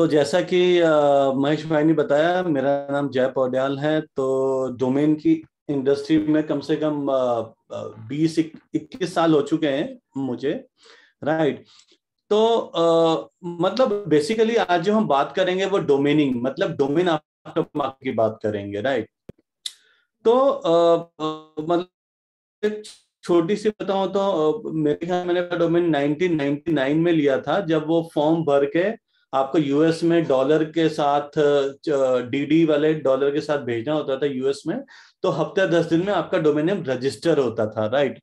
तो जैसा कि महेश भाई ने बताया मेरा नाम जय पौड्याल है तो डोमेन की इंडस्ट्री में कम से कम बीस इक्कीस साल हो चुके हैं मुझे राइट तो आ, मतलब बेसिकली आज जो हम बात करेंगे वो डोमेनिंग मतलब डोमेन की बात करेंगे राइट तो मतलब छोटी सी बताऊं तो मेरे ख्याल मैंने डोमेन 1999 में लिया था जब वो फॉर्म भर के आपको यूएस में डॉलर के साथ डीडी वाले डॉलर के साथ भेजना होता था यूएस में तो हफ्ते दस दिन में आपका डोमेन नेम रजिस्टर होता था राइट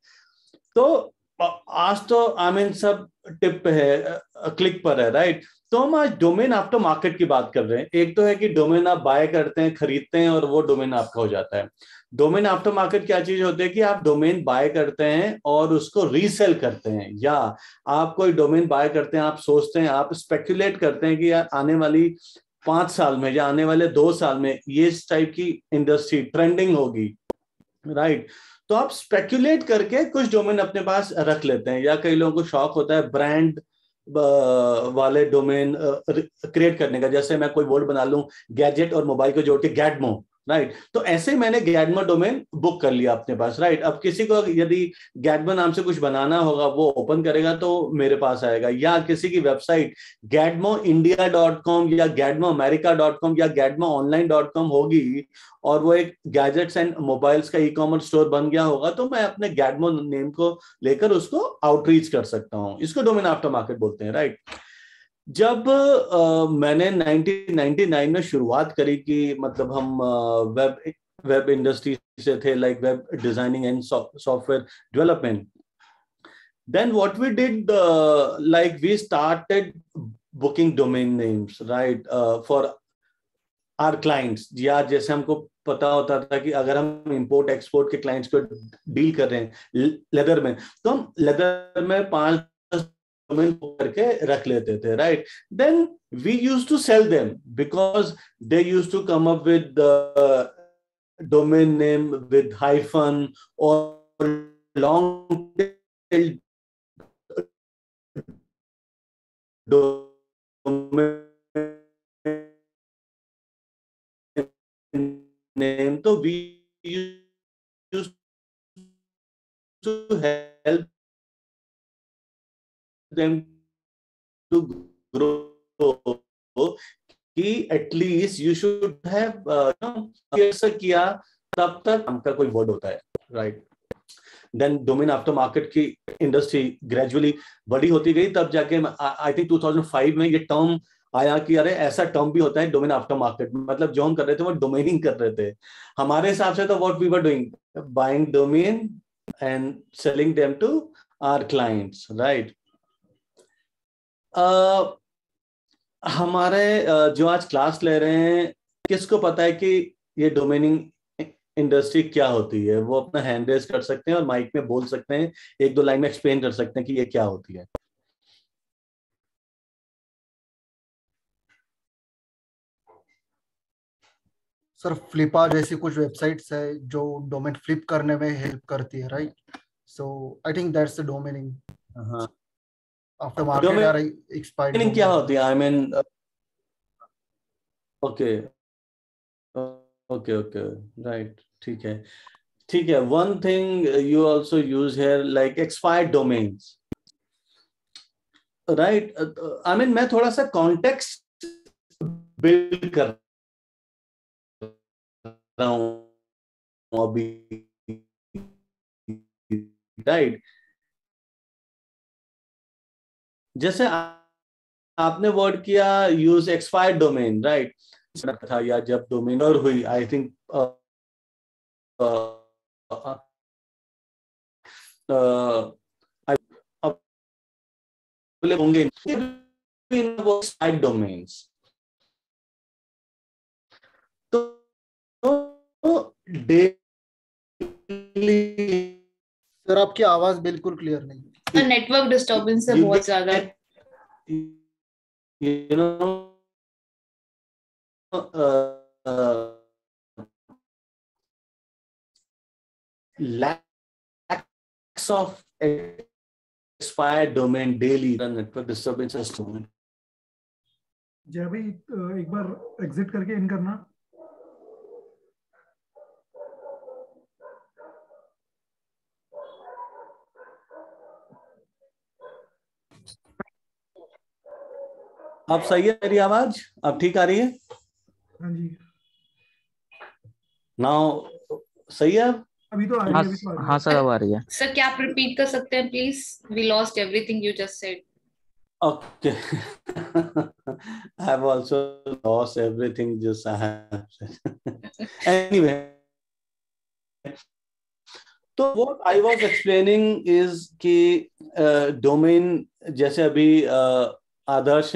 तो आज तो मीन सब टिप है क्लिक पर है राइट तो हम आज डोमेन आफ्टर मार्केट की बात कर रहे हैं एक तो है कि डोमेन आप बाय करते हैं खरीदते हैं और वो डोमेन आपका हो जाता है डोमेन आफ्टर मार्केट क्या चीज होती है कि आप डोमेन बाय करते हैं और उसको रीसेल करते हैं या आप कोई डोमेन बाय करते हैं आप सोचते हैं आप स्पेक्यूलेट करते हैं कि यार आने वाली पांच साल में या आने वाले दो साल में ये इस टाइप की इंडस्ट्री ट्रेंडिंग होगी राइट तो आप स्पेक्यूलेट करके कुछ डोमेन अपने पास रख लेते हैं या कई लोगों को शौक होता है ब्रांड वाले डोमेन क्रिएट करने का जैसे मैं कोई वर्ड बना लूं गैजेट और मोबाइल को जोड़ के गैडमो राइट तो ऐसे मैंने गैडमा डोमेन बुक कर लिया अपने पास राइट अब किसी को यदि गैडमा नाम से कुछ बनाना होगा वो ओपन करेगा तो मेरे पास आएगा या किसी की वेबसाइट गैडमो इंडिया डॉट कॉम या गैडमो अमेरिका डॉट कॉम या गैडमो ऑनलाइन डॉट कॉम होगी और वो एक गैजेट्स एंड मोबाइल्स का ई कॉमर्स स्टोर बन गया होगा तो मैं अपने गैडमो नेम को लेकर उसको आउटरीच कर सकता हूँ इसको डोमेन आफ्टर मार्केट बोलते हैं राइट जब आ, मैंने 1999 में शुरुआत करी कि मतलब हम वेब वेब इंडस्ट्री से थे like web designing and software development then what we did like we started booking domain names right for our clients या जैसे हमको पता होता था कि अगर हम इंपोर्ट एक्सपोर्ट के क्लाइंट्स को डील कर रहे हैं लेदर में तो हम लेदर में पांच डोमेन करके रख लेते थे right then we used to sell them because they used to come up with domain name with hyphen और लॉन्ग नेम तो we used to to them to grow कि एटलीस्ट यू शुड किया तब तक काम का कोई वर्ड होता है right then domain after market की इंडस्ट्री ग्रेजुअली बड़ी होती गई तब जाके आई थिंक 2005 में ये टर्म आया कि अरे ऐसा टर्म भी होता है डोमेन आफ्टर मार्केट मतलब जो हम कर रहे थे वो डोमेनिंग कर रहे थे हमारे हिसाब से तो what we were doing buying domain and selling them to our clients right हमारे जो आज क्लास ले रहे हैं किसको पता है कि ये डोमेनिंग इंडस्ट्री क्या होती है वो अपना हैंड रेस कर सकते हैं और माइक में बोल सकते हैं एक दो लाइन में एक्सप्लेन कर सकते हैं कि ये क्या होती है सर फ्लिपा जैसी कुछ वेबसाइट्स है जो डोमेन फ्लिप करने में हेल्प करती है right so I think that's the domaining हाँ क्या होती है I mean okay okay okay right ठीक है ठीक है one thing you use like expired domains right I mean मैं थोड़ा सा कॉन्टेक्स्ट बिल्ड कर रहा हूं अभी राइट right? जैसे आ, आपने वर्ड किया यूज एक्सपायर्ड डोमेन राइट था या जब डोमेन और हुई आई थिंक होंगे डोमेन्स तो डेली तो सर आपकी आवाज बिल्कुल क्लियर नहीं नेटवर्क डिस्टरबेंस है बहुत ज्यादा you know uh, uh, lacks of expired domain daily the network disturbance has domain जय भाई एक बार एग्जिट करके इन करना अब सही है मेरी आवाज अब ठीक आ रही है हाँ नाउ सही है अभी तो आ रही हाँ, तो हाँ सर अब आ रही है सर क्या आप रिपीट कर सकते हैं please we lost everything you just said okay i have also lost everything just तो i have एनीवे तो what I was explaining is कि डोमेन uh, जैसे अभी uh, आदर्श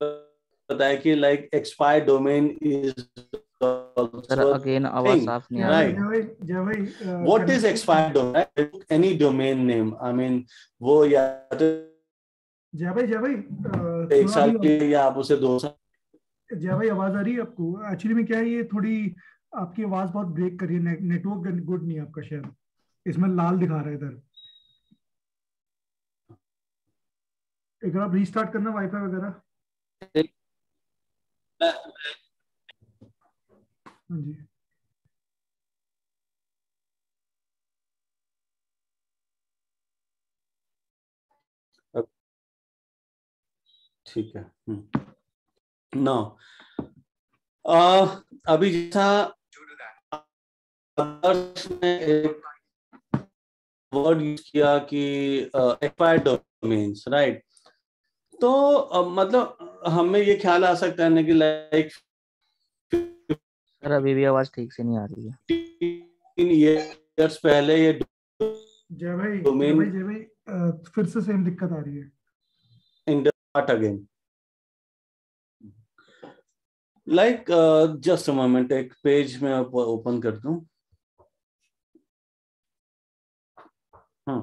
बताया कि like expire domain is again आवाज साफ नहीं आ रही what is expire domain any domain name I mean वो या तो जय भाई जय भाई एक साल के या आप उसे दो साल जय भाई आवाज आ रही है आपको एक्चुअली में क्या है ये थोड़ी आपकी आवाज बहुत ब्रेक कर रही है नेटवर्क गुड नहीं है आपका शायद इसमें लाल दिखा रहा है इधर एक बार आप रीस्टार्ट करना वाईफाई वगैरह हाँ जी ठीक है नो हम्म। uh, अभी जैसा वर्ड यूज किया कि एक्वायर्ड डोमेन्स राइट तो मतलब हमें ये ख्याल आ सकता है ना कि लाइक अभी भी आवाज ठीक से नहीं आ रही है तीन इयर्स पहले ये जय भाई जय भाई जय भाई फिर से सेम दिक्कत आ रही है in the again like just a moment एक पेज में ओपन करता हूँ हां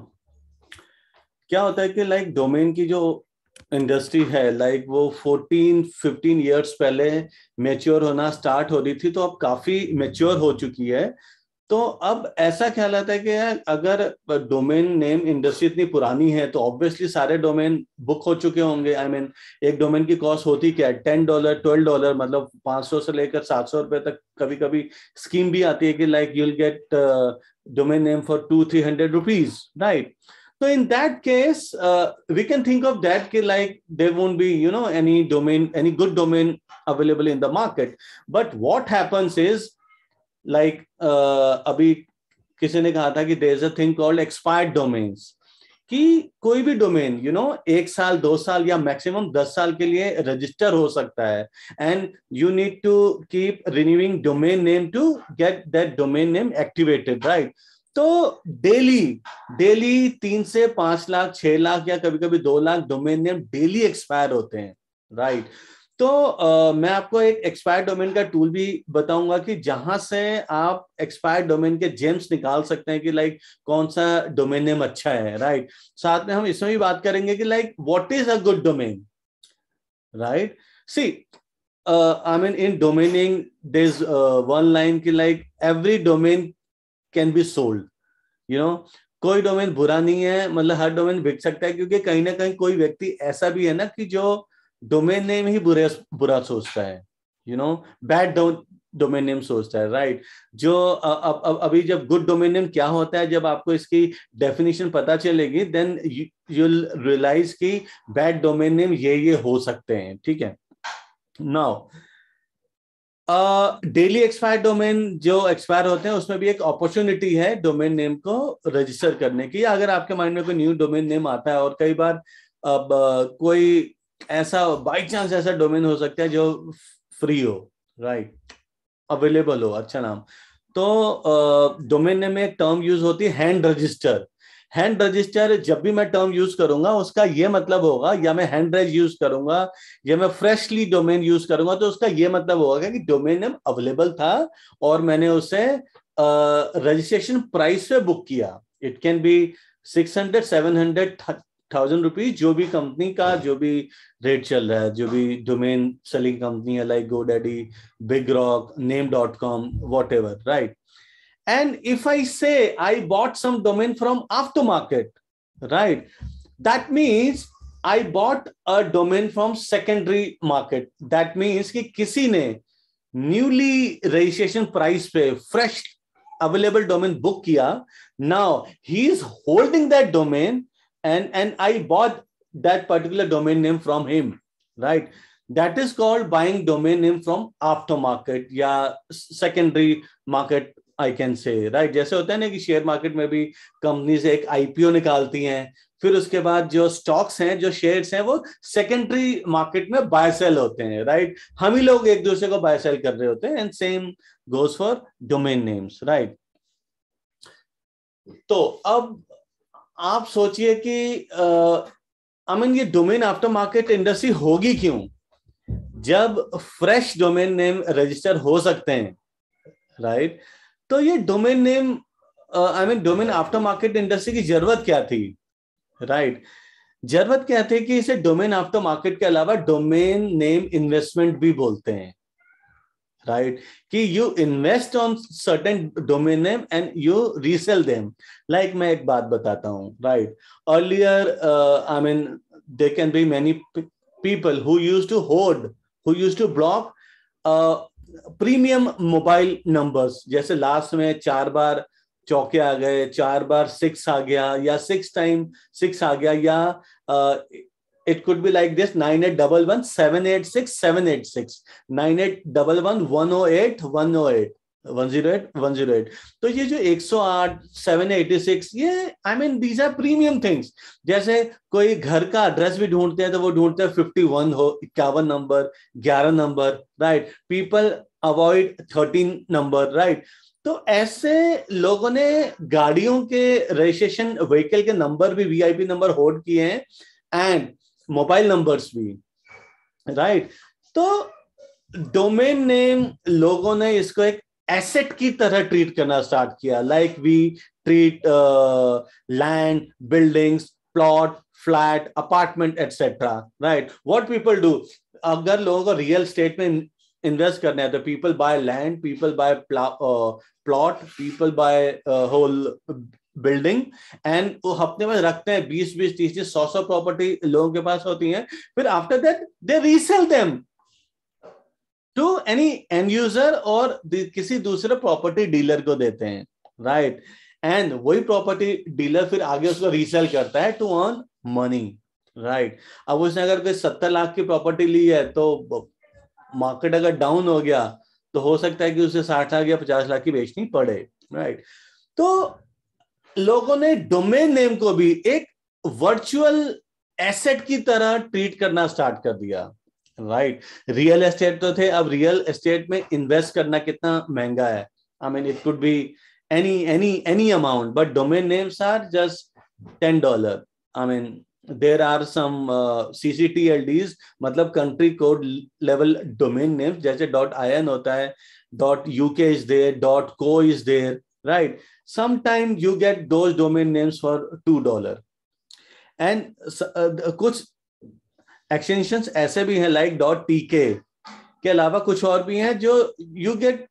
क्या होता है कि लाइक like, डोमेन की जो इंडस्ट्री है लाइक like वो 14 15 इयर्स पहले मेच्योर होना स्टार्ट हो रही थी तो अब काफी मेच्योर हो चुकी है तो अब ऐसा ख्याल आता है कि अगर डोमेन नेम इंडस्ट्री इतनी पुरानी है तो ऑब्वियसली सारे डोमेन बुक हो चुके होंगे आई I मीन mean, एक डोमेन की कॉस्ट होती क्या है टेन डॉलर ट्वेल्व डॉलर मतलब पांच सौ से लेकर सात सौ रुपए तक कभी कभी स्कीम भी आती है कि like you'll get domain name for two three hundred rupees right So in that case, uh, we can think of that like there won't be, you know, any domain, any good domain available in the market. But what happens is, like uh, abhi kisi ne kaha tha ki there is a thing called expired domains कि कोई भी domain you know एक साल दो साल या maximum दस साल के लिए रजिस्टर हो सकता है and you need to keep renewing domain name to get that domain name activated right तो डेली डेली तीन से पांच लाख छह लाख या कभी कभी दो lakh domain name daily expire होते हैं राइट तो आ, मैं आपको एक एक्सपायर डोमेन का टूल भी बताऊंगा कि जहां से आप एक्सपायर डोमेन के जेम्स निकाल सकते हैं कि लाइक कौन सा डोमेन नेम अच्छा है राइट साथ में हम इसमें भी बात करेंगे कि like what is a good domain right see I mean in domaining there one line की like every domain can be sold you know कोई डोमेन बुरा नहीं है मतलब हर डोमेन बिक सकता है क्योंकि कहीं ना कहीं कोई व्यक्ति ऐसा भी है ना कि जो डोमेन नेम ही बुरे बुरा सोचता है you know bad domain name सोचता है राइट right? जो अब अब अभी जब गुड डोमेन नेम क्या होता है जब आपको इसकी डेफिनेशन पता चलेगी देन यू रियलाइज कि बैड डोमेन नेम ये ये हो सकते हैं ठीक है नाउ डेली एक्सपायर डोमेन जो एक्सपायर होते हैं उसमें भी एक अपॉर्चुनिटी है डोमेन नेम को रजिस्टर करने की अगर आपके माइंड में कोई न्यू डोमेन नेम आता है और कई बार अब कोई ऐसा बाय चांस ऐसा डोमेन हो सकता है जो फ्री हो राइट अवेलेबल हो अच्छा नाम तो डोमेन नेम में एक टर्म यूज होती है हैंड रजिस्टर हैंड रजिस्टर जब भी मैं टर्म यूज करूंगा उसका ये मतलब होगा या मैं हैंड रेज यूज करूंगा या मैं फ्रेशली डोमेन यूज करूंगा तो उसका ये मतलब होगा कि डोमेन नेम अवेलेबल था और मैंने उसे रजिस्ट्रेशन प्राइस पे बुक किया it can be six hundred seven hundred thousand rupees जो भी कंपनी का जो भी रेट चल रहा है जो भी डोमेन सेलिंग कंपनी है like GoDaddy BigRock name dot com whatever right And if I say I bought some domain from aftermarket, right? That means I bought a domain from secondary market. That means कि किसी newly registration price पे fresh available domain book किया. Now he is holding that domain and and I bought that particular domain name from him, right? That is called buying domain name from aftermarket yeah, secondary market I can say right जैसे होता है ना कि share market में भी companies एक IPO निकालती हैं फिर उसके बाद जो स्टॉक्स हैं जो शेयर्स हैं वो सेकेंडरी मार्केट में बाय सेल होते हैं राइट हम ही लोग एक दूसरे को बाय सेल कर रहे होते हैं and same goes for domain names right तो अब आप सोचिए कि आई मीन ये डोमेन आफ्टर मार्केट इंडस्ट्री होगी क्यों जब फ्रेश डोमेन नेम रजिस्टर हो सकते हैं राइट right? तो ये domain name I mean domain after market industry की जरूरत क्या थी राइट right. जरूरत क्या थी कि इसे डोमेन आफ्टर मार्केट के अलावा डोमेन नेम इन्वेस्टमेंट भी बोलते हैं राइट right? कि you invest on certain domain name and you resell them like मैं एक बात बताता हूँ right earlier I mean they can be many people who used to hold who used to block premium mobile numbers जैसे last में चार बार चौके आ गए चार बार सिक्स आ गया या सिक्स टाइम सिक्स आ गया या it could be like this nine eight double one seven eight six seven eight six nine eight double one one O eight one O eight one one zero eight zero eight तो ये जो एक सौ आठ seven eighty six ये I mean these are premium things जैसे कोई घर का एड्रेस भी ढूंढते हैं तो वो ढूंढते हैं फिफ्टी वन हो इक्यावन नंबर ग्यारह number right people avoid thirteen number right तो ऐसे लोगों ने गाड़ियों के रजिस्ट्रेशन व्हीकल के नंबर भी वीआईपी नंबर होल्ड किए हैं एंड मोबाइल नंबर्स भी राइट तो डोमेन नेम लोगों ने इसको एक एसेट की तरह ट्रीट करना स्टार्ट किया like we treat land buildings plot flat apartment etcetera right what people do अगर लोगों को रियल स्टेट में इन्वेस्ट करना है तो people buy land people buy plot people buy whole building and वो हफ्ते में रखते हैं बीस बीस तीस तीस सौ सौ प्रॉपर्टी लोगों के पास होती है फिर after that they resell them to any end user और किसी दूसरे प्रॉपर्टी डीलर को देते हैं राइट एंड वही प्रॉपर्टी डीलर फिर आगे उसको रीसेल करता है टू अर्न मनी राइट अब उसने अगर कोई सत्तर लाख की प्रॉपर्टी ली है तो मार्केट अगर डाउन हो गया तो हो सकता है कि उसे साठ लाख या पचास लाख की बेचनी पड़े राइट तो लोगों ने डोमेन नेम को भी एक वर्चुअल एसेट की तरह ट्रीट करना स्टार्ट कर दिया राइट रियल एस्टेट तो थे अब रियल एस्टेट में इन्वेस्ट करना कितना महंगा है I mean it could be any any any amount but domain names are just ten dollar I mean there are some C C T L Ds मतलब country code level domain names जैसे dot I N होता है dot U K is there dot co is there right sometime you get those domain names for two dollar and कुछ extension ऐसे भी हैं like dot T के अलावा कुछ और भी हैं जो you get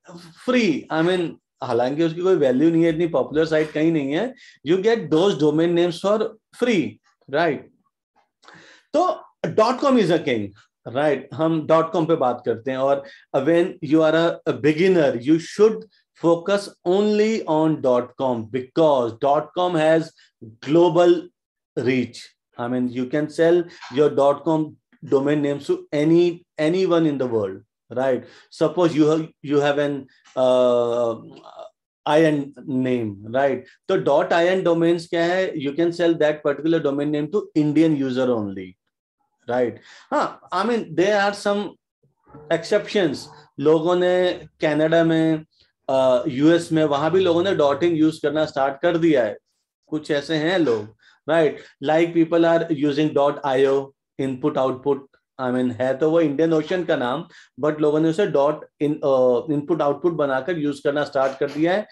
free I mean हालांकि उसकी कोई वैल्यू नहीं है इतनी पॉपुलर साइट कहीं नहीं है you get those domain names for free right तो dot com is a king right हम डॉट कॉम पे बात करते हैं और when you are a beginner you should focus only on dot com because dot com has global reach I mean, you can sell your dot .com domain names to any anyone in the world, right? Suppose you have you have an uh, iron name, right? So iron domains kya hai? You can sell that particular domain name to Indian user only, right? हाँ, I mean there are some exceptions. लोगों ने Canada में US में वहां भी लोगों ने डॉटिंग use करना स्टार्ट कर दिया है कुछ ऐसे हैं लोग like people are using dot .io input output I I mean mean, है तो वो इंडियन ओशन का नाम बट लोगों ने उसे डॉट इन इनपुट आउटपुट बनाकर यूज करना स्टार्ट कर दिया है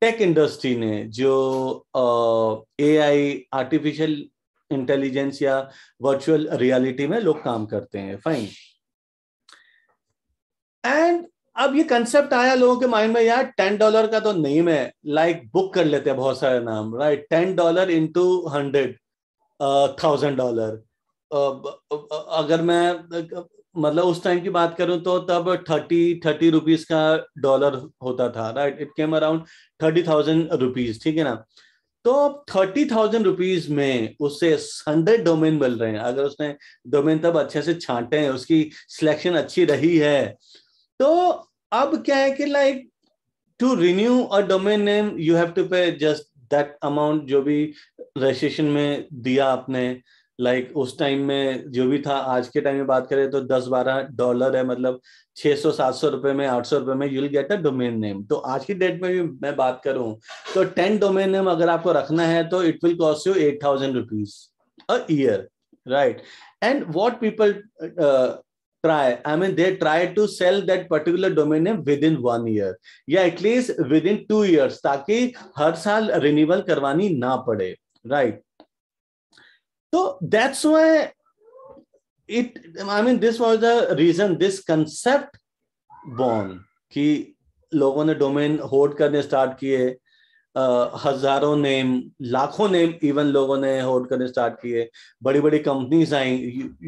टेक इंडस्ट्री ने जो ए आई आर्टिफिशियल इंटेलिजेंस या वर्चुअल रियलिटी में लोग काम करते हैं फाइन एंड अब ये कंसेप्ट आया लोगों के माइंड में यार टेन डॉलर का तो नहीं मैं लाइक बुक कर लेते हैं बहुत सारे नाम right ten dollar into hundred thousand dollar अगर मैं मतलब उस टाइम की बात करूं तो तब थर्टी थर्टी रुपीज का डॉलर होता था right it came around thirty thousand rupees ठीक है ना तो थर्टी थाउजेंड रुपीज में उससे हंड्रेड डोमेन मिल रहे हैं अगर उसने डोमेन तब अच्छे से छांटे हैं उसकी सिलेक्शन अच्छी रही है तो अब क्या है कि like to renew a domain name you have to pay just that amount जो भी रजिस्ट्रेशन में दिया आपने लाइक like, उस टाइम में जो भी था आज के टाइम में बात करें तो दस बारह डॉलर है मतलब छह सौ सात सौ रुपए में आठ सौ रुपए में you'll get a domain name तो आज की डेट में भी मैं बात करूं तो टेन डोमेन नेम अगर आपको रखना है तो it will cost you eight thousand rupees a year right and what people try i mean they try to sell that particular domain name within one year या at least within two years ताकि हर साल renewal करवानी ना पड़े right तो that's why it I mean this was the reason this concept born कि लोगों ने डोमेन होल्ड करने स्टार्ट किए हजारों नेम लाखों नेम इवन लोगों ने होल्ड करने स्टार्ट किए बड़ी बड़ी companies I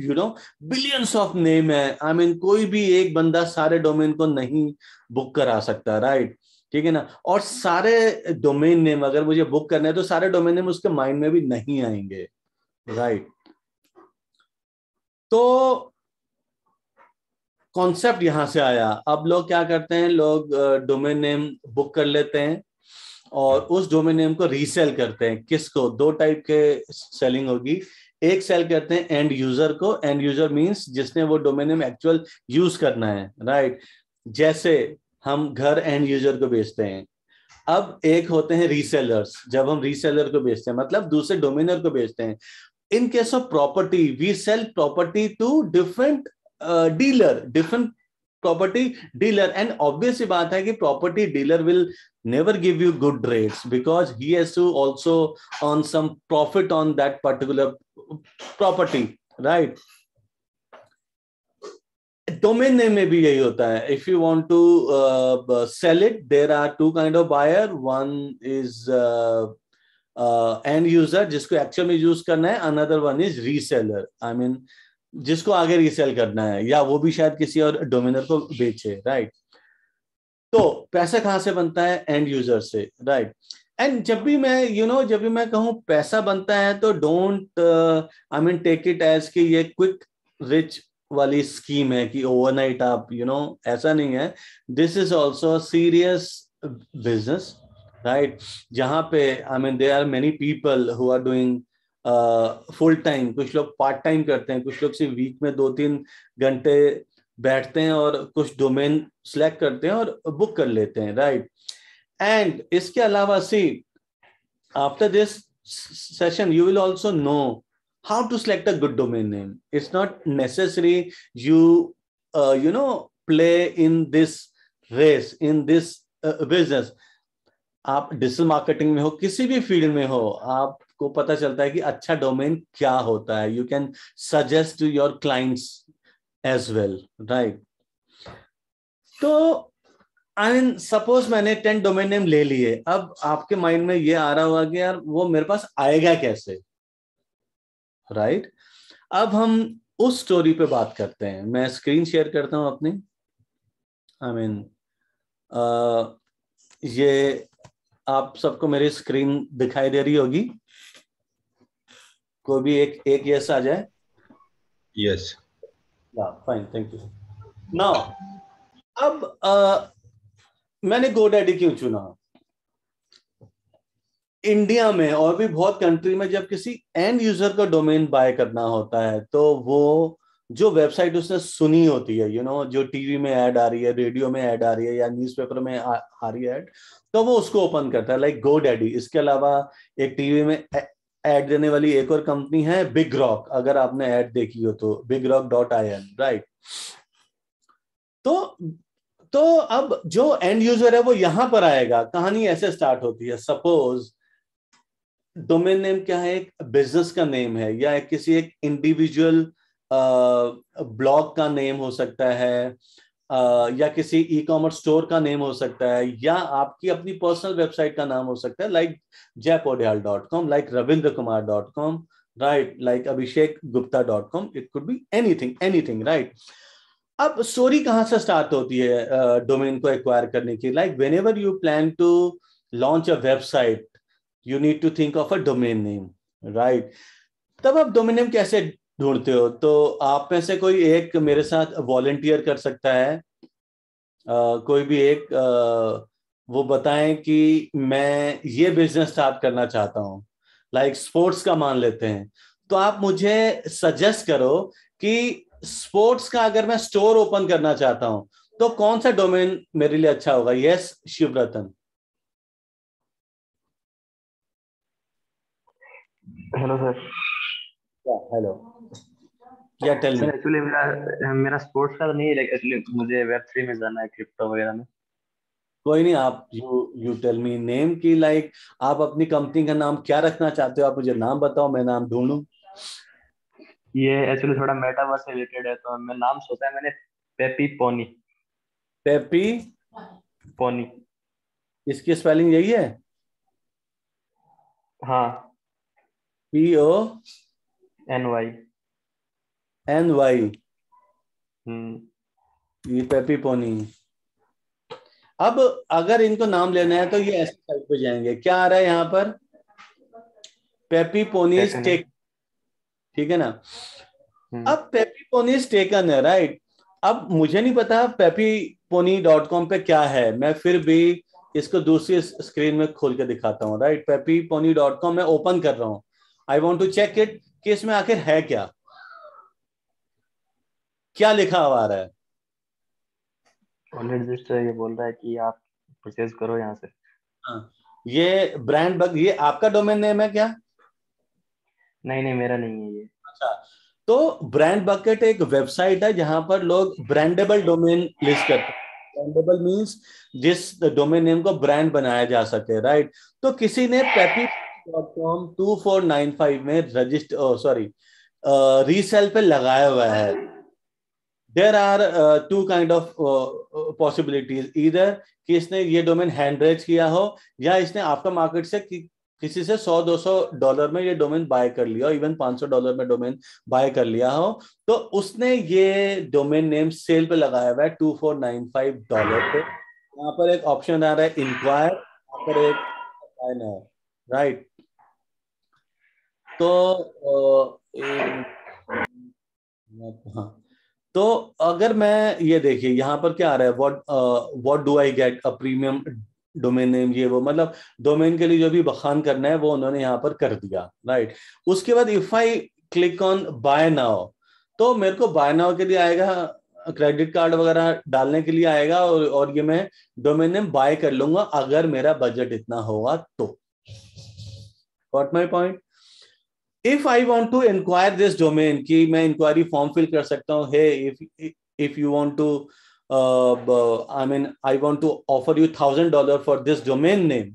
you know billions of name है आई I मीन mean, कोई भी एक बंदा सारे डोमेन को नहीं बुक करा सकता राइट ठीक है ना और सारे डोमेन नेम अगर मुझे बुक करना है तो सारे डोमेन नेम उसके माइंड में भी नहीं आएंगे राइट तो कॉन्सेप्ट यहां से आया अब लोग क्या करते हैं लोग डोमेन नेम बुक कर लेते हैं और उस डोमेन नेम को रीसेल करते हैं किसको दो टाइप के सेलिंग होगी एक सेल करते हैं एंड यूजर को एंड यूजर मींस जिसने वो डोमेन नेम एक्चुअल यूज करना है राइट जैसे हम घर एंड यूजर को बेचते हैं अब एक होते हैं रीसेलर्स जब हम रीसेलर को बेचते हैं मतलब दूसरे डोमिनर को बेचते हैं in case of property we sell property to different dealer different property dealer and obvious बात है कि property dealer will never give you good rates because he has to also earn some profit on that particular property right domain name में भी यही होता है if you want to sell it there are two kind of buyer one is end user जिसको actual में use करना है another one is reseller I mean जिसको आगे रीसेल करना है या वो भी शायद किसी और डोमिनर को बेचे राइट तो पैसा कहाँ से बनता है एंड यूजर से राइट एंड जब भी मैं यू you नो know, जब भी मैं कहूँ पैसा बनता है तो don't I mean take it as कि ये क्विक रिच वाली स्कीम है कि ओवरनाइट आप यू you नो know, ऐसा नहीं है this is also serious business right जहां पे I mean there are many people who are doing full time कुछ लोग पार्ट टाइम करते हैं कुछ लोग सिर्फ वीक में दो तीन घंटे बैठते हैं और कुछ डोमेन सिलेक्ट करते हैं और बुक कर लेते हैं राइट एंड इसके अलावा see after this session you will also know how to select a good domain name it's not necessary you you know play in this race in this business आप digital marketing में हो किसी भी field में हो आप को पता चलता है कि अच्छा डोमेन क्या होता है you can suggest to your clients as well right तो आई मीन सपोज मैंने टेन डोमेन नेम ले लिए अब आपके माइंड में ये आ रहा होगा कि यार वो मेरे पास आएगा कैसे राइट right? अब हम उस स्टोरी पे बात करते हैं मैं स्क्रीन शेयर करता हूं अपनी आई I मीन mean, ये आप सबको मेरी स्क्रीन दिखाई दे रही होगी को भी एक एक यस आ जाए yes fine thank you now अब आ, मैंने डैडी क्यों चुना इंडिया में और भी बहुत कंट्री में जब किसी एंड यूजर का डोमेन बाय करना होता है तो वो जो वेबसाइट उसने सुनी होती है यू you नो know, जो टीवी में ऐड आ रही है रेडियो में ऐड आ रही है या न्यूज़पेपर में आ, आ रही है ऐड तो वो उसको ओपन करता है लाइक गो डैडी इसके अलावा एक टीवी में एड देने वाली एक और कंपनी है बिग रॉक अगर आपने एड देखी हो तो BigRock dot I N right तो तो अब जो एंड यूजर है वो यहां पर आएगा कहानी ऐसे स्टार्ट होती है सपोज डोमेन नेम क्या है एक बिजनेस का नेम है या किसी एक इंडिविजुअल ब्लॉग का नेम हो सकता है या किसी ई कॉमर्स स्टोर का नेम हो सकता है या आपकी अपनी पर्सनल वेबसाइट का नाम हो सकता है लाइक जयपोडयाल dot com like Ravindra Kumar dot com right like Abhishek Gupta dot com it could be anything anything right अब स्टोरी कहाँ से स्टार्ट होती है डोमेन uh, को एक्वायर करने की like whenever you plan to launch a website you need to think of a domain name right तब आप डोमेन नेम कैसे ढूंढते हो तो आप में से कोई एक मेरे साथ वॉलेंटियर कर सकता है आ, कोई भी एक आ, वो बताएं कि मैं ये बिजनेस स्टार्ट करना चाहता हूँ लाइक स्पोर्ट्स का मान लेते हैं तो आप मुझे सजेस्ट करो कि स्पोर्ट्स का अगर मैं स्टोर ओपन करना चाहता हूँ तो कौन सा डोमेन मेरे लिए अच्छा होगा yes Shivratan hello sir hello yeah tell me actually मेरा मेरा स्पोर्ट्स का नहीं है एक्चुअली मुझे वेब 3 में जाना है क्रिप्टो वगैरह में कोई नहीं आप you you tell me name की लाइक आप अपनी कंपनी का नाम क्या रखना चाहते हो आप मुझे नाम बताओ मैं नाम ढूंढूं ये एक्चुअली थोड़ा मेटावर्स से रिलेटेड है तो मैं नाम सोचा है मैंने पेपी पोनी पेपी पोनी इसकी स्पेलिंग यही है हाँ P O N Y N Y hmm. ये पेपी पोनी अब अगर इनको नाम लेना है तो ये ऐसे टाइप पे जाएंगे क्या आ रहा है यहां पर पेपी पोनी टेक ठीक है ना हम्म। अब पेपी पोनी टेकन है राइट अब मुझे नहीं पता पेपी पोनी डॉट कॉम पे क्या है मैं फिर भी इसको दूसरी स्क्रीन में खोल के दिखाता हूँ right Peppy Pony dot com मैं ओपन कर रहा हूँ I want to check it कि इसमें आखिर है क्या क्या लिखा हुआ रहा है तो ये बोल रहा है कि आप परचेज करो यहाँ से हाँ। ये ब्रांड बग ये आपका डोमेन नेम है क्या नहीं नहीं मेरा नहीं है ये अच्छा तो ब्रांड बकेट एक वेबसाइट है जहां पर लोग ब्रांडेबल डोमेन लिस्ट करते हैं ब्रांडेबल मींस जिस डोमेन नेम को ब्रांड बनाया जा सके राइट तो किसी ने Peppy dot com two four nine five में रजिस्टर सॉरी रीसेल पे लगाया हुआ है there are two kind of possibilities इधर कि इसने ये डोमेन हैंड रेज किया हो या इसने आफ्टर मार्केट से कि, किसी से 100-200 डॉलर में ये डोमेन बाय कर लिया इवन 500 डॉलर में डोमेन बाय कर लिया हो तो उसने ये डोमेन नेम सेल पे लगाया हुआ है two four nine five dollar पे यहाँ पर एक ऑप्शन आ रहा है इंक्वायर यहाँ पर एक राइट तो uh, हाँ तो अगर मैं ये देखिए यहाँ पर क्या आ रहा है what what do I get a premium domain name ये वो मतलब डोमेन के लिए जो भी बखान करना है वो उन्होंने यहाँ पर कर दिया राइट उसके बाद if I click on buy now तो मेरे को बाय नाउ के लिए आएगा क्रेडिट कार्ड वगैरह डालने के लिए आएगा और, और ये मैं डोमेन नेम बाय कर लूंगा अगर मेरा बजट इतना होगा तो what my point if I want to inquire this domain कि मैं इंक्वायरी फॉर्म फिल कर सकता हूँ hey if if you want to I mean I want to offer you thousand dollar for this domain name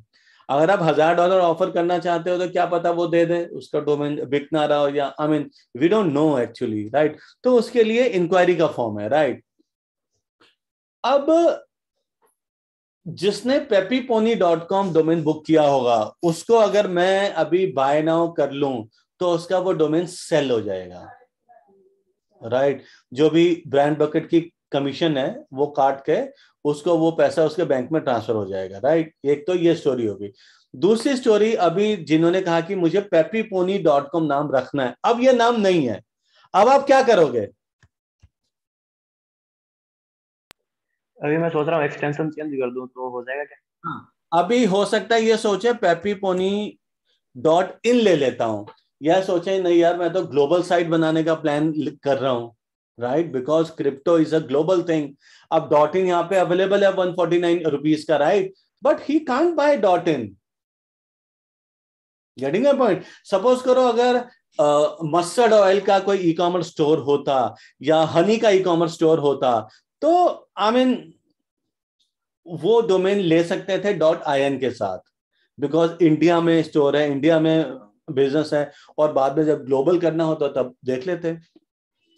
अगर आप हजार dollar offer करना चाहते हो तो क्या पता वो दे दे उसका डोमेन बिक ना रहा हो या I mean we don't know actually right तो उसके लिए इंक्वायरी का फॉर्म है राइट right? अब जिसने Peppy Pony dot com domain book किया होगा उसको अगर मैं अभी बाय नाउ कर लू तो उसका वो डोमेन सेल हो जाएगा राइट right. जो भी ब्रांड बकेट की कमीशन है वो काट के उसको वो पैसा उसके बैंक में ट्रांसफर हो जाएगा राइट right? एक तो ये स्टोरी होगी दूसरी स्टोरी अभी जिन्होंने कहा कि मुझे पेपी डॉट कॉम नाम रखना है अब ये नाम नहीं है अब आप क्या करोगे अभी मैं सोच रहा हूँ एक्सटेंशन चेंज कर दूं तो हो जाएगा क्या हाँ अभी हो सकता है ये सोचे पेपी डॉट इन ले लेता हूं यह सोचें नहीं यार मैं तो ग्लोबल साइट बनाने का प्लान कर रहा हूँ right because crypto is a global thing अब डॉट इन यहाँ पे अवेलेबल है वन फोर्टी नाइन रुपीज का right but he can buy dot in getting point suppose करो अगर मस्टर्ड uh, ऑयल का कोई ई कॉमर्स स्टोर होता या हनी का ई कॉमर्स स्टोर होता तो आई I मीन mean, वो डोमेन ले सकते थे डॉट आई एन के साथ बिकॉज इंडिया में स्टोर है इंडिया में बिजनेस है और बाद में जब ग्लोबल करना होता तब देख लेते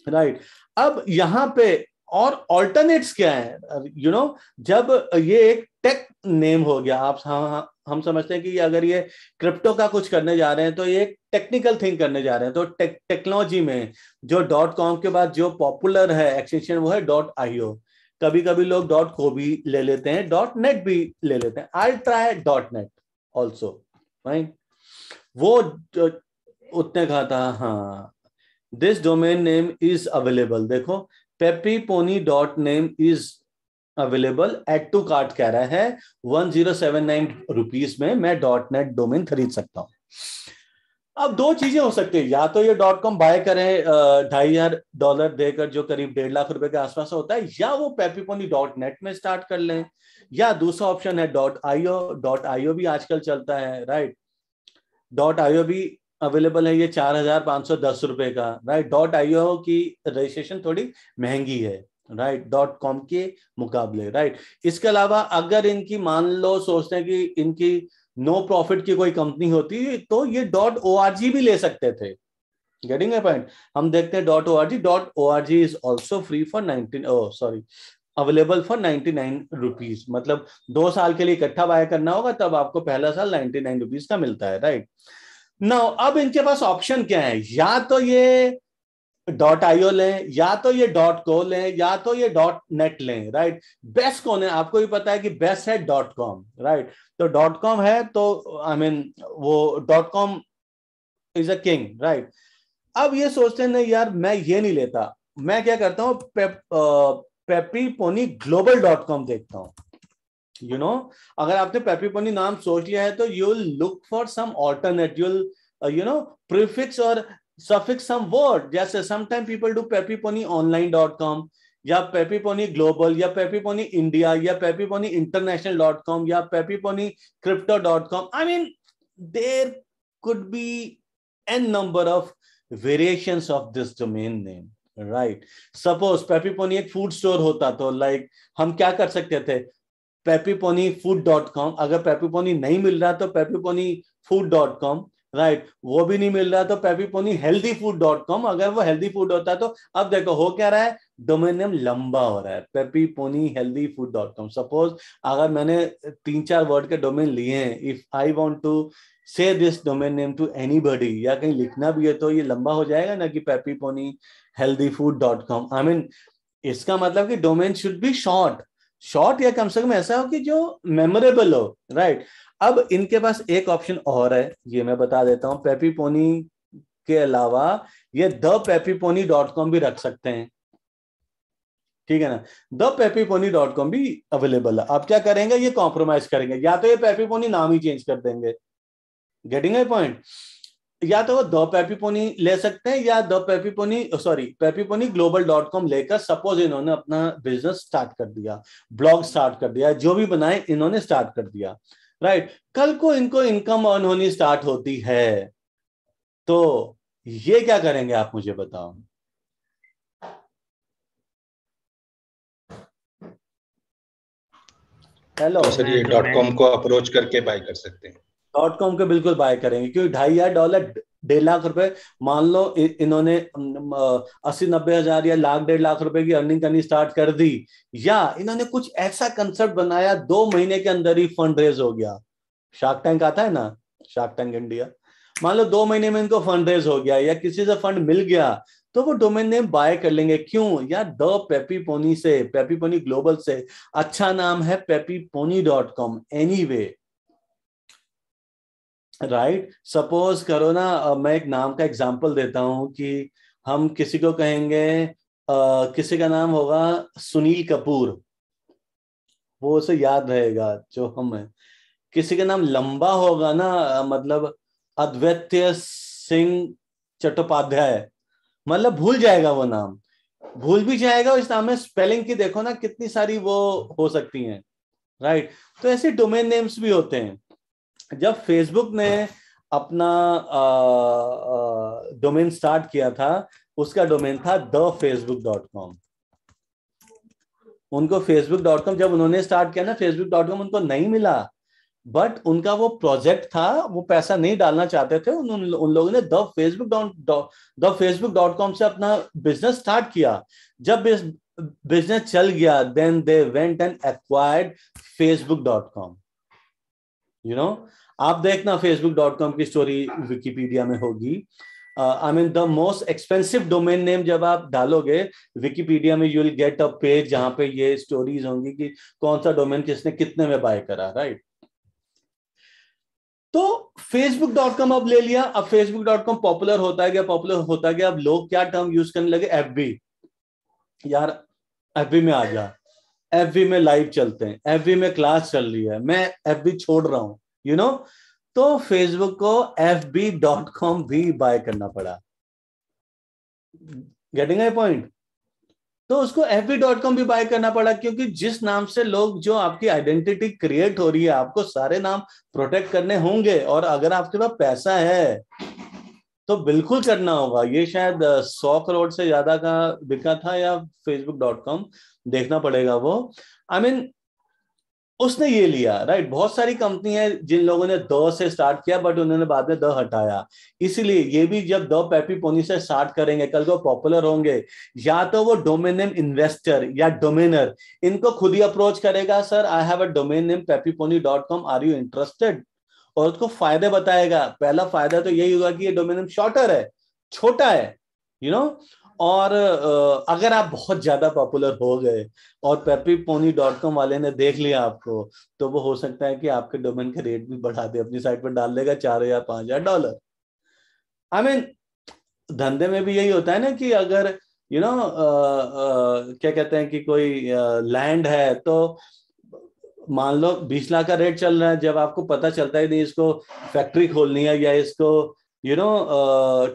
राइट अब यहाँ पे और ऑल्टरनेट्स क्या है यू नो जब ये एक टेक नेम हो गया आप हम, हाँ, हाँ, हम समझते हैं कि अगर ये क्रिप्टो का कुछ करने जा रहे हैं तो ये एक टेक्निकल थिंग करने जा रहे हैं तो टेक टेक्नोलॉजी में जो डॉट कॉम के बाद जो पॉपुलर है एक्सटेंशन वो है डॉट आईओ कभी कभी लोग डॉट को भी ले लेते हैं डॉट नेट भी ले लेते हैं I try dot net also right वो उतने कहा था हाँ this domain name is available देखो Peppy Pony dot name is available add to cart कह रहा है one zero seven nine rupees में मैं डॉट नेट डोमेन खरीद सकता हूं अब दो चीजें हो सकती है या तो ये डॉट कॉम बाय करें ढाई हजार डॉलर देकर जो करीब डेढ़ लाख रुपए के आसपास होता है या वो पेपीपोनी डॉट नेट में स्टार्ट कर लें या दूसरा ऑप्शन है डॉट आईओ डॉट आईओ भी आजकल चलता है राइट डॉट आईओ भी अवेलेबल है ये चार हजार पांच सौ दस रुपए का राइट डॉट आईओ की रजिस्ट्रेशन थोड़ी महंगी है राइट डॉट कॉम के मुकाबले राइट इसके अलावा अगर इनकी मान लो सोचते हैं कि इनकी नो प्रॉफिट की कोई कंपनी होती तो ये डॉट ओ भी ले सकते थे गेटिंग ए पॉइंट हम देखते हैं dot O R G dot O R G is also free for nineteen sorry available for nine rupees मतलब दो साल के लिए इकट्ठा बाय करना होगा तब आपको पहला साल नाइन रुपीज का मिलता है राइट ना अब इनके पास ऑप्शन क्या है या तो ये डॉट आईओ लें या तो ये डॉट को लें या तो ये डॉट नेट लें राइट बेस्ट कौन है आपको भी पता है कि बेस्ट है डॉट कॉम राइट तो डॉट कॉम है तो आई I मीन mean, वो dot com is a king right अब ये सोचते हैं नहीं यार मैं ये नहीं लेता मैं क्या करता हूँ Peppy pony global dot com देखता हूँ यू you नो know, अगर आपने पेपी पोनी नाम सोच लिया है तो you look for some alternate you'll you know prefix और सफिक्स सम वर्ड जैसे sometime people do Peppy Pony online dot com या पोनी ग्लोबल या पोनी इंडिया या Peppy Pony international dot com या Peppy Pony crypto dot com I mean there could be an number of variation of this domain name right suppose Peppy Pony एक food store होता तो like हम क्या कर सकते थे पेपीपोनी फूड डॉट कॉम अगर पेपीपोनी नहीं मिल रहा तो Peppy Pony food dot com right वो भी नहीं मिल रहा तो Peppy Pony healthy food dot com अगर वो हेल्दी फूड होता तो अब देखो हो क्या रहा है डोमेन नेम लंबा हो रहा है Peppy Pony healthy food dot com suppose अगर मैंने तीन चार वर्ड के डोमेन लिए हैं if I want to say this domain name to anybody या कहीं लिखना भी है तो ये लंबा हो जाएगा ना कि Peppy Pony healthy food dot com I mean इसका मतलब कि domain should be short short या कम से कम ऐसा हो कि जो मेमोरेबल हो राइट right? अब इनके पास एक ऑप्शन और है ये मैं बता देता हूं पेपी पोनी के अलावा ये the peppy Pony dot com भी रख सकते हैं ठीक है ना द पोनी डॉट कॉम भी अवेलेबल है आप क्या करेंगे ये कॉम्प्रोमाइज करेंगे या तो ये पेपीपोनी नाम ही चेंज कर देंगे गेटिंग आई पॉइंट या तो वो द पेपीपोनी ले सकते हैं या the Peppy Pony sorry Peppy Pony global dot com लेकर सपोज इन्होंने अपना बिजनेस स्टार्ट कर दिया ब्लॉग स्टार्ट कर दिया जो भी बनाए इन्होंने स्टार्ट कर दिया राइट right. कल को इनको इनकम अर्न होनी स्टार्ट होती है तो ये क्या करेंगे आप मुझे बताओ हेलो तो सर ये डॉट कॉम को अप्रोच करके बाय कर सकते हैं डॉट कॉम के बिल्कुल बाय करेंगे क्योंकि ढाई हजार डॉलर डेढ़ लाख रुपए मान लो इन्होंने अस्सी नब्बे हजार या लाख डेढ़ लाख रुपए की अर्निंग करनी स्टार्ट कर दी या इन्होंने कुछ ऐसा कंसेप्ट बनाया दो महीने के अंदर ही फंड रेज हो गया शार्क टैंक आता है ना शार्क टैंक इंडिया मान लो दो महीने में इनको फंड रेज हो गया या किसी से फंड मिल गया तो वो डोमेन नेम बाय कर लेंगे क्यों या द पेपी पोनी से पेपी पोनी ग्लोबल से अच्छा नाम है Peppy Pony dot com anyway right right? Suppose करो ना मैं एक नाम का एग्जाम्पल देता हूँ कि हम किसी को कहेंगे Uh, किसी का नाम होगा सुनील कपूर वो उसे याद रहेगा जो हम है किसी का नाम लंबा होगा ना मतलब अद्वैत्य सिंह चट्टोपाध्याय मतलब भूल जाएगा वो नाम भूल भी जाएगा इस नाम में स्पेलिंग की देखो ना कितनी सारी वो हो सकती हैं राइट तो ऐसे डोमेन नेम्स भी होते हैं जब फेसबुक ने अपना डोमेन स्टार्ट किया था उसका डोमेन था द फेसबुक डॉट कॉम उनको फेसबुक डॉट कॉम जब उन्होंने स्टार्ट किया ना फेसबुक डॉट कॉम उनको नहीं मिला बट उनका वो प्रोजेक्ट था वो पैसा नहीं डालना चाहते थे उन, उन, लोगों ने the Facebook the Facebook dot com से अपना बिजनेस स्टार्ट किया जब बिजनेस चल गया then they went and acquired Facebook dot com you know आप देखना फेसबुक डॉट कॉम की स्टोरी विकीपीडिया में होगी I mean the most expensive domain name जब आप डालोगे विकीपीडिया में you will get a page जहां पे ये स्टोरीज होंगी कि कौन सा डोमेन किसने कितने में बाय करा राइट तो फेसबुक डॉट कॉम अब ले लिया अब फेसबुक डॉट कॉम पॉपुलर होता गया पॉपुलर होता गया अब लोग क्या टर्म यूज करने लगे एफ यार एफ में आ जा एफ में लाइव चलते हैं एफ में क्लास चल रही है मैं एफ छोड़ रहा हूं यू नो तो फेसबुक को एफ बी डॉट कॉम भी बाय करना पड़ा गेटिंग आई पॉइंट तो उसको एफ बी डॉट कॉम भी बाय करना पड़ा क्योंकि जिस नाम से लोग जो आपकी आइडेंटिटी क्रिएट हो रही है आपको सारे नाम प्रोटेक्ट करने होंगे और अगर आपके पास पैसा है तो बिल्कुल करना होगा ये शायद सौ करोड़ से ज्यादा का बिका था या फेसबुक डॉट कॉम देखना पड़ेगा वो आई I मीन mean, उसने ये लिया राइट बहुत सारी कंपनी है जिन लोगों ने द से स्टार्ट किया बट उन्होंने बाद में द हटाया इसीलिए ये भी जब द पैपी पोनी से स्टार्ट करेंगे कल को पॉपुलर होंगे या तो वो डोमेन नेम इन्वेस्टर या डोमेनर इनको खुद ही अप्रोच करेगा sir I have a domain name peppy pony dot com are you interested और उसको फायदे बताएगा पहला फायदा तो यही होगा कि ये डोमेन शॉर्टर है छोटा है यू you नो know? और अगर आप बहुत ज्यादा पॉपुलर हो गए और पेपी पोनी डॉट कॉम वाले ने देख लिया आपको तो वो हो सकता है कि आपके डोमेन का रेट भी बढ़ा दे अपनी साइट पर डाल देगा चार हजार पांच हजार डॉलर आई मीन धंधे में भी यही होता है ना कि अगर यू you नो know, क्या कहते हैं कि कोई लैंड है तो मान लो बीस लाख का रेट चल रहा है जब आपको पता चलता है नहीं इसको फैक्ट्री खोलनी है या इसको यू नो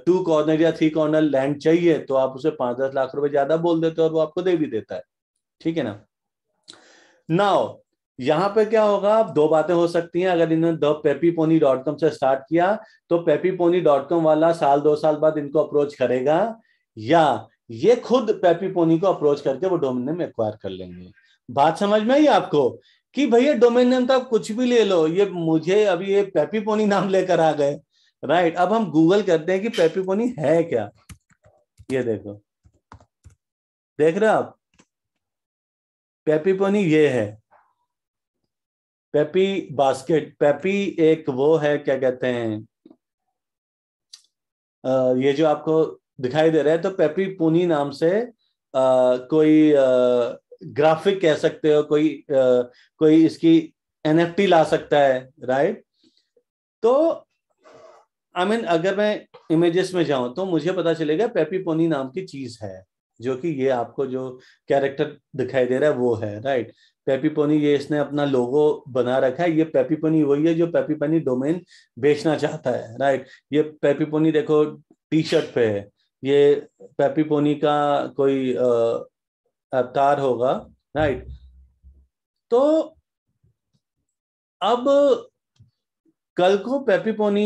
टू कॉर्नर या थ्री कॉर्नर लैंड चाहिए तो आप उसे पांच दस लाख रुपए ज्यादा बोल देते हो और वो आपको दे भी देता है ठीक है ना नाउ यहाँ पे क्या होगा आप दो बातें हो सकती हैं अगर इन्होंने द पोनी डॉट कॉम से स्टार्ट किया तो पेपी पोनी डॉट कॉम वाला साल दो साल बाद इनको अप्रोच करेगा या ये खुद पेपी पोनी को अप्रोच करके वो डोमिन में एक्वायर कर लेंगे बात समझ में आई आपको कि भैया डोमेन नेम तो आप कुछ भी ले लो ये मुझे अभी ये पेपी पोनी नाम लेकर आ गए राइट अब हम गूगल करते हैं कि पेपी पोनी है क्या ये देखो देख रहे हो आप पेपी पोनी ये है पेपी बास्केट पेपी एक वो है क्या कहते हैं ये जो आपको दिखाई दे रहा है तो पेपी पुनी नाम से आ, कोई आ, ग्राफिक कह सकते हो कोई आ, कोई इसकी एन ला सकता है राइट तो आई I मीन mean, अगर मैं इमेजेस में जाऊं तो मुझे पता चलेगा पेपी पोनी नाम की चीज है जो कि ये आपको जो कैरेक्टर दिखाई दे रहा है वो है राइट पेपी पोनी ये इसने अपना लोगो बना रखा है ये पेपी पोनी वही है जो पेपी पोनी डोमेन बेचना चाहता है राइट ये पेपी पोनी देखो टी शर्ट पे है ये पेपी पोनी का कोई आ, अवतार होगा राइट तो अब कल को पेपीपोनी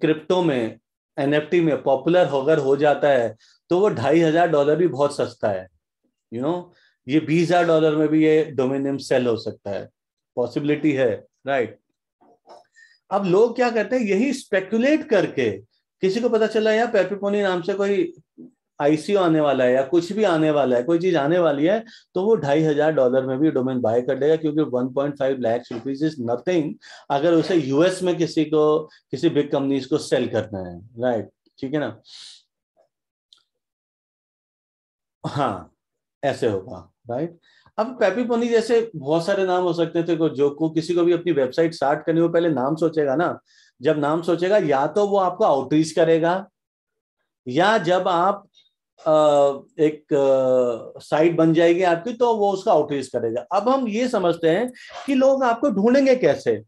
क्रिप्टो में एनएफटी में पॉपुलर होकर हो जाता है तो वो ढाई हजार डॉलर भी बहुत सस्ता है यू you नो know, ये बीस हजार डॉलर में भी ये डोमिनियम सेल हो सकता है पॉसिबिलिटी है राइट अब लोग क्या करते हैं यही स्पेकुलेट करके किसी को पता चला यार पेपीपोनी नाम से कोई आईसीओ आने वाला है या कुछ भी आने वाला है कोई चीज आने वाली है तो वो ढाई हजार डॉलर में भी डोमेन बाय कर देगा क्योंकि 1.5 point lakh rupees is nothing अगर उसे यूएस में किसी को किसी बिग कंपनीज को सेल करना है राइट ठीक है ना हाँ ऐसे होगा राइट अब पेपी पोनी जैसे बहुत सारे नाम हो सकते थे तो जो को किसी को भी अपनी वेबसाइट स्टार्ट करनी हो पहले नाम सोचेगा ना जब नाम सोचेगा या तो वो आपको आउटरीच करेगा या जब आप एक साइट बन जाएगी आपकी तो वो उसका आउटरीच करेगा अब हम ये समझते हैं कि लोग आपको ढूंढेंगे कैसे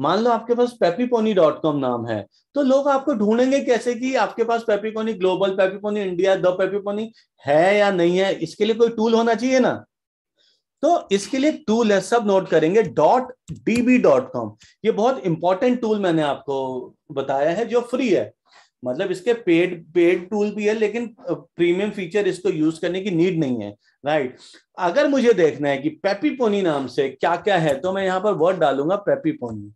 मान लो आपके पास पेपीपोनी डॉट कॉम नाम है तो लोग आपको ढूंढेंगे कैसे कि आपके पास peppy pony global peppy pony India the peppy pony है या नहीं है इसके लिए कोई टूल होना चाहिए ना तो इसके लिए टूल है सब नोट करेंगे डॉट डीबी डॉट कॉम ये बहुत इंपॉर्टेंट टूल मैंने आपको बताया है जो फ्री है मतलब इसके पेड पेड टूल भी है लेकिन प्रीमियम फीचर इसको यूज करने की नीड नहीं है राइट अगर मुझे देखना है कि पेपी पोनी नाम से क्या क्या है तो मैं यहां पर वर्ड डालूंगा पेपी पोनी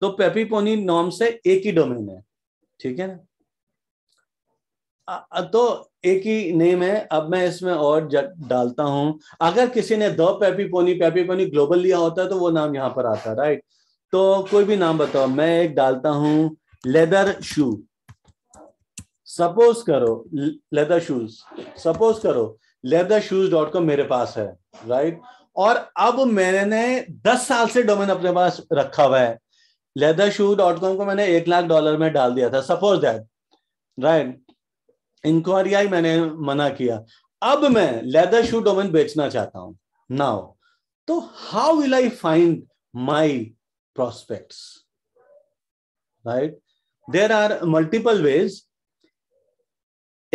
तो पेपी पोनी नाम से एक ही डोमेन है ठीक है ना तो एक ही नेम है अब मैं इसमें और डालता हूं अगर किसी ने the peppy pony peppy pony global लिया होता है तो वो नाम यहां पर आता है राइट तो कोई भी नाम बताओ मैं एक डालता हूं लेदर शू सपोज करो लेदर शूज सपोज करो लेदर शूज डॉट कॉम मेरे पास है राइट और अब मैंने दस साल से डोमेन अपने पास रखा हुआ है लेदर शू डॉट कॉम को मैंने एक लाख डॉलर में डाल दिया था सपोज दैट राइट इंक्वायरी आई मैंने मना किया अब मैं लेदर शू डोमेन बेचना चाहता हूं नाउ तो how will I find my prospects. Right? There are multiple ways.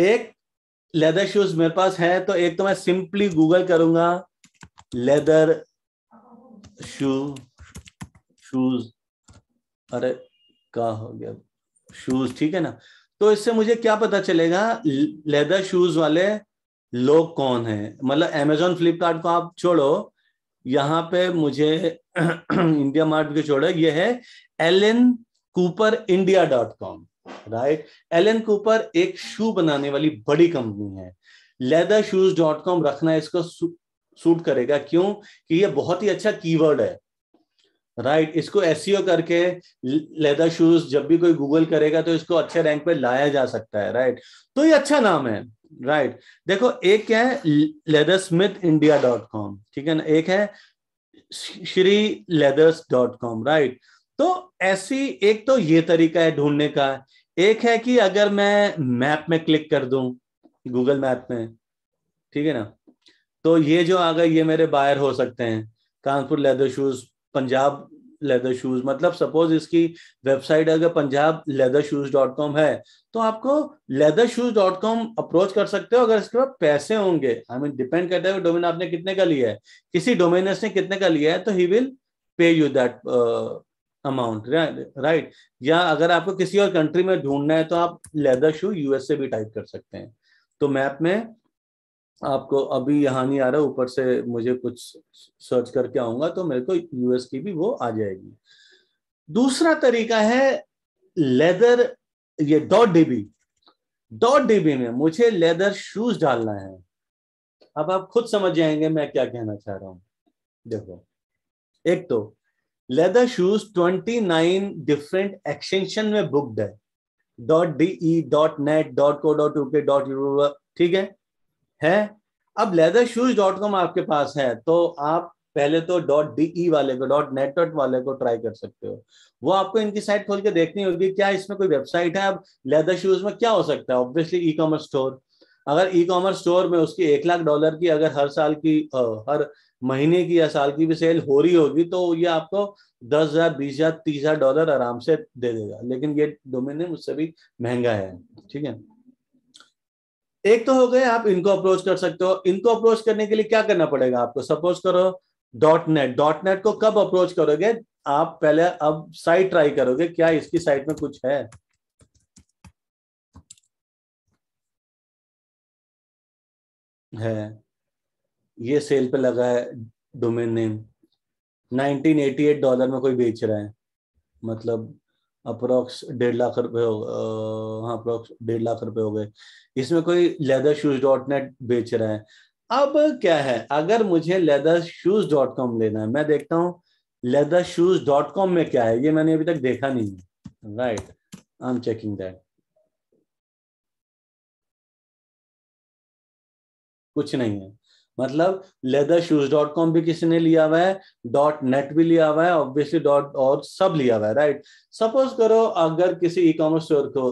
एक लेदर शूज मेरे पास है तो एक तो मैं सिंपली गूगल करूंगा लेदर shoe शूज अरे का हो गया शूज ठीक है ना तो इससे मुझे क्या पता चलेगा लेदर शूज वाले लोग कौन है मतलब अमेजोन फ्लिपकार्ट को आप छोड़ो यहाँ पे मुझे इंडिया मार्ट के छोड़े ये है L N Cooper India dot com right L N Cooper एक शू बनाने वाली बड़ी कंपनी है लेदर शूज डॉट कॉम रखना इसको सूट करेगा क्यों कि ये बहुत ही अच्छा कीवर्ड है राइट right, इसको एस e करके लेदर शूज जब भी कोई गूगल करेगा तो इसको अच्छे रैंक पे लाया जा सकता है राइट right? तो ये अच्छा नाम है राइट right. देखो एक क्या है leather smith India dot com ठीक है ना एक है Shri leathers dot com right तो ऐसी एक तो ये तरीका है ढूंढने का एक है कि अगर मैं मैप में क्लिक कर दू गूगल मैप में ठीक है ना तो ये जो आ गए ये मेरे बायर हो सकते हैं Kanpur leather shoes Punjab leather shoes मतलब सपोज इसकी वेबसाइट अगर Punjab leather shoes dot com है तो आपको leather shoes dot com approach कर सकते हो अगर इसके पास पैसे होंगे आई मीन डिपेंड करता है डोमेन आपने कितने का लिया है किसी डोमेनस ने कितने का लिया है तो he will pay you that amount right या अगर आपको किसी और कंट्री में ढूंढना है तो आप लेदर शू यूएसए भी टाइप कर सकते हैं तो मैप में आपको अभी यहाँ नहीं आ रहा ऊपर से मुझे कुछ सर्च करके आऊंगा तो मेरे को यूएस की भी वो आ जाएगी दूसरा तरीका है लेदर ये डॉट डीबी डॉट डीबी में मुझे लेदर शूज डालना है अब आप खुद समझ जाएंगे मैं क्या कहना चाह रहा हूं देखो एक तो लेदर शूज 29 डिफरेंट एक्सटेंशन में बुक्ड है dot D dot net dot co dot U K dot ठीक है है अब लेदर शूज डॉट कॉम आपके पास है तो आप पहले तो डॉट डी वाले को डॉट नेट डॉट वाले को ट्राई कर सकते हो वो आपको इनकी साइट खोल के देखनी होगी क्या इसमें कोई वेबसाइट है अब लेदर शूज में क्या हो सकता है ऑब्वियसली ई कॉमर्स स्टोर अगर ई कॉमर्स स्टोर में उसकी एक लाख डॉलर की अगर हर साल की आ, हर महीने की या साल की भी सेल हो रही होगी तो ये आपको दस हजार बीस हजार तीस हजार डॉलर आराम से दे देगा लेकिन ये डोमेन उससे भी महंगा है ठीक है एक तो हो गए आप इनको अप्रोच कर सकते हो इनको अप्रोच करने के लिए क्या करना पड़ेगा आपको सपोज करो डॉट नेट डॉट नेट को कब अप्रोच करोगे आप पहले अब साइट ट्राई करोगे क्या इसकी साइट में कुछ है है ये सेल पे लगा है डोमेन नेम 1988 डॉलर में कोई बेच रहा है मतलब अप्रोक्स डेढ़ लाख रुपए हो हाँ अप्रोक्स डेढ़ लाख रुपए हो गए इसमें कोई लेदर शूज डॉट नेट बेच रहा है अब क्या है अगर मुझे लेदर शूज डॉट कॉम लेना है मैं देखता हूँ लेदर शूज डॉट कॉम में क्या है ये मैंने अभी तक देखा नहीं है right I am checking that कुछ नहीं है मतलब लेदर शूज डॉट कॉम भी किसी ने लिया हुआ है डॉट नेट भी लिया हुआ है ऑब्वियसली डॉट और सब लिया हुआ है राइट सपोज करो अगर किसी ई कॉमर्स स्टोर को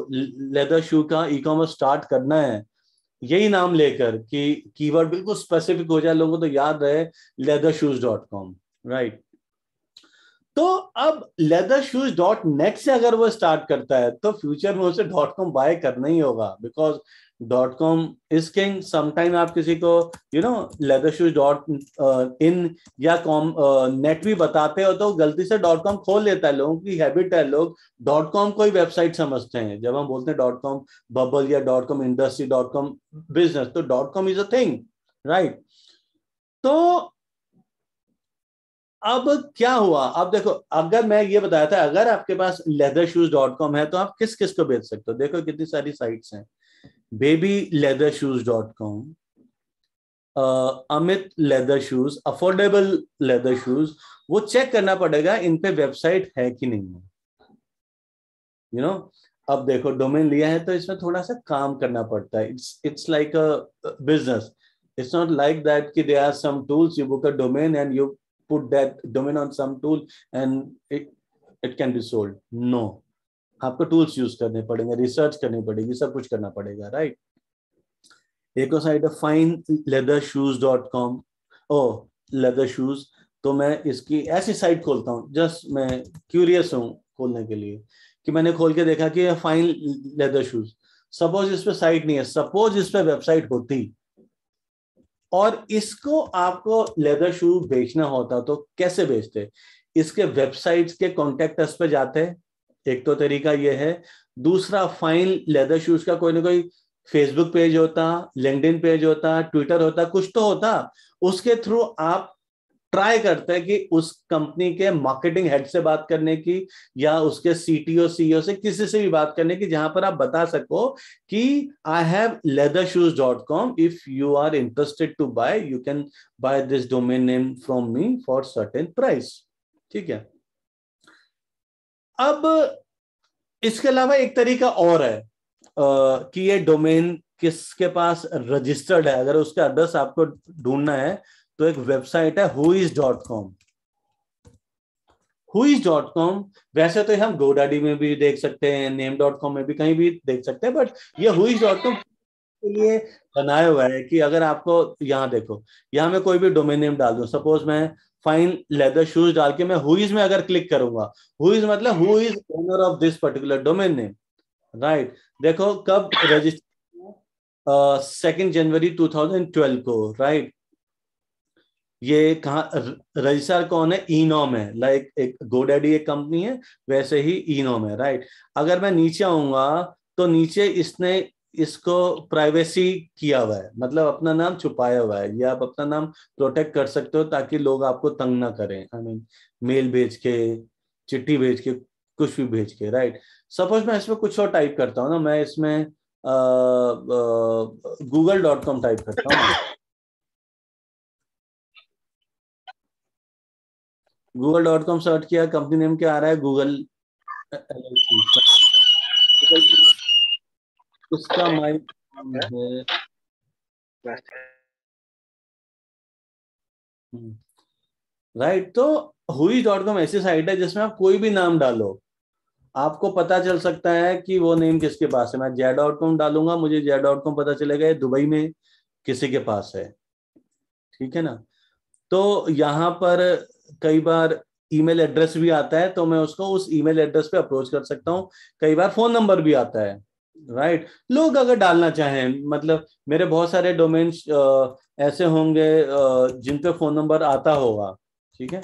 लेदर शू का ई कॉमर्स स्टार्ट करना है यही नाम लेकर कि कीवर्ड बिल्कुल स्पेसिफिक हो जाए लोगों को तो याद रहे leather shoes dot com right तो अब लेदर शूज डॉट नेट से अगर वो स्टार्ट करता है तो फ्यूचर में उसे डॉट कॉम बाय करना ही होगा because dot com is king sometime आप किसी को you know leather shoes dot in या कॉम नेट uh, भी बताते हो तो गलती से डॉट कॉम खोल लेता है लोगों की हैबिट है लोग डॉट कॉम को ही वेबसाइट समझते हैं जब हम बोलते हैं डॉट कॉम बबल या dot com industry dot com business तो dot com is a thing right तो अब क्या हुआ अब देखो अगर मैं ये बताया था अगर आपके पास लेदर शूज डॉट कॉम है तो आप किस किस को बेच सकते हो देखो कितनी सारी साइट्स हैं baby leather shoes dot com Amit leather shoes affordable leather shoes वो चेक करना पड़ेगा इन पे वेबसाइट है कि नहीं है यू नो अब देखो डोमेन लिया है तो इसमें थोड़ा सा काम करना पड़ता है it's it's like a business it's not like that कि they are some tools you book a domain and you put that domain on some tool and it it can be sold no आपको tools use करने पड़ेंगे research करनी पड़ेगी सब कुछ करना पड़ेगा राइट एक और साइट है fine leather shoes dot com O leather shoes तो मैं इसकी ऐसी साइट खोलता हूँ जस्ट मैं क्यूरियस हूँ खोलने के लिए कि मैंने खोल के देखा कि फाइन लेदर शूज सपोज इस पर साइट नहीं है सपोज इस पर वेबसाइट होती और इसको आपको लेदर शूज बेचना होता तो कैसे बेचते इसके वेबसाइट्स के कॉन्टेक्ट पे जाते हैं एक तो तरीका यह है दूसरा फाइन लेदर शूज का कोई ना कोई फेसबुक पेज होता लिंकड पेज होता ट्विटर होता कुछ तो होता उसके थ्रू आप ट्राई करते हैं कि उस कंपनी के मार्केटिंग हेड से बात करने की या उसके सीटीओ सीईओ e से किसी से भी बात करने की जहां पर आप बता सको कि I have leather shoes dot com if you are interested to buy you can buy this domain name from me for certain price ठीक है अब इसके अलावा एक तरीका और है कि ये डोमेन किसके पास रजिस्टर्ड है अगर उसका एड्रेस आपको ढूंढना है तो एक वेबसाइट है whois dot com whois dot com वैसे तो हम गोडाडी में भी देख सकते हैं नेम डॉट कॉम में भी कहीं भी देख सकते हैं बट ये हुईज डॉट कॉम के लिए बनाया हुआ है कि अगर आपको यहां देखो यहां मैं कोई भी डोमेन नेम डाल दू सपोज मैं फाइन लेदर शूज डाल के मैं हुईज में अगर क्लिक करूंगा हुईज मतलब who is owner of this particular domain name right देखो कब रजिस्टर सेकेंड जनवरी 2012 को राइट ये कहा रजिस्टर कौन है इनोम है लाइक एक गोडेडी एक कंपनी है वैसे ही इनोम है राइट अगर मैं नीचे आऊंगा तो नीचे इसने इसको प्राइवेसी किया हुआ है मतलब अपना नाम छुपाया हुआ है या आप अपना नाम प्रोटेक्ट कर सकते हो ताकि लोग आपको तंग ना करें I I mean mean, mail भेज के चिट्ठी भेज के कुछ भी भेज के राइट सपोज मैं इसमें कुछ और टाइप करता हूँ ना मैं इसमें गूगल डॉट कॉम टाइप करता हूँ गूगल डॉट कॉम सर्च किया कंपनी नेम क्या आ रहा है गूगल उसका माइंड राइट hmm. तो हुई डॉट कॉम ऐसी साइट है जिसमें आप कोई भी नाम डालो आपको पता चल सकता है कि वो नेम किसके पास है मैं जे डॉट कॉम डालूंगा मुझे जे डॉट कॉम पता चलेगा ये दुबई में किसी के पास है ठीक है ना तो यहाँ पर कई बार ईमेल एड्रेस भी आता है तो मैं उसको उस ईमेल एड्रेस पे अप्रोच कर सकता हूँ कई बार फोन नंबर भी आता है राइट right. लोग अगर डालना चाहें मतलब मेरे बहुत सारे डोमेन्स ऐसे होंगे जिन पे फोन नंबर आता होगा ठीक है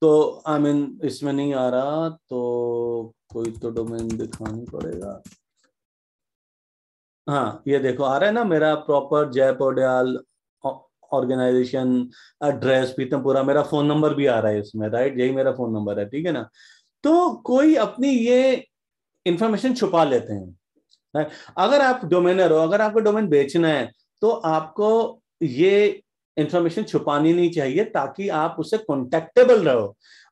तो आई I मीन mean, इसमें नहीं आ रहा तो कोई तो डोमेन दिखानी पड़ेगा हाँ ये देखो आ रहा है ना मेरा प्रॉपर जयपोडयाल ऑर्गेनाइजेशन एड्रेस पीतमपुरा मेरा फोन नंबर भी आ रहा है इसमें राइट यही मेरा फोन नंबर है ठीक है ना तो कोई अपनी ये इंफॉर्मेशन छुपा लेते हैं अगर आप डोमेनर हो अगर आपको डोमेन बेचना है तो आपको ये इंफॉर्मेशन छुपानी नहीं चाहिए ताकि आप उससे कॉन्टेक्टेबल रहो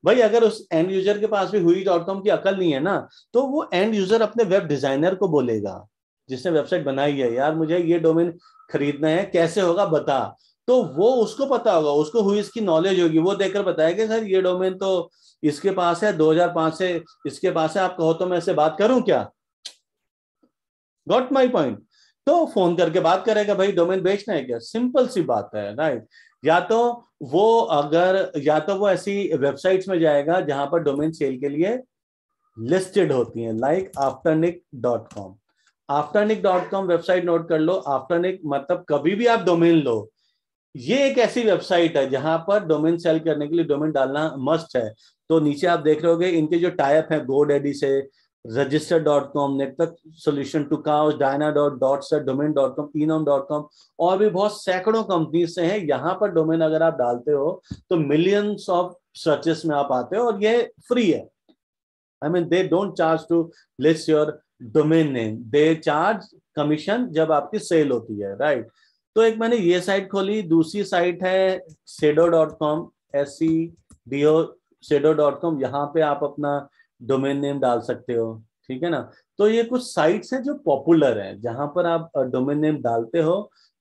भाई अगर उस एंड यूजर के पास भी हुई डॉट कॉम की अकल नहीं है ना तो वो एंड यूजर अपने वेब डिजाइनर को बोलेगा जिसने वेबसाइट बनाई है यार मुझे ये डोमेन खरीदना है कैसे होगा बता तो वो उसको पता होगा उसको हुई इसकी नॉलेज होगी वो देखकर बताएगा सर ये डोमेन तो इसके पास है 2005 से इसके पास है आप कहो तो मैं ऐसे बात करूं क्या गॉट माई पॉइंट तो फोन करके बात करेगा भाई डोमेन बेचना है क्या सिंपल सी बात है राइट या तो वो अगर या तो वो ऐसी वेबसाइट्स में जाएगा जहां पर डोमेन सेल के लिए लिस्टेड होती हैं like Afternic dot com Afternic dot com website note कर लो आफ्टरनिक मतलब कभी भी आप डोमेन लो ये एक ऐसी वेबसाइट है जहां पर डोमेन सेल करने के लिए डोमेन डालना मस्ट है तो नीचे आप देख रहे होगे इनके जो टाइप है गो डेडी से register dot com network solution Tucows Dynadot dot से domain dot com enom dot com और भी बहुत सैकड़ों कंपनी से हैं यहाँ पर डोमेन अगर आप डालते हो तो मिलियंस ऑफ सर्चेस में आप आते हो और ये फ्री है I mean they don't charge to list your domain name they charge commission जब आपकी सेल होती है राइट right? तो एक मैंने ये साइट खोली दूसरी साइट है Sedo dot com S C D O Sedo dot com यहाँ पे आप अपना डोमेन नेम डाल सकते हो ठीक है ना तो ये कुछ साइट्स हैं जो पॉपुलर हैं जहां पर आप डोमेन नेम डालते हो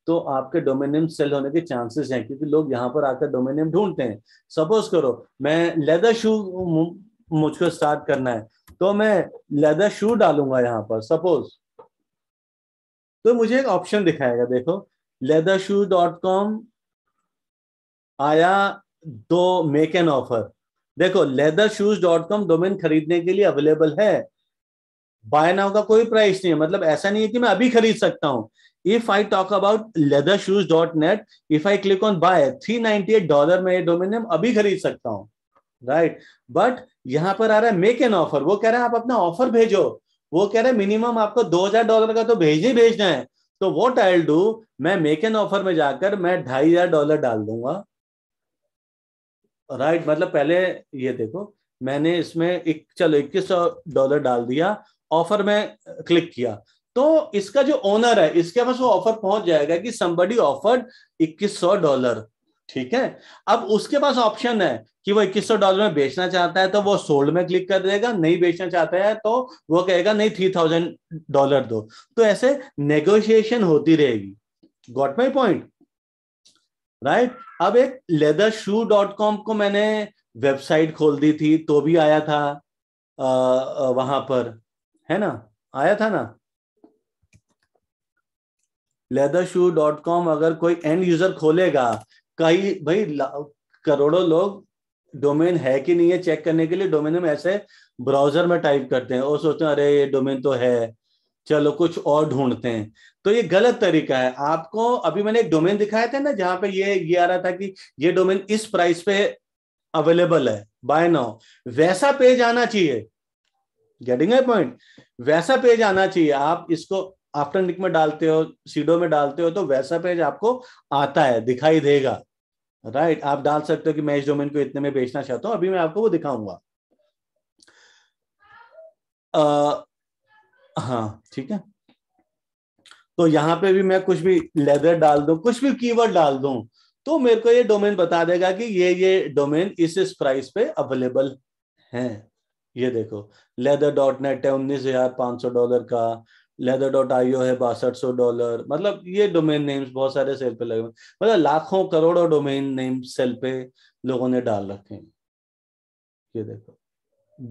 तो आपके डोमेन नेम सेल होने के चांसेस हैं क्योंकि लोग यहाँ पर आकर डोमेन नेम ढूंढते हैं सपोज करो मैं लेदर शू मुझको स्टार्ट करना है तो मैं लेदर शू डालूंगा यहाँ पर सपोज तो मुझे एक ऑप्शन दिखाएगा देखो लेदर शू डॉट कॉम आया दो मेक एन ऑफर देखो leather shoes dot com domain खरीदने के लिए अवेलेबल है बाय नाउ का कोई प्राइस नहीं है मतलब ऐसा नहीं है कि मैं अभी खरीद सकता हूं if I talk about leather shoes dot net if I click on buy three ninety eight dollar में ये डोमेन नेम अभी खरीद सकता हूँ राइट बट यहां पर आ रहा है मेक एन ऑफर वो कह रहे हैं आप अपना ऑफर भेजो वो कह रहे हैं मिनिमम आपको दो हजार डॉलर का तो भेज ही भेजना है तो वॉट आई डू मैं मेक एन ऑफर में जाकर मैं ढाई हजार डॉलर डाल दूंगा राइट right, मतलब पहले ये देखो मैंने इसमें एक चलो इक्कीस सौ डॉलर डाल दिया ऑफर में क्लिक किया तो इसका जो ओनर है इसके पास वो ऑफर पहुंच जाएगा कि समबडी ऑफर्ड इक्कीस सौ डॉलर ठीक है अब उसके पास ऑप्शन है कि वो इक्कीस डॉलर में बेचना चाहता है तो वो सोल्ड में क्लिक कर देगा नहीं बेचना चाहता है तो वो कहेगा नहीं थ्री थाउजेंड डॉलर दो तो ऐसे नेगोशिएशन होती रहेगी गॉट माई पॉइंट राइट अब एक लेदर शू डॉट कॉम को मैंने वेबसाइट खोल दी थी तो भी आया था आ, आ, वहां पर है ना आया था ना लेदर शू डॉट कॉम अगर कोई एंड यूजर खोलेगा कई भाई करोड़ों लोग डोमेन है कि नहीं है चेक करने के लिए डोमेन हम ऐसे ब्राउजर में टाइप करते हैं और सोचते हैं अरे ये डोमेन तो है चलो कुछ और ढूंढते हैं तो ये गलत तरीका है आपको अभी मैंने एक डोमेन दिखाया था ना जहां पे ये ये आ रहा था कि ये डोमेन इस प्राइस पे अवेलेबल है बाय नाउ वैसा पेज आना चाहिए गेटिंग है पॉइंट वैसा पेज आना चाहिए आप इसको आफ्टर निक में डालते हो सीडो में डालते हो तो वैसा पेज आपको आता है दिखाई देगा राइट right? आप डाल सकते हो कि मैं इस डोमेन को इतने में बेचना चाहता हूं अभी मैं आपको वो दिखाऊंगा हाँ ठीक है तो यहां पे भी मैं कुछ भी लेदर डाल दू कुछ भी कीवर्ड डाल दू तो मेरे को ये डोमेन बता देगा कि ये ये डोमेन इस इस प्राइस पे अवेलेबल है ये देखो लेदर डॉट नेट है उन्नीस हजार पांच सौ डॉलर का लेदर डॉट आईओ है बासठ सौ डॉलर मतलब ये डोमेन नेम्स बहुत सारे सेल पे लगे मतलब लाखों करोड़ों डोमेन नेम सेल पे लोगों ने डाल रखे हैं ये देखो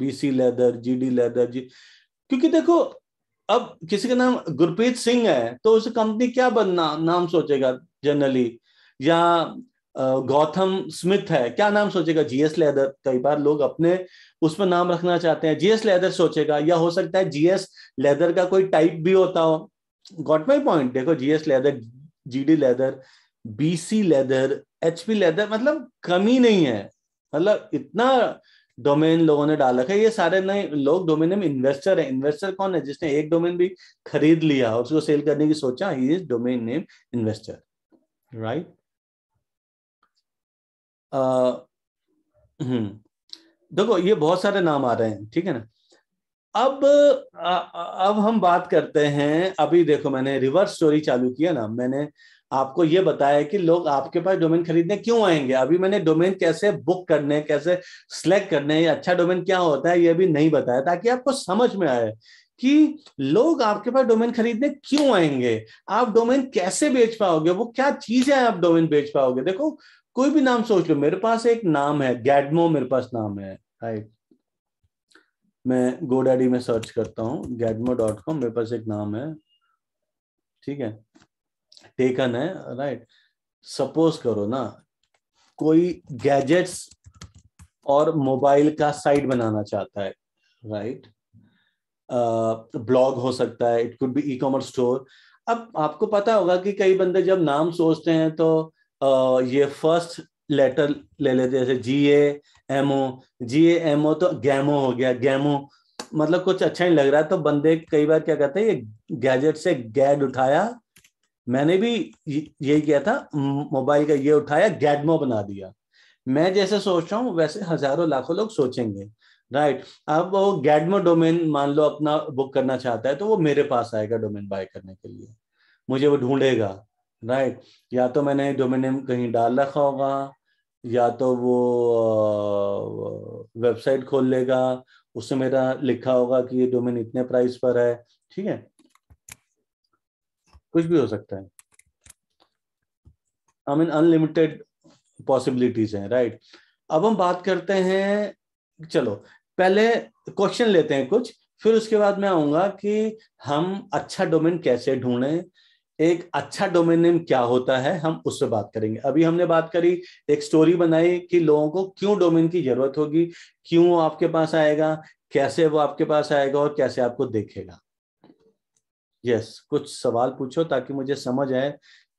BC leather GD leather G क्योंकि देखो अब किसी का नाम गुरप्रीत सिंह है तो उस कंपनी क्या बनना नाम सोचेगा जनरली या गौतम स्मिथ है क्या नाम सोचेगा जीएस लेदर कई बार लोग अपने उसमें नाम रखना चाहते हैं जीएस लेदर सोचेगा या हो सकता है जीएस लेदर का कोई टाइप भी होता हो गॉट माई पॉइंट देखो GS leather GD leather BC leather HP leather मतलब कमी नहीं है मतलब इतना डोमेन लोगों ने डाल रखा है ये सारे नए लोग डोमेन में इन्वेस्टर है इन्वेस्टर कौन है जिसने एक डोमेन भी खरीद लिया और उसको सेल करने की सोचा he is domain name investor right hmm देखो ये बहुत सारे नाम आ रहे हैं ठीक है ना अब आ, अब हम बात करते हैं अभी देखो मैंने रिवर्स स्टोरी चालू किया ना मैंने आपको ये बताया कि लोग आपके पास डोमेन खरीदने क्यों आएंगे अभी मैंने डोमेन कैसे बुक करने कैसे सिलेक्ट करने अच्छा डोमेन क्या होता है ये भी नहीं बताया ताकि आपको समझ में आए कि लोग आपके पास डोमेन खरीदने क्यों आएंगे आप डोमेन कैसे बेच पाओगे वो क्या चीजें आप डोमेन बेच पाओगे देखो कोई भी नाम सोच लो मेरे पास एक नाम है गैडमो मेरे पास नाम है राइट मैं गोडाडी में सर्च करता हूँ गैडमो डॉट कॉम मेरे पास एक नाम है ठीक है टेकन है राइट सपोज करो ना कोई गैजेट्स और मोबाइल का साइट बनाना चाहता है राइट ब्लॉग हो सकता है it could be e commerce store अब आपको पता होगा कि कई बंदे जब नाम सोचते हैं तो ये फर्स्ट लेटर ले लेते जैसे जी A M O ji A M O तो गैमो हो गया गैमो मतलब कुछ अच्छा नहीं लग रहा तो बंदे कई बार क्या कहते हैं ये गैजेट से गैड उठाया मैंने भी यही किया था मोबाइल का ये उठाया गैडमो बना दिया मैं जैसे सोच रहा हूँ वैसे हजारों लाखों लोग सोचेंगे राइट अब वो गैडमो डोमेन मान लो अपना बुक करना चाहता है तो वो मेरे पास आएगा डोमेन बाय करने के लिए मुझे वो ढूंढेगा राइट या तो मैंने नेम कहीं डाल रखा होगा या तो वो वेबसाइट खोल लेगा उसमें मेरा लिखा होगा कि ये डोमेन इतने प्राइस पर है ठीक है कुछ भी हो सकता है आई मीन अनलिमिटेड पॉसिबिलिटीज हैं राइट अब हम बात करते हैं चलो पहले क्वेश्चन लेते हैं कुछ फिर उसके बाद मैं आऊंगा कि हम अच्छा डोमेन कैसे ढूंढें एक अच्छा डोमेन नेम क्या होता है हम उस पर बात करेंगे अभी हमने बात करी एक स्टोरी बनाई कि लोगों को क्यों डोमेन की जरूरत होगी क्यों वो आपके पास आएगा कैसे वो आपके पास आएगा और कैसे आपको देखेगा यस yes, कुछ सवाल पूछो ताकि मुझे समझ आए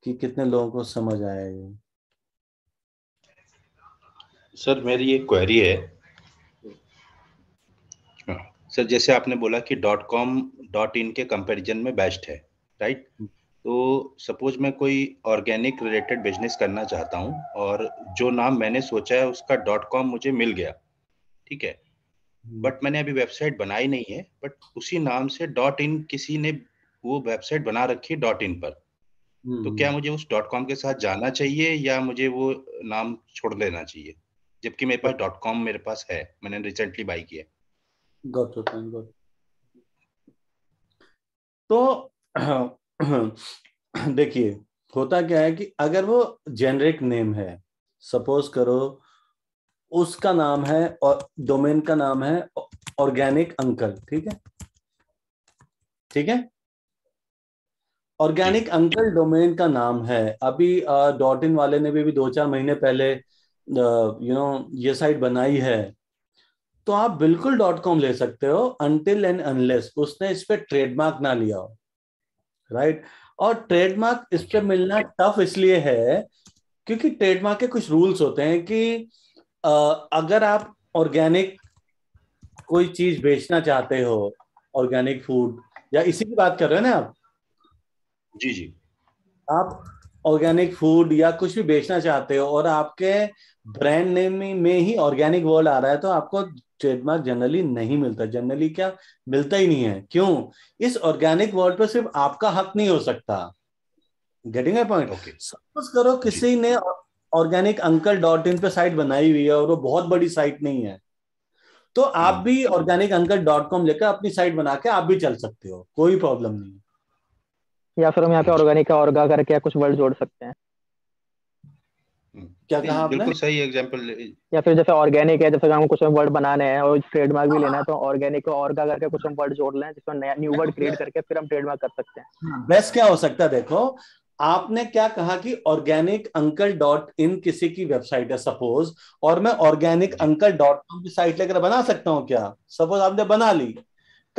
कि कितने लोगों को समझ आए ये सर मेरी एक क्वेरी है हाँ। सर जैसे आपने बोला कि डॉट कॉम डॉट इन के कंपेरिजन में बेस्ट है राइट तो सपोज मैं कोई ऑर्गेनिक रिलेटेड बिजनेस करना चाहता हूँ और जो नाम मैंने सोचा है उसका डॉट कॉम मुझे मिल गया ठीक है हम्म। बट मैंने अभी वेबसाइट बनाई नहीं है बट उसी नाम से डॉट इन किसी ने वो वेबसाइट बना रखी है डॉट इन पर तो हम्म। क्या मुझे उस डॉट कॉम के साथ जाना चाहिए या मुझे वो नाम छोड़ देना चाहिए जबकि मेरे पास डॉट कॉम मेरे पास है मैंने रिसेंटली बाई किया तो हाँ, देखिए होता क्या है कि अगर वो जेनरिक नेम है सपोज करो उसका नाम है और डोमेन का नाम है ऑर्गेनिक अंकल ठीक है ठीक है ऑर्गेनिक अंकल डोमेन का नाम है अभी डॉट इन वाले ने भी, भी दो चार महीने पहले यू नो ये साइट बनाई है तो आप बिल्कुल डॉट कॉम ले सकते हो अनटिल एंड अनलेस उसने इस पर ट्रेडमार्क ना लिया हो राइट और ट्रेडमार्क इस पर मिलना टफ इसलिए है क्योंकि ट्रेडमार्क के कुछ रूल्स होते हैं कि अगर आप ऑर्गेनिक कोई चीज बेचना चाहते हो ऑर्गेनिक फूड या इसी की बात कर रहे हो ना आप जी जी आप ऑर्गेनिक फूड या कुछ भी बेचना चाहते हो और आपके ब्रांड नेम में ही ऑर्गेनिक वर्ड आ रहा है तो आपको ट्रेडमार्क जनरली नहीं मिलता जनरली क्या मिलता ही नहीं है क्यों इस ऑर्गेनिक वर्ल्ड पर सिर्फ आपका हक नहीं हो सकता गेटिंग ए पॉइंट सपोज करो किसी ने ऑर्गेनिक अंकल डॉट इन पे साइट बनाई हुई है और वो बहुत बड़ी साइट नहीं है तो आप hmm. भी ऑर्गेनिक अंकल डॉट कॉम लेकर अपनी साइट बना के आप भी चल सकते हो कोई प्रॉब्लम नहीं या फिर हम यहाँ पे ऑर्गेनिक का ऑर्गा करके कुछ वर्ड जोड़ सकते हैं क्या कहा आपने बिल्कुल सही एग्जांपल या फिर जैसे ऑर्गेनिक है जैसे हम कुछ हम वर्ड बनाने हैं और ट्रेडमार्क भी लेना है तो ऑर्गेनिक को और का करके कुछ हम वर्ड जोड़ लें जिसमें नया न्यू वर्ड क्रिएट करके फिर हम ट्रेडमार्क कर सकते हैं बेस्ट हाँ, क्या हो सकता है देखो आपने क्या कहा कि ऑर्गेनिक अंकल डॉट इन किसी की वेबसाइट है सपोज और मैं ऑर्गेनिक अंकल डॉट कॉम की साइट लेकर बना सकता हूँ क्या सपोज आपने बना ली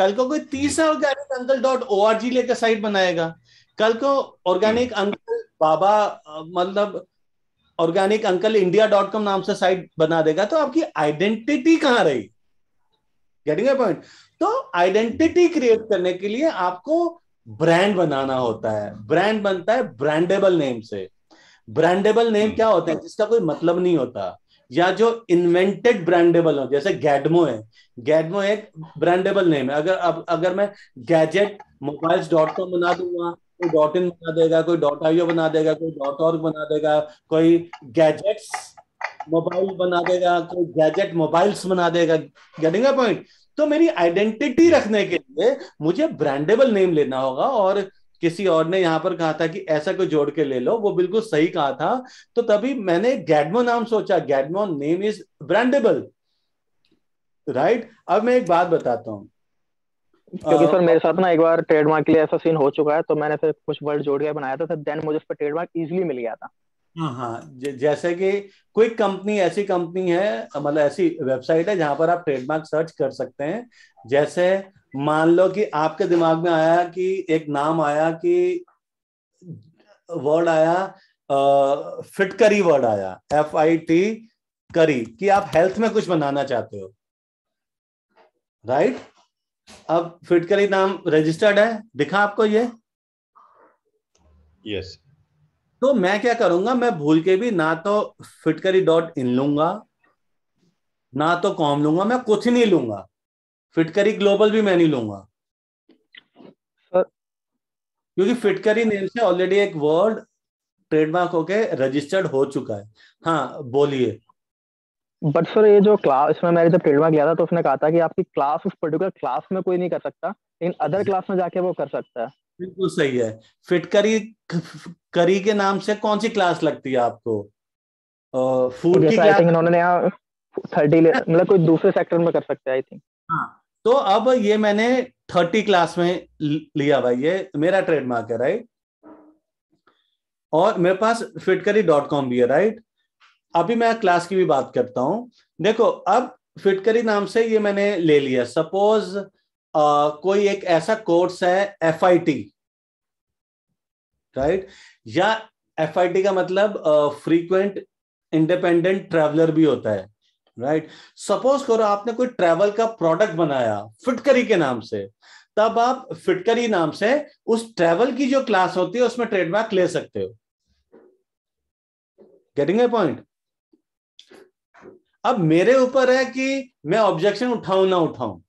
कल को कोई तीसरा organic uncle dot O R G लेकर साइट बनाएगा कल को ऑर्गेनिक अंकल बाबा मतलब organic uncle India dot com नाम से साइट बना देगा तो आपकी आइडेंटिटी कहां रही गेटिंग ए पॉइंट तो आइडेंटिटी क्रिएट करने के लिए आपको ब्रांड बनाना होता है ब्रांड बनता है ब्रांडेबल नेम से ब्रांडेबल नेम hmm. क्या होते हैं जिसका कोई मतलब नहीं होता या जो इन्वेंटेड ब्रांडेबल हो जैसे गैडमो है गैडमो एक ब्रांडेबल नेम है अगर अब अगर मैं गैजेट मोबाइल्स डॉट कॉम बना दूंगा कोई डॉट इन बना देगा कोई डॉट आईओ बना देगा कोई डॉट ऑर्ग बना देगा कोई गैजेट्स मोबाइल बना देगा कोई गैजेट मोबाइल्स बना देगा गेटिंग अ पॉइंट तो मेरी आइडेंटिटी रखने के लिए मुझे ब्रांडेबल नेम लेना होगा और किसी और ने यहाँ पर कहा था कि ऐसा कोई जोड़ के ले लो वो बिल्कुल सही कहा था तो तभी मैंने गैडमो नाम सोचा Gadmo name is brandable right अब मैं एक बात बताता हूं क्योंकि सर मेरे साथ ना एक बार ट्रेडमार्क के लिए ऐसा सीन हो चुका है तो मैंने फिर कुछ वर्ड जोड़ के बनाया था सर तो देन मुझे उस पर ट्रेडमार्क इजिली मिल गया था हाँ हाँ जैसे कि कोई कंपनी ऐसी कंपनी है मतलब ऐसी वेबसाइट है जहां पर आप ट्रेडमार्क सर्च कर सकते हैं जैसे मान लो कि आपके दिमाग में आया कि एक नाम आया कि वर्ड आया फिट करी वर्ड आया एफ आई टी करी कि आप हेल्थ में कुछ बनाना चाहते हो राइट right? अब फिटकरी नाम रजिस्टर्ड है दिखा आपको ये यस तो मैं क्या करूंगा मैं भूल के भी ना तो फिटकली डॉट इन लूंगा ना तो कॉम लूंगा मैं कुछ नहीं लूंगा फिटकरी ग्लोबल भी मैं नहीं लूंगा सर क्योंकि फिटकरी नेम से ऑलरेडी एक वर्ड ट्रेडमार्क होके रजिस्टर्ड हो चुका है हाँ बोलिए बट सर ये जो क्लास इसमें मैंने जब ट्रेडमार्क लिया था तो उसने कहा था कि आपकी क्लास उस पर्टिकुलर क्लास में कोई नहीं कर सकता लेकिन अदर क्लास हम्म। में जाके वो कर सकता है बिल्कुल सही है फिट करी करी के नाम से कौन सी क्लास लगती है आपको फूड की क्लास इन्होंने थर्टी मतलब कोई दूसरे सेक्टर में कर सकते आई थिंक हाँ, तो अब ये मैंने थर्टी क्लास में लिया भाई ये मेरा ट्रेडमार्क है राइट और मेरे पास फिटकरी डॉट कॉम भी है राइट अभी मैं क्लास की भी बात करता हूं देखो अब फिटकरी नाम से ये मैंने ले लिया सपोज कोई एक ऐसा कोर्स है एफ आई टी राइट या एफ आई टी का मतलब फ्रीक्वेंट इंडिपेंडेंट ट्रेवलर भी होता है राइट सपोज करो आपने कोई ट्रेवल का प्रोडक्ट बनाया फिटकरी के नाम से तब आप फिटकरी नाम से उस ट्रेवल की जो क्लास होती है उसमें ट्रेडमार्क ले सकते हो गेटिंग ए पॉइंट अब मेरे ऊपर है कि मैं ऑब्जेक्शन उठाऊं ना उठाऊं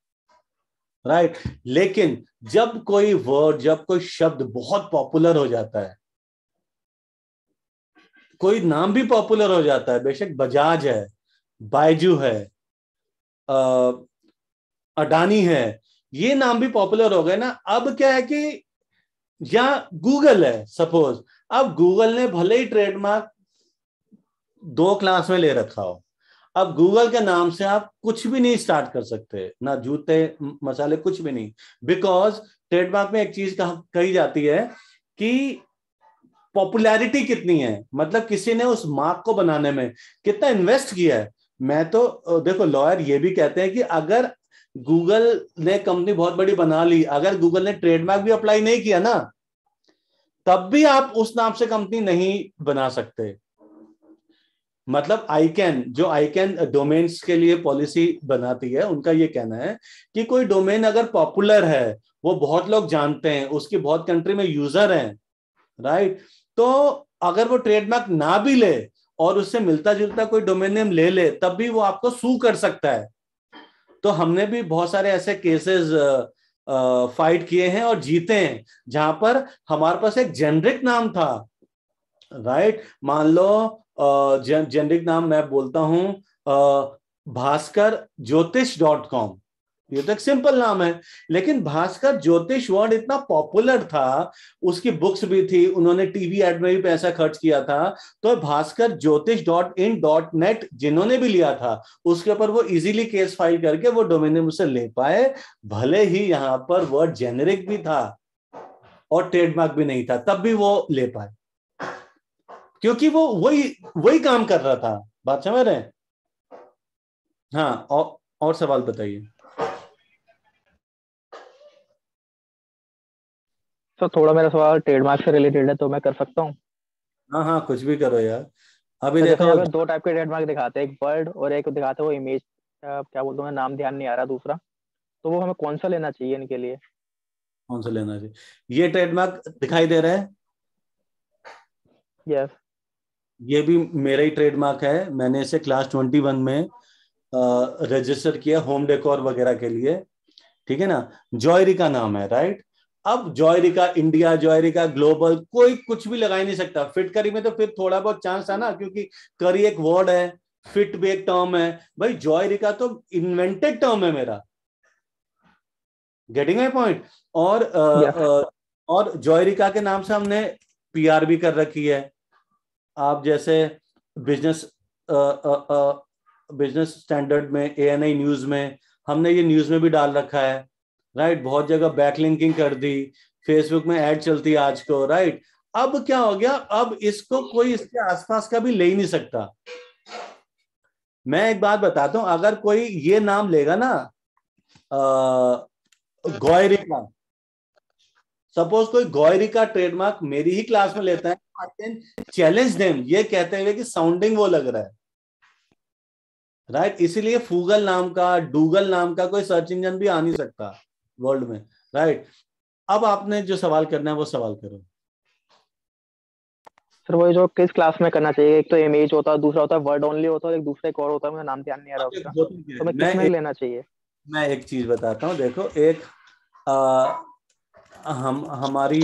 राइट right? लेकिन जब कोई वर्ड जब कोई शब्द बहुत पॉपुलर हो जाता है कोई नाम भी पॉपुलर हो जाता है बेशक बजाज है बायजू है आ, अडानी है ये नाम भी पॉपुलर हो गए ना अब क्या है कि या गूगल है सपोज अब गूगल ने भले ही ट्रेडमार्क दो क्लास में ले रखा हो अब गूगल के नाम से आप कुछ भी नहीं स्टार्ट कर सकते ना जूते मसाले कुछ भी नहीं बिकॉज ट्रेडमार्क में एक चीज कही जाती है कि पॉपुलैरिटी कितनी है मतलब किसी ने उस मार्क को बनाने में कितना इन्वेस्ट किया है मैं तो देखो लॉयर ये भी कहते हैं कि अगर गूगल ने कंपनी बहुत बड़ी बना ली अगर गूगल ने ट्रेडमार्क भी अप्लाई नहीं किया ना तब भी आप उस नाम से कंपनी नहीं बना सकते मतलब आई कैन जो आई कैन डोमेन्स के लिए पॉलिसी बनाती है उनका ये कहना है कि कोई डोमेन अगर पॉपुलर है वो बहुत लोग जानते हैं उसकी बहुत कंट्री में यूजर हैं राइट तो अगर वो ट्रेडमार्क ना भी ले और उससे मिलता जुलता कोई डोमेन नेम ले ले तब भी वो आपको सू कर सकता है तो हमने भी बहुत सारे ऐसे केसेस फाइट किए हैं और जीते हैं जहां पर हमारे पास एक जेनरिक नाम था राइट मान लो जेनरिक नाम मैं बोलता हूं भास्कर ज्योतिष डॉट कॉम ये तो एक सिंपल नाम है लेकिन भास्कर ज्योतिष वर्ड इतना पॉपुलर था उसकी बुक्स भी थी उन्होंने टीवी एड में भी पैसा खर्च किया था तो भास्कर ज्योतिष डॉट इन डॉट नेट जिन्होंने भी लिया था उसके ऊपर वो इजीली केस फाइल करके वो डोमेन उसे ले पाए भले ही यहां पर वर्ड जेनेरिक भी था और ट्रेडमार्क भी नहीं था तब भी वो ले पाए क्योंकि वो वही वही काम कर रहा था बात समझ रहे हाँ और, और सवाल बताइए तो थोड़ा मेरा सवाल ट्रेडमार्क से रिलेटेड है तो मैं कर सकता हूँ हाँ हाँ कुछ भी करो यार अभी तो देखो तो दो टाइप के ट्रेडमार्क दिखाते हैं एक बर्ड और एक दिखाते हैं वो इमेज क्या बोलते हैं नाम ध्यान नहीं आ रहा दूसरा तो वो हमें कौन सा लेना चाहिए इनके लिए कौन सा लेना चाहिए ये ट्रेडमार्क दिखाई दे रहा है यस yes. ये भी मेरा ही ट्रेडमार्क है मैंने इसे क्लास ट्वेंटी वन में रजिस्टर किया होम डेकोर वगैरह के लिए ठीक है ना जॉयरी का नाम है राइट अब जॉयरी का इंडिया जॉयरी का ग्लोबल कोई कुछ भी लगा ही नहीं सकता फिट करी में तो फिर थोड़ा बहुत चांस था ना क्योंकि करी एक वर्ड है फिट भी एक टर्म है भाई जॉयरी का तो इन्वेंटेड टर्म है मेरा गेटिंग माई पॉइंट और आ, yeah. आ, और जॉयरिका के नाम से हमने पीआर भी कर रखी है आप जैसे बिजनेस बिजनेस स्टैंडर्ड में ए एन आई न्यूज में हमने ये न्यूज में भी डाल रखा है राइट बहुत जगह बैकलिंकिंग कर दी फेसबुक में एड चलती आज को राइट अब क्या हो गया अब इसको कोई इसके आसपास का भी ले ही नहीं सकता मैं एक बात बताता हूं अगर कोई ये नाम लेगा ना गौरी का सपोज कोई गौरी का ट्रेडमार्क मेरी ही क्लास में लेता है आई चैलेंज देम ये कहते हुए कि साउंडिंग वो लग रहा है राइट right? इसीलिए फूगल नाम का डूगल नाम का कोई सर्च इंजन भी आ नहीं सकता वर्ल्ड में राइट right? अब आपने जो सवाल करना है वो सवाल करो सर वही जो किस क्लास में करना चाहिए एक तो इमेज होता है दूसरा होता है वर्ड ओनली होता है एक दूसरे एक और होता है मुझे नाम ध्यान नहीं आ रहा उसका तो मैं किसमें लेना चाहिए मैं एक चीज बताता हूँ देखो एक आ, हम हमारी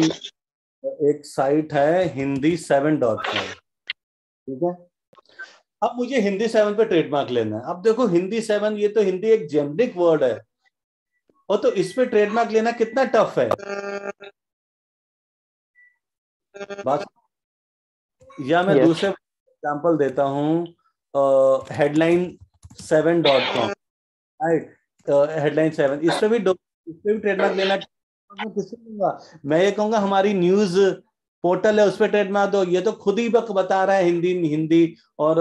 एक साइट है हिंदी सेवन डॉट कॉम ठीक है अब मुझे हिंदी सेवन पे ट्रेडमार्क लेना है अब देखो हिंदी सेवन ये तो हिंदी एक जेमरिक वर्ड है और तो इस पे ट्रेडमार्क लेना कितना टफ है बात या मैं दूसरे एग्जांपल देता हूं headline seven dot com right headline seven इस पे भी इस पे भी ट्रेडमार्क लेना मैं ये कहूंगा हमारी न्यूज पोर्टल है उस पर ट्रेड मार दो ये तो खुद ही बक बता रहा है हिंदी हिंदी और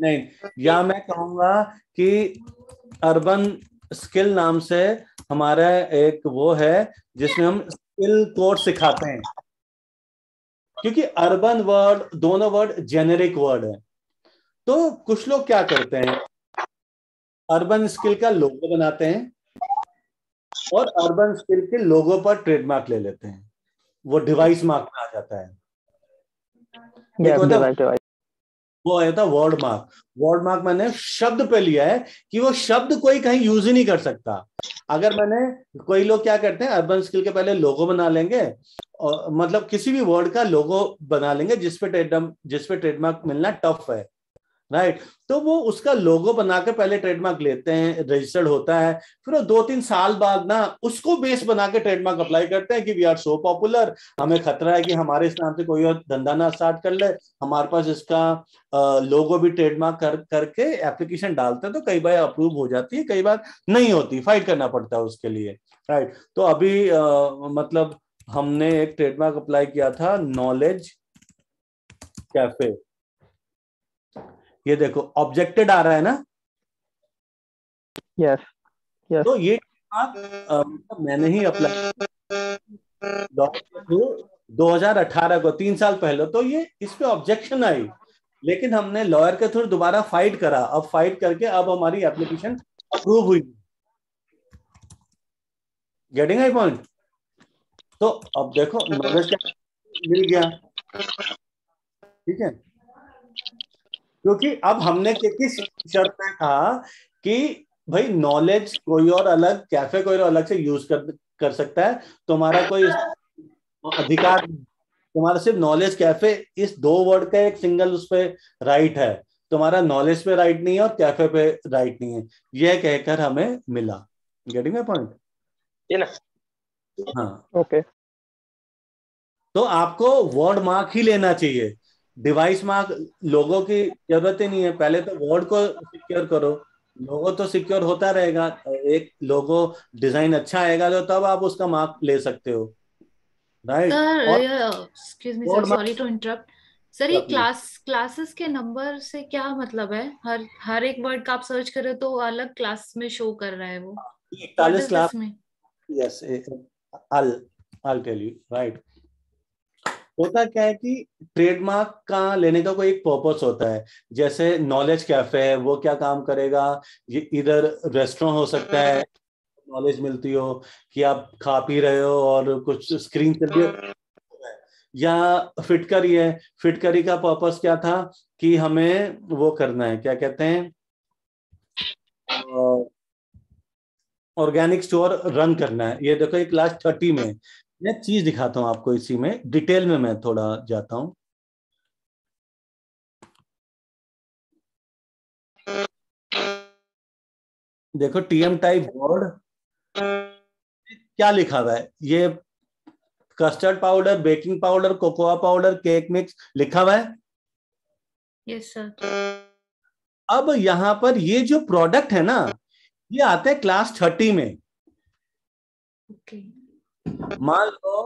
नहीं या मैं कहूंगा कि अर्बन स्किल नाम से हमारा एक वो है जिसमें हम स्किल कोर्स सिखाते हैं क्योंकि अर्बन वर्ड दोनों वर्ड जेनेरिक वर्ड है तो कुछ लोग क्या करते हैं अर्बन स्किल का लोगो बनाते हैं और अर्बन स्किल के लोगों पर ट्रेडमार्क ले लेते हैं वो डिवाइस मार्क में आ जाता है yeah, तो वो आया था वर्ड मार्क वर्ड मार्क मैंने शब्द पे लिया है कि वो शब्द कोई कहीं यूज ही नहीं कर सकता अगर मैंने कोई लोग क्या करते हैं अर्बन स्किल के पहले लोगो बना लेंगे और मतलब किसी भी वर्ड का लोगो बना लेंगे जिसपे ट्रेड जिसपे ट्रेडमार्क मिलना टफ है राइट तो वो उसका लोगो बनाकर पहले ट्रेडमार्क लेते हैं रजिस्टर्ड होता है फिर वो दो तीन साल बाद ना उसको बेस बना के ट्रेडमार्क अप्लाई करते हैं कि वी आर सो पॉपुलर हमें खतरा है कि हमारे इस नाम से कोई और धंधा ना स्टार्ट कर ले हमारे पास इसका लोगो भी ट्रेडमार्क कर करके एप्लीकेशन डालते हैं तो कई बार अप्रूव हो जाती है कई बार नहीं होती फाइट करना पड़ता है उसके लिए राइट तो अभी आ, मतलब हमने एक ट्रेडमार्क अप्लाई किया था नॉलेज कैफे ये देखो ऑब्जेक्टेड आ रहा है ना यस तो ये मतलब मैंने ही अप्लाई दो हजार अठारह को तीन साल पहले तो ये इस पे ऑब्जेक्शन आई लेकिन हमने लॉयर के थ्रू दोबारा फाइट करा अब फाइट करके अब हमारी एप्लीकेशन अप्रूव हुई गेटिंग आई पॉइंट तो अब देखो नॉलेज मिल गया ठीक है क्योंकि अब हमने किस शर्त में कहा कि भाई नॉलेज कोई और अलग कैफे कोई और अलग से यूज कर कर सकता है तुम्हारा कोई अधिकार तुम्हारा सिर्फ नॉलेज कैफे इस दो वर्ड का एक सिंगल उस पर राइट है तुम्हारा नॉलेज पे राइट नहीं है और कैफे पे राइट नहीं है यह कहकर हमें मिला गेटिंग माई पॉइंट हाँ ओके okay. तो आपको वर्ड मार्क ही लेना चाहिए डिवाइस में लोगों की जरूरत ही नहीं है पहले तो वर्ड को सिक्योर करो लोगो तो सिक्योर होता रहेगा एक लोगो डिजाइन अच्छा आएगा तो तब आप उसका मार्क ले सकते हो right sorry to interrupt sir ये क्लास क्लासेस के नंबर से क्या मतलब है हर हर एक वर्ड का आप सर्च करें तो अलग क्लास में शो कर रहा है वो इकतालीस क्लास में yes I tell you right होता क्या है कि ट्रेडमार्क का लेने का कोई एक पर्पस होता है जैसे नॉलेज कैफे है वो क्या काम करेगा ये इधर रेस्टोरेंट हो सकता है नॉलेज मिलती हो कि आप खा पी रहे हो और कुछ स्क्रीन से भी या फिट करी है फिट करी का पर्पस क्या था कि हमें वो करना है क्या कहते हैं ऑर्गेनिक स्टोर रन करना है ये देखो एक क्लास थर्टी में मैं चीज दिखाता हूँ आपको इसी में डिटेल में मैं थोड़ा जाता हूं देखो टीएम टाइप बोर्ड क्या लिखा हुआ है ये custard powder baking powder cocoa powder cake mix लिखा हुआ है यस सर अब यहाँ पर ये जो प्रोडक्ट है ना ये आते है क्लास थर्टी में okay. मान लो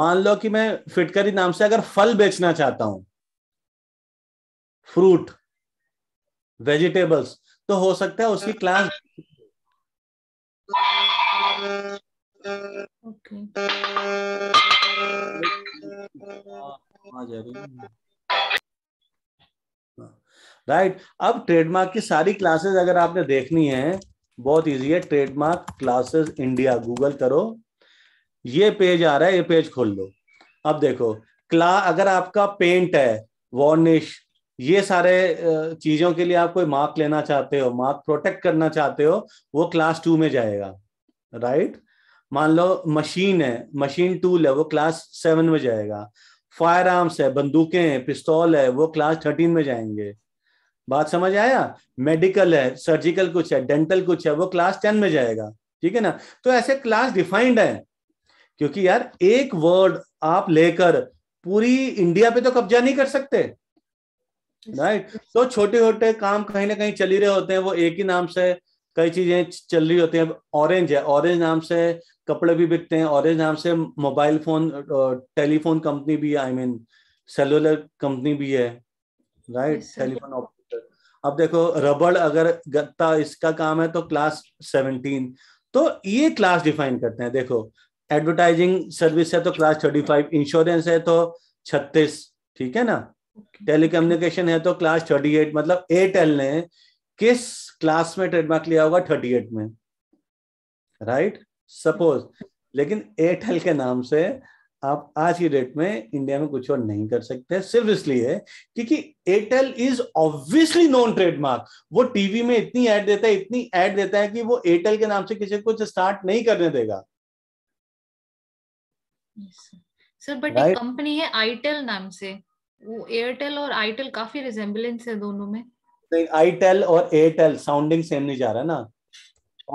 मान लो कि मैं फिटकरी नाम से अगर फल बेचना चाहता हूं फ्रूट वेजिटेबल्स तो हो सकता है उसकी क्लास okay. राइट अब ट्रेडमार्क की सारी क्लासेस अगर आपने देखनी है बहुत इजी है ट्रेडमार्क क्लासेस इंडिया गूगल करो ये पेज आ रहा है ये पेज खोल लो अब देखो क्ला अगर आपका पेंट है वॉर्निश ये सारे चीजों के लिए आप कोई मार्क लेना चाहते हो मार्क प्रोटेक्ट करना चाहते हो वो क्लास टू में जाएगा राइट मान लो मशीन है मशीन टूल है वो क्लास सेवन में जाएगा फायर आर्म्स है बंदूकें हैं पिस्तौल है वो क्लास थर्टीन में जाएंगे बात समझ आया मेडिकल है सर्जिकल कुछ है डेंटल कुछ है वो क्लास टेन में जाएगा ठीक है ना तो ऐसे क्लास डिफाइंड है क्योंकि यार एक वर्ड आप लेकर पूरी इंडिया पे तो कब्जा नहीं कर सकते राइट तो छोटे छोटे काम कहीं ना कहीं चल ही रहे होते हैं वो एक ही नाम से कई चीजें चल रही होती हैं ऑरेंज है ऑरेंज नाम से कपड़े भी बिकते हैं ऑरेंज नाम से मोबाइल फोन टेलीफोन कंपनी भी है आई मीन सेलुलर कंपनी भी है राइट टेलीफोन ऑपरेटर अब देखो रबड़ अगर गत्ता इसका काम है तो क्लास सेवनटीन तो ये क्लास डिफाइन करते हैं देखो एडवर्टाइजिंग सर्विस है तो क्लास थर्टी फाइव इंश्योरेंस है तो छत्तीस ठीक है ना टेलीकम्युनिकेशन है तो क्लास थर्टी एट मतलब एयरटेल ने किस क्लास में ट्रेडमार्क लिया होगा थर्टी एट में राइट right? सपोज लेकिन एयरटेल के नाम से आप आज की डेट में इंडिया में कुछ और नहीं कर सकते सिर्फ इसलिए क्योंकि Airtel is obviously non trademark वो टीवी में इतनी ऐड देता है इतनी ऐड देता है कि वो एयरटेल के नाम से किसी कुछ स्टार्ट नहीं करने देगा सर बट एक कंपनी है आईटेल नाम से वो एयरटेल और आईटेल काफी रिजेम्बलेंस है दोनों में नहीं आईटेल और एयरटेल साउंडिंग सेम नहीं जा रहा ना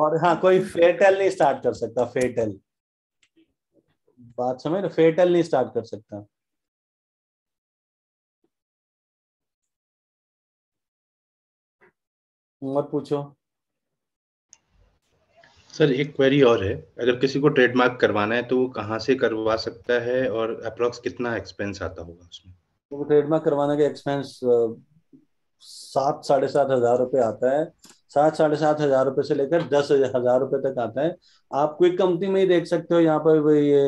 और हाँ कोई फेटेल नहीं स्टार्ट कर सकता फेटेल बात समझ रहे फेटेल नहीं स्टार्ट कर सकता और पूछो सर एक क्वेरी और है अगर किसी को ट्रेडमार्क करवाना है तो वो कहाँ से करवा सकता है और अप्रोक्स कितना एक्सपेंस आता होगा उसमें तो ट्रेडमार्क करवाने का एक्सपेंस सात साढ़े सात हजार रुपये आता है सात साढ़े सात हजार रुपये से लेकर दस हजार रुपये तक आता है आप कोई कंपनी में ही देख सकते हो यहाँ पर ये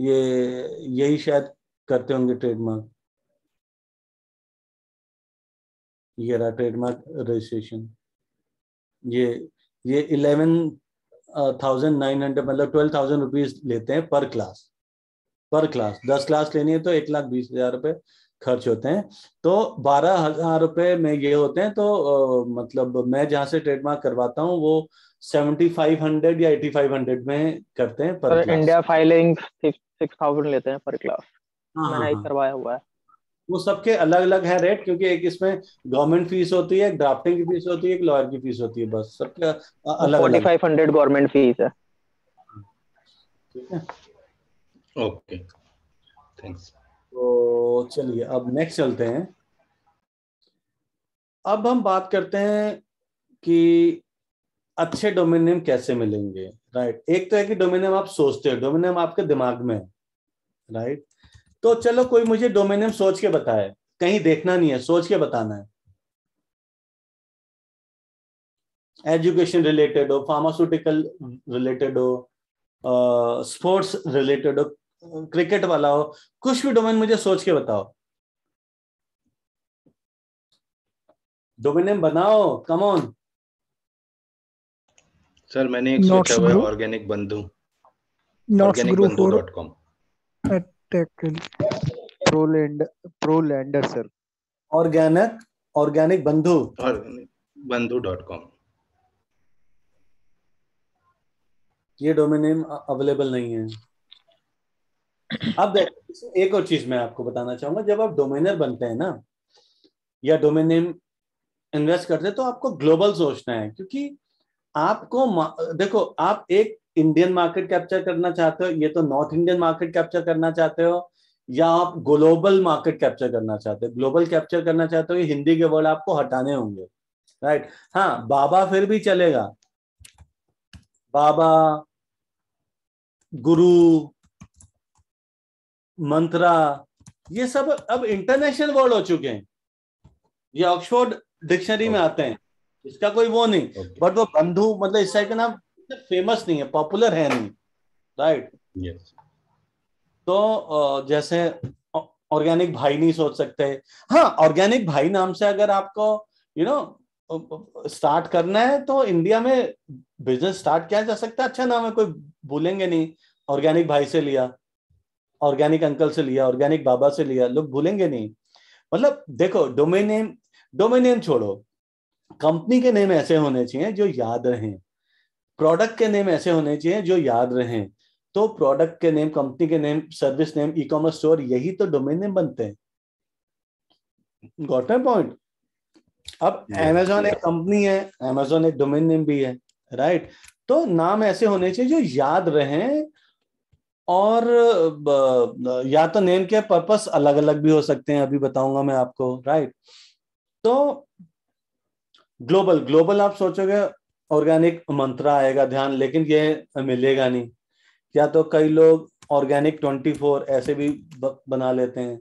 ये यही शायद करते होंगे ट्रेडमार्क ये रहा ट्रेडमार्क रजिस्ट्रेशन ये ये इलेवन थाउजेंड नाइन हंड्रेड मतलब ट्वेल्व थाउजेंड रुपीज लेते हैं पर क्लास पर क्लास दस क्लास लेनी है तो एक लाख बीस हजार रुपये खर्च होते हैं तो बारह हजार रुपये में ये होते हैं तो आ, मतलब मैं जहाँ से ट्रेडमार्क करवाता हूँ वो सेवेंटी फाइव हंड्रेड या एटी फाइव हंड्रेड में करते हैं पर, पर इंडिया फाइलिंग सिक्स थाउजेंड लेते हैं पर क्लास हाँ, हाँ, मैंने हाँ। करवाया हुआ है वो सबके अलग अलग है रेट क्योंकि एक इसमें गवर्नमेंट फीस होती है एक ड्राफ्टिंग की फीस होती है एक लॉयर की फीस होती है बस सबके अलग forty five hundred government fees है ठीक है ओके थैंक्स तो चलिए अब नेक्स्ट चलते हैं अब हम बात करते हैं कि अच्छे डोमेन नेम कैसे मिलेंगे राइट एक तो है कि डोमेन नेम आप सोचते हो डोमेन नेम आपके दिमाग में है राइट तो चलो कोई मुझे डोमेनियम सोच के बताए कहीं देखना नहीं है सोच के बताना है एजुकेशन रिलेटेड हो फार्मास्यूटिकल रिलेटेड हो स्पोर्ट्स रिलेटेड हो क्रिकेट वाला हो कुछ भी डोमेन मुझे सोच के बताओ डोमेन बनाओ कम ऑन सर मैंने एक सोचा हुआ है organic Bandhu organic Bandhu dot com tackle proland prolander sir organic organic Bandhu Bandhu dot com ये डोमेन नेम अवेलेबल नहीं है अब एक और चीज मैं आपको बताना चाहूंगा जब आप डोमेनर बनते हैं ना या डोमेन नेम इन्वेस्ट करते हैं तो आपको ग्लोबल सोचना है क्योंकि आपको देखो आप एक इंडियन मार्केट कैप्चर करना चाहते हो ये तो नॉर्थ इंडियन मार्केट कैप्चर करना चाहते हो या आप ग्लोबल मार्केट कैप्चर करना चाहते हो ग्लोबल कैप्चर करना चाहते हो ये हिंदी के वर्ड आपको हटाने होंगे राइट हाँ बाबा फिर भी चलेगा बाबा गुरु मंत्रा ये सब अब इंटरनेशनल वर्ड हो चुके हैं ये ऑक्सफोर्ड डिक्शनरी में आते हैं इसका कोई वो नहीं बट वो बंधु मतलब इस टाइप के नाम फेमस नहीं है पॉपुलर है नहीं राइट यस तो जैसे ऑर्गेनिक भाई नहीं सोच सकते हाँ ऑर्गेनिक भाई नाम से अगर आपको यू नो स्टार्ट करना है तो इंडिया में बिजनेस स्टार्ट किया जा सकता है अच्छा नाम है कोई भूलेंगे नहीं ऑर्गेनिक भाई से लिया ऑर्गेनिक अंकल से लिया ऑर्गेनिक बाबा से लिया लोग भूलेंगे नहीं मतलब देखो डोमेन नेम डोमेन नेम छोड़ो कंपनी के नेम ऐसे होने चाहिए जो याद रहें प्रोडक्ट के नेम ऐसे होने चाहिए जो याद रहे तो प्रोडक्ट के नेम कंपनी के name service name e commerce store यही तो डोमेन नेम बनते हैं गॉटन पॉइंट अब अमेजोन एक कंपनी है एमेजोन एक डोमेन नेम भी है राइट तो नाम ऐसे होने चाहिए जो याद रहे और या तो नेम के पर्पस अलग अलग भी हो सकते हैं अभी बताऊंगा मैं आपको राइट तो ग्लोबल ग्लोबल आप सोचोगे ऑर्गेनिक मंत्रा आएगा ध्यान लेकिन ये मिलेगा नहीं या तो कई लोग ऑर्गेनिक ट्वेंटी फोर ऐसे भी बना लेते हैं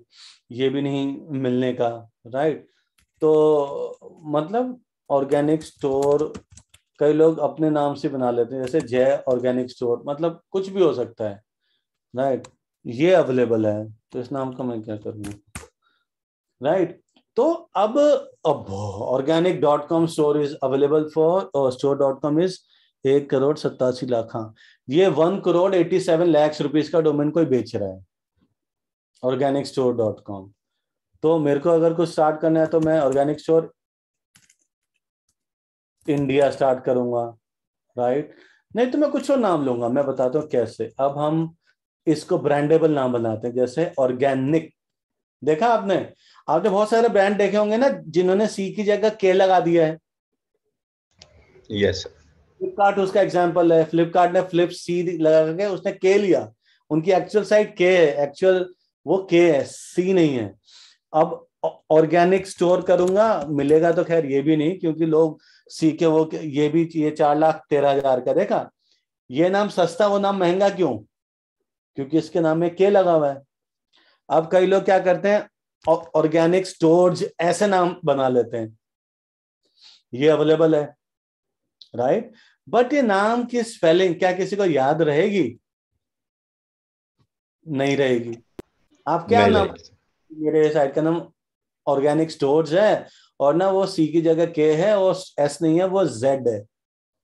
ये भी नहीं मिलने का राइट तो मतलब ऑर्गेनिक स्टोर कई लोग अपने नाम से बना लेते हैं जैसे जय ऑर्गेनिक स्टोर मतलब कुछ भी हो सकता है राइट ये अवेलेबल है तो इस नाम का मैं क्या करूँगा राइट तो अब organic dot com store is available for store dot com is एक करोड़ सत्तासी लाख हाँ। ये one crore eighty seven lakhs rupees का डोमेन कोई बेच रहा है ऑर्गेनिक स्टोर डॉट कॉम तो मेरे को अगर कुछ स्टार्ट करना है तो मैं ऑर्गेनिक स्टोर इंडिया स्टार्ट करूंगा राइट नहीं तो मैं कुछ और नाम लूंगा मैं बताता हूँ कैसे अब हम इसको ब्रांडेबल नाम बनाते हैं जैसे ऑर्गेनिक देखा आपने आपने बहुत सारे ब्रांड देखे होंगे ना जिन्होंने सी की जगह के लगा दिया है यस फ्लिपकार्ट उसका एग्जाम्पल है फ्लिपकार्ट ने फ्लिप सी लगा करके उसने के लिया उनकी एक्चुअल साइट के है एक्चुअल वो के है सी नहीं है अब ऑर्गेनिक स्टोर करूंगा मिलेगा तो खैर ये भी नहीं क्योंकि लोग सी के वो ये भी ये चार लाख तेरह हजार का देखा ये नाम सस्ता वो नाम महंगा क्यों क्योंकि इसके नाम में के लगा हुआ है अब कई लोग क्या करते हैं ऑर्गेनिक स्टोर्ज ऐसे नाम बना लेते हैं ये अवेलेबल है राइट right? बट ये नाम की स्पेलिंग क्या किसी को याद रहेगी नहीं रहेगी आप क्या नाम मेरे साइड का नाम ऑर्गेनिक स्टोर्स है और ना वो सी की जगह के है और एस नहीं है वो जेड है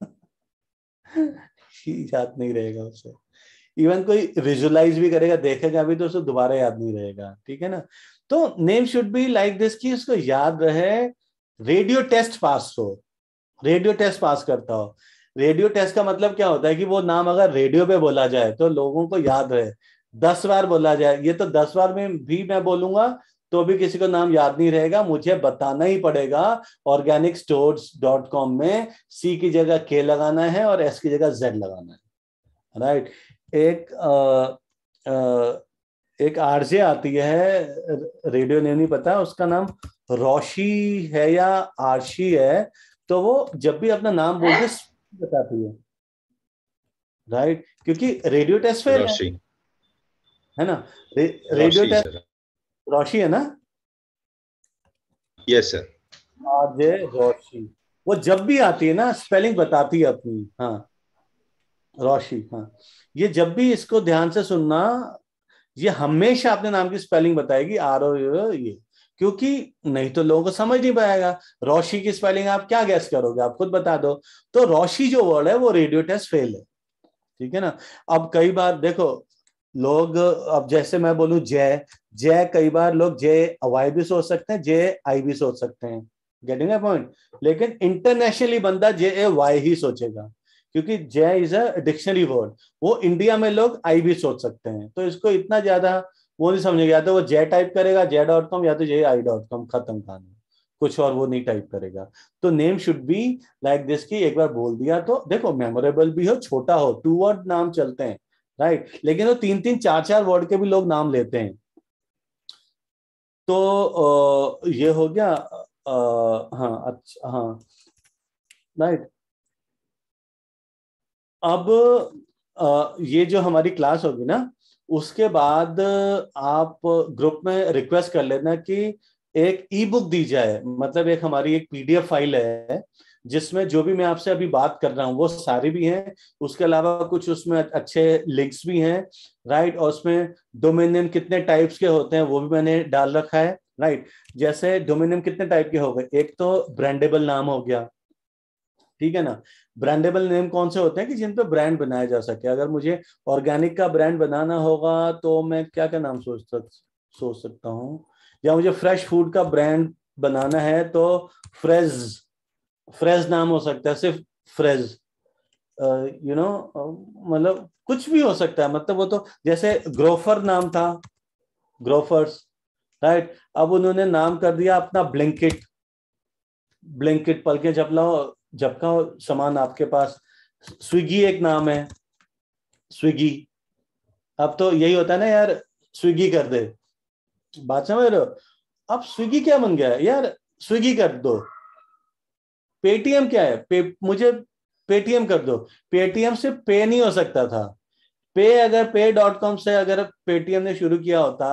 याद नहीं रहेगा उसे इवन कोई विजुअलाइज भी करेगा देखेगा अभी तो उसे दोबारा याद नहीं रहेगा ठीक है ना तो name should be like this कि उसको याद रहे रेडियो टेस्ट पास हो रेडियो टेस्ट पास करता हो रेडियो टेस्ट का मतलब क्या होता है कि वो नाम अगर रेडियो पे बोला जाए तो लोगों को याद रहे दस बार बोला जाए ये तो दस बार में भी मैं बोलूंगा तो भी किसी को नाम याद नहीं रहेगा मुझे बताना ही पड़ेगा ऑर्गेनिक स्टोर डॉट कॉम में सी की जगह के लगाना है और एस की जगह जेड लगाना है राइट right? एक आ, आ, एक आरजे आती है रेडियो ने नहीं पता उसका नाम रोशी है या आरशी है तो वो जब भी अपना नाम बोलते बताती है राइट क्योंकि रेडियो टेस्ट फेल है, है ना रे, रेडियो टेस्ट रोशी है ना यस सर आरजे रोशी वो जब भी आती है ना स्पेलिंग बताती है अपनी हाँ रोशी हाँ ये जब भी इसको ध्यान से सुनना ये हमेशा अपने नाम की स्पेलिंग बताएगी आर ओ ये क्योंकि नहीं तो लोगों को समझ नहीं पाएगा रोशी की स्पेलिंग आप क्या गैस करोगे आप खुद बता दो तो रोशी जो वर्ड है वो रेडियो टेस्ट फेल है ठीक है ना अब कई बार देखो लोग अब जैसे मैं बोलूं जय जय कई बार लोग जय अवाई भी सोच सकते हैं जय आई भी सोच सकते हैं गेटिंग पॉइंट लेकिन इंटरनेशनली बंदा जे ए वाई ही सोचेगा क्योंकि Jai is a dictionary word वो इंडिया में लोग आई भी सोच सकते हैं तो इसको इतना ज्यादा वो नहीं समझेगा या तो वो जय टाइप करेगा जय डॉट कॉम या तो जय आई डॉट कॉम खत्म कहानी कुछ और वो नहीं टाइप करेगा तो name should be like this की एक बार बोल दिया तो देखो मेमोरेबल भी हो छोटा हो टू वर्ड नाम चलते हैं राइट लेकिन वो तीन तीन चार चार वर्ड के भी लोग नाम लेते हैं तो ये हो गया आ, हाँ अच्छा हाँ राइट अब आ, ये जो हमारी क्लास होगी ना उसके बाद आप ग्रुप में रिक्वेस्ट कर लेना कि एक ई बुक दी जाए मतलब एक हमारी एक पीडीएफ फाइल है जिसमें जो भी मैं आपसे अभी बात कर रहा हूँ वो सारी भी हैं उसके अलावा कुछ उसमें अच्छे लिंक्स भी हैं राइट और उसमें डोमेन नेम कितने टाइप्स के होते हैं वो भी मैंने डाल रखा है राइट जैसे डोमेन नेम कितने टाइप के हो गए एक तो ब्रांडेबल नाम हो गया ठीक है ना ब्रांडेबल नेम कौन से होते हैं कि जिन पे ब्रांड बनाया जा सके अगर मुझे ऑर्गेनिक का ब्रांड बनाना होगा तो मैं क्या क्या नाम सोच सक सोच सकता हूँ या मुझे फ्रेश फूड का ब्रांड बनाना है तो फ्रेज फ्रेज नाम हो सकता है सिर्फ फ्रेज यू नो मतलब कुछ भी हो सकता है मतलब वो तो जैसे ग्रोफर नाम था ग्रोफर्स राइट right? अब उन्होंने नाम कर दिया अपना ब्लैंकेट ब्लैंकेट पलके झपलाओ जब का सामान आपके पास स्विगी एक नाम है स्विगी अब तो यही होता है ना यार स्विगी कर दे बात समझ रहे हो अब स्विगी क्या बन गया यार स्विगी कर दो पेटीएम क्या है पे, मुझे पेटीएम कर दो पेटीएम से पे नहीं हो सकता था पे अगर पे डॉट कॉम से अगर पेटीएम ने शुरू किया होता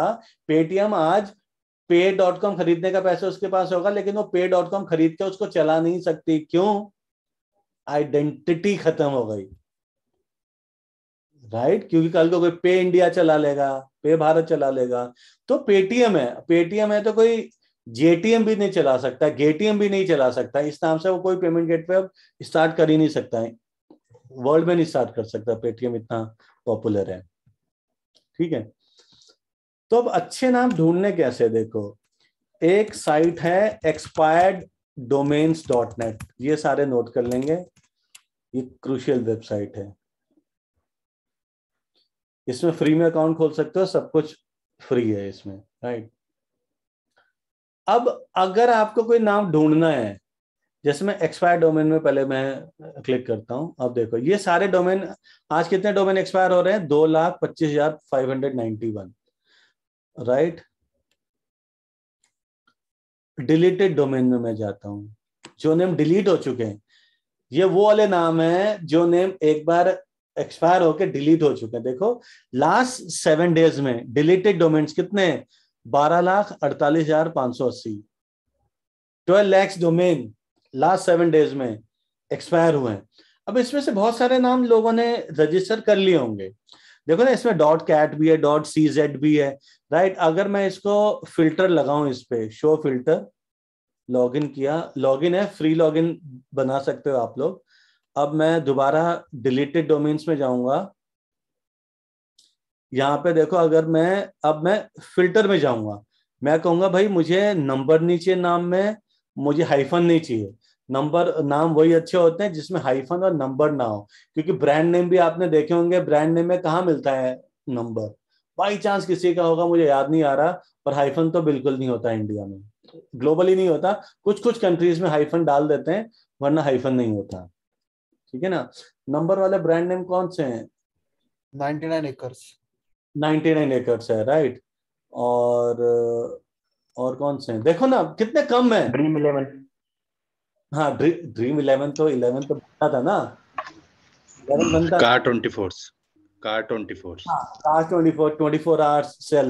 पेटीएम आज पे डॉट कॉम खरीदने का पैसा उसके पास होगा लेकिन वो पे डॉट कॉम खरीद के उसको चला नहीं सकती क्यों आइडेंटिटी खत्म हो गई राइट right? क्योंकि कल को कोई पे इंडिया चला लेगा पे भारत चला लेगा तो पेटीएम है पेटीएम है तो कोई जेटीएम भी नहीं चला सकता गेटीएम भी नहीं चला सकता इस नाम से वो कोई पेमेंट गेटवे अब स्टार्ट कर ही नहीं सकता है वर्ल्ड में नहीं स्टार्ट कर सकता पेटीएम इतना पॉपुलर है ठीक है तो अब अच्छे नाम ढूंढने कैसे देखो एक साइट है एक्सपायर्ड डोमेन्स डॉट नेट ये सारे नोट कर लेंगे ये क्रूशियल वेबसाइट है इसमें फ्री में अकाउंट खोल सकते हो सब कुछ फ्री है इसमें राइट अब अगर आपको कोई नाम ढूंढना है जैसे मैं एक्सपायर डोमेन में पहले मैं क्लिक करता हूं अब देखो ये सारे डोमेन आज कितने डोमेन एक्सपायर हो रहे हैं दो लाख पच्चीस हजार five hundred ninety one right deleted domain में मैं जाता हूं जो नेम डिलीट हो चुके हैं ये वो वाले नाम है जो नेम एक बार एक्सपायर होके डिलीट हो चुके हैं देखो लास्ट सेवन डेज में डिलीटेड डोमेन्स कितने बारह लाख अड़तालीस हजार पांच सौ अस्सी twelve lakhs domain last seven days में एक्सपायर हुए हैं अब इसमें से बहुत सारे नाम लोगों ने रजिस्टर कर लिए होंगे देखो ना इसमें डॉट कैट भी है डॉट सी जेड भी है राइट अगर मैं इसको फिल्टर लगाऊं इस पे शो फिल्टर लॉगिन किया लॉगिन है फ्री लॉगिन बना सकते हो आप लोग अब मैं दोबारा डिलीटेड डोमेन्स में जाऊंगा यहाँ पे देखो अगर मैं अब मैं फिल्टर में जाऊंगा मैं कहूंगा भाई मुझे नंबर नहीं चाहिए नाम में मुझे हाइफन नहीं चाहिए नंबर नाम वही अच्छे होते हैं जिसमें हाइफन और नंबर ना हो क्योंकि ब्रांड नेम भी आपने देखे होंगे ब्रांड नेम में कहा मिलता है नंबर बाई चांस किसी का होगा मुझे याद नहीं आ रहा पर हाइफन तो बिल्कुल नहीं होता इंडिया में ग्लोबली नहीं होता कुछ कुछ कंट्रीज में हाइफन डाल देते हैं वरना हाइफन नहीं होता ठीक है ना नंबर वाले ब्रांड नेम कौन से हैं ninety nine acres ninety nine acres है राइट और और कौन से हैं देखो ना कितने कम है ड्रीम इलेवन हाँ ड्रीम इलेवन तो इलेवन तो बनता था ना इलेवन बनता car twenty fours car twenty four car twenty four twenty four hours sale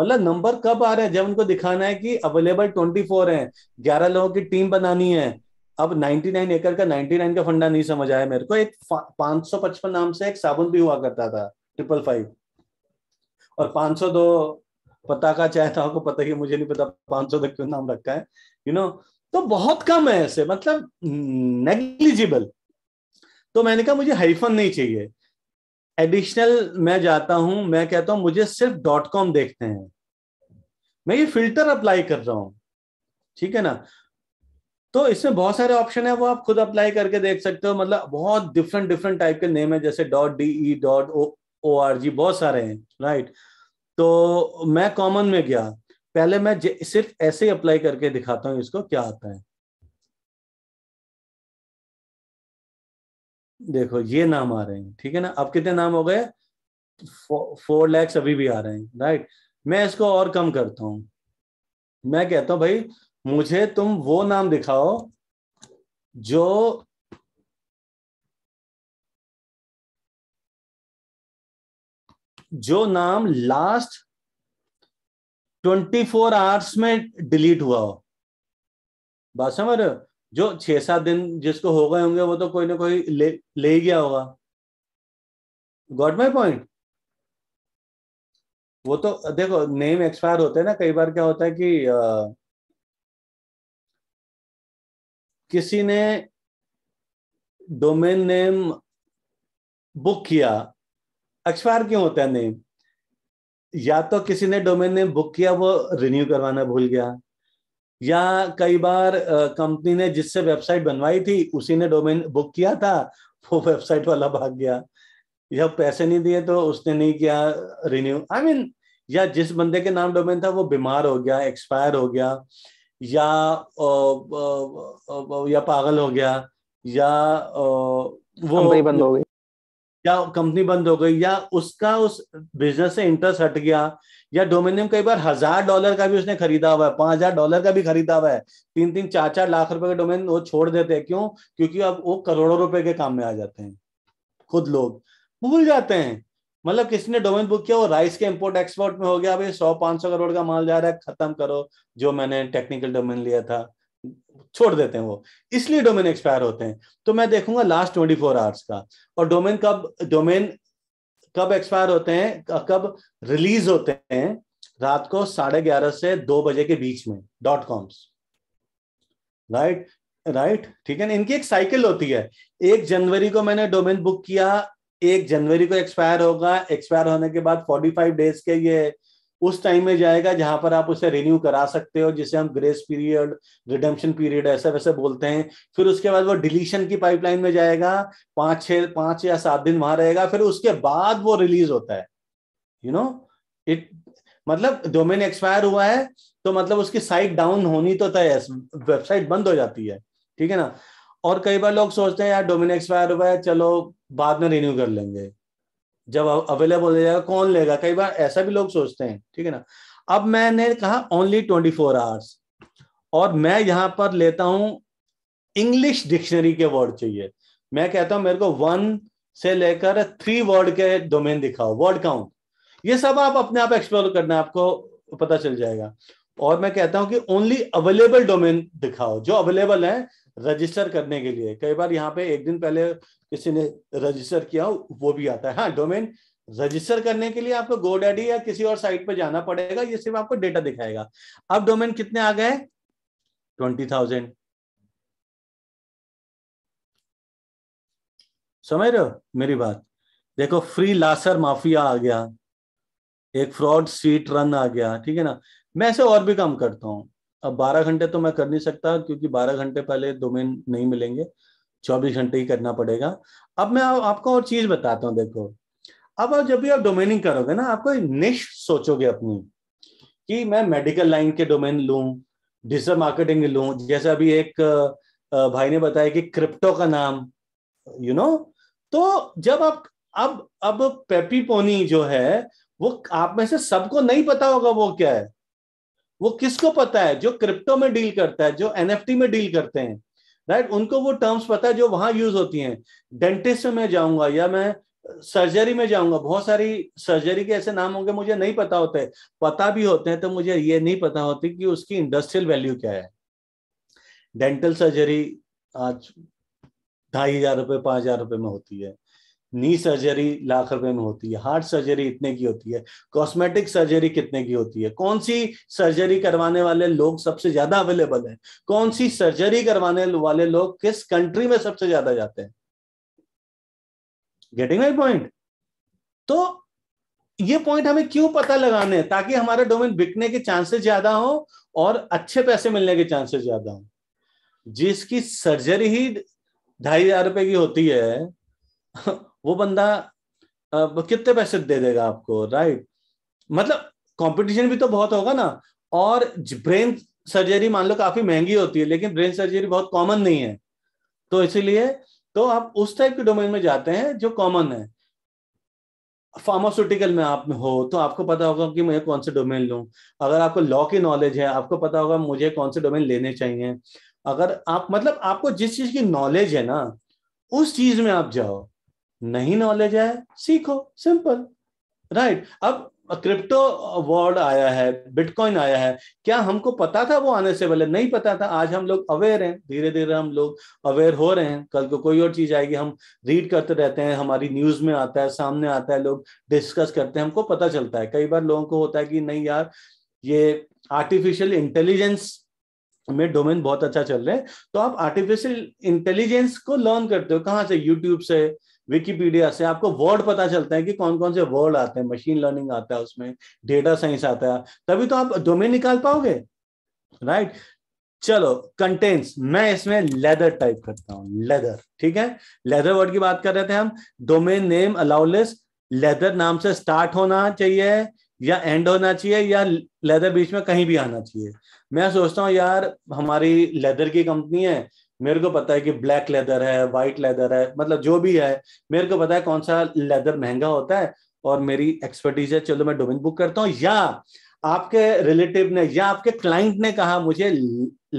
मतलब नंबर कब आ रहे हैं जब उनको दिखाना है कि अवेलेबल ट्वेंटी फोर है ग्यारह लोगों की टीम बनानी है अब 99 एकर का 99 का फंडा नहीं समझ आया मेरे को एक 555 नाम से एक साबुन भी हुआ करता था ट्रिपल फाइव और 502 पता का चाहे था आपको पता ही मुझे नहीं पता 500 तक क्यों नाम रखा है यू you नो know? तो बहुत कम है ऐसे मतलब नेग्लिजिबल तो मैंने कहा मुझे हाइफन नहीं चाहिए एडिशनल मैं जाता हूं मैं कहता हूं मुझे सिर्फ डॉट कॉम देखते हैं मैं ये फिल्टर अप्लाई कर रहा हूं ठीक है ना तो इसमें बहुत सारे ऑप्शन है वो आप खुद अप्लाई करके देख सकते हो मतलब बहुत डिफरेंट डिफरेंट टाइप के नेम है जैसे dot D E dot O R G बहुत सारे हैं राइट तो मैं कॉमन में गया पहले मैं सिर्फ ऐसे ही अप्लाई करके दिखाता हूँ इसको क्या आता है देखो ये नाम आ रहे हैं ठीक है ना अब कितने नाम हो गए फोर लैक्स अभी भी आ रहे हैं राइट मैं इसको और कम करता हूं मैं कहता हूं भाई मुझे तुम वो नाम दिखाओ जो जो नाम लास्ट 24 फोर आवर्स में डिलीट हुआ हो बात समझ रहे हो जो छह सात दिन जिसको हो गए होंगे वो तो कोई ना कोई ले ले ही गया होगा गॉट माई पॉइंट वो तो देखो नेम एक्सपायर होते हैं ना कई बार क्या होता है कि आ, किसी ने डोमेन नेम बुक किया एक्सपायर क्यों होता है नेम या तो किसी ने डोमेन नेम बुक किया वो रिन्यू करवाना भूल गया या कई बार कंपनी ने जिससे वेबसाइट बनवाई थी उसी ने डोमेन बुक किया था वो वेबसाइट वाला भाग गया या पैसे नहीं दिए तो उसने नहीं किया renew I I mean mean, या जिस बंदे के नाम डोमेन था वो बीमार हो गया एक्सपायर हो गया या ओ, ओ, ओ, या पागल हो गया या वो बंद हो गई या कंपनी बंद हो गई या उसका उस बिजनेस से इंटरेस्ट हट गया या डोमिनियम कई बार हजार डॉलर का भी उसने खरीदा हुआ है पांच हजार डॉलर का भी खरीदा हुआ है तीन तीन चार चार लाख रुपए के डोमेन वो छोड़ देते हैं क्यों क्योंकि अब वो करोड़ों रुपए के काम में आ जाते हैं खुद लोग भूल जाते हैं मतलब किसी ने डोमेन बुक किया वो राइस के इम्पोर्ट एक्सपोर्ट में हो गया भाई सौ पांच सौ करोड़ का माल जा रहा है खत्म करो जो मैंने टेक्निकल डोमेन लिया था छोड़ देते हैं वो इसलिए डोमेन एक्सपायर होते हैं तो मैं देखूंगा लास्ट ट्वेंटी फोर आवर्स का और डोमेन कब डोमेन कब एक्सपायर होते हैं कब रिलीज होते हैं रात को साढ़े ग्यारह से दो बजे के बीच में डॉट कॉम्स राइट राइट ठीक है ना इनकी एक साइकिल होती है एक जनवरी को मैंने डोमेन बुक किया एक जनवरी को एक्सपायर होगा एक्सपायर होने के बाद फोर्टी फाइव डेज के ये उस टाइम में जाएगा जहां पर आप उसे रिन्यू करा सकते हो जिसे हम ग्रेस पीरियड रिडेम्पशन पीरियड ऐसा वैसे बोलते हैं फिर उसके बाद वो डिलीशन की पाइपलाइन में जाएगा पांच छह पांच या सात दिन वहां रहेगा फिर उसके बाद वो रिलीज होता है यू नो इट मतलब डोमेन एक्सपायर हुआ है तो मतलब उसकी साइट डाउन होनी तो तय है वेबसाइट बंद हो जाती है ठीक है ना और कई बार लोग सोचते हैं यार डोमेन एक्सपायर हुआ है चलो बाद में रिन्यू कर लेंगे जब अवेलेबल हो जाएगा कौन लेगा कई बार ऐसा भी लोग सोचते हैं ठीक है ना अब मैंने कहा ओनली ट्वेंटी फोर आवर्स और मैं यहां पर लेता हूं इंग्लिश डिक्शनरी के वर्ड चाहिए मैं कहता हूं मेरे को वन से लेकर थ्री वर्ड के डोमेन दिखाओ वर्ड काउंट ये सब आप अपने आप एक्सप्लोर करना आपको पता चल जाएगा और मैं कहता हूं कि ओनली अवेलेबल डोमेन दिखाओ जो अवेलेबल है रजिस्टर करने के लिए कई बार यहाँ पे एक दिन पहले किसी ने रजिस्टर किया वो भी आता है हाँ डोमेन रजिस्टर करने के लिए आपको गोडाडी या किसी और साइट पर जाना पड़ेगा ये सिर्फ आपको डेटा दिखाएगा अब डोमेन कितने आ गए ट्वेंटी थाउजेंड समझ रहे हो मेरी बात देखो फ्री लासर माफिया आ गया एक फ्रॉड सीट रन आ गया ठीक है ना मैं ऐसे और भी काम करता हूं अब बारह घंटे तो मैं कर नहीं सकता क्योंकि बारह घंटे पहले डोमेन नहीं मिलेंगे चौबीस घंटे ही करना पड़ेगा अब मैं आपको और चीज बताता हूँ देखो अब आप जब भी आप डोमेनिंग करोगे ना आपको निश सोचोगे अपनी कि मैं मेडिकल लाइन के डोमेन लू डिजिटल मार्केटिंग लू जैसे अभी एक भाई ने बताया कि क्रिप्टो का नाम यू you नो know? तो जब आप अब अब पेपी पोनी जो है वो आप में से सबको नहीं पता होगा वो क्या है वो किसको पता है जो क्रिप्टो में डील करता है जो एनएफटी में डील करते हैं राइट उनको वो टर्म्स पता है जो वहां यूज होती हैं डेंटिस्ट में मैं जाऊंगा या मैं सर्जरी में जाऊंगा बहुत सारी सर्जरी के ऐसे नाम होंगे मुझे नहीं पता होते पता भी होते हैं तो मुझे ये नहीं पता होती कि उसकी इंडस्ट्रियल वैल्यू क्या है डेंटल सर्जरी आज ढाई हजार रुपये पांच हजार रुपये में होती है नी सर्जरी लाख रुपए में होती है हार्ट सर्जरी इतने की होती है कॉस्मेटिक सर्जरी कितने की होती है कौन सी सर्जरी करवाने वाले लोग सबसे ज्यादा अवेलेबल है कौन सी सर्जरी करवाने वाले लोग किस कंट्री में सबसे ज्यादा जाते हैं गेटिंग माई पॉइंट तो ये पॉइंट हमें क्यों पता लगाने हैं ताकि हमारे डोमेन बिकने के चांसेस ज्यादा हो और अच्छे पैसे मिलने के चांसेस ज्यादा हो जिसकी सर्जरी ही ढाई हजार रुपए की होती है वो बंदा कितने पैसे दे देगा आपको राइट मतलब कंपटीशन भी तो बहुत होगा ना और ब्रेन सर्जरी मान लो काफी महंगी होती है लेकिन ब्रेन सर्जरी बहुत कॉमन नहीं है तो इसीलिए तो आप उस टाइप के डोमेन में जाते हैं जो कॉमन है फार्मास्यूटिकल में आप हो तो आपको पता होगा कि मैं कौन से डोमेन लूँ अगर आपको लॉ की नॉलेज है आपको पता होगा मुझे कौन से डोमेन लेने चाहिए अगर आप मतलब आपको जिस चीज की नॉलेज है ना उस चीज में आप जाओ नहीं नॉलेज है सीखो सिंपल राइट अब क्रिप्टो वर्ड आया है बिटकॉइन आया है क्या हमको पता था वो आने से पहले नहीं पता था आज हम लोग अवेयर हैं धीरे धीरे हम लोग अवेयर हो रहे हैं कल को कोई और चीज आएगी हम रीड करते रहते हैं हमारी न्यूज में आता है सामने आता है लोग डिस्कस करते हैं हमको पता चलता है कई बार लोगों को होता है कि नहीं यार ये आर्टिफिशियल इंटेलिजेंस में डोमेन बहुत अच्छा चल रहा है तो आप आर्टिफिशियल इंटेलिजेंस को लर्न करते हो कहाँ से यूट्यूब से विकीपीडिया से आपको वर्ड पता चलता है कि कौन कौन से वर्ड आते हैं मशीन लर्निंग आता है उसमें डेटा साइंस आता है तभी तो आप डोमेन निकाल पाओगे राइट चलो कंटेंट्स मैं इसमें लेदर टाइप करता हूं लेदर ठीक है लेदर वर्ड की बात कर रहे थे हम डोमेन नेम अलाउलेस लेदर नाम से स्टार्ट होना चाहिए या एंड होना चाहिए या लेदर बीच में कहीं भी आना चाहिए मैं सोचता हूँ यार हमारी लेदर की कंपनी है मेरे को पता है कि ब्लैक लेदर है वाइट लेदर है मतलब जो भी है मेरे को पता है कौन सा लेदर महंगा होता है और मेरी एक्सपर्टीज है चलो मैं डोमेन बुक करता हूँ या आपके रिलेटिव ने या आपके क्लाइंट ने कहा मुझे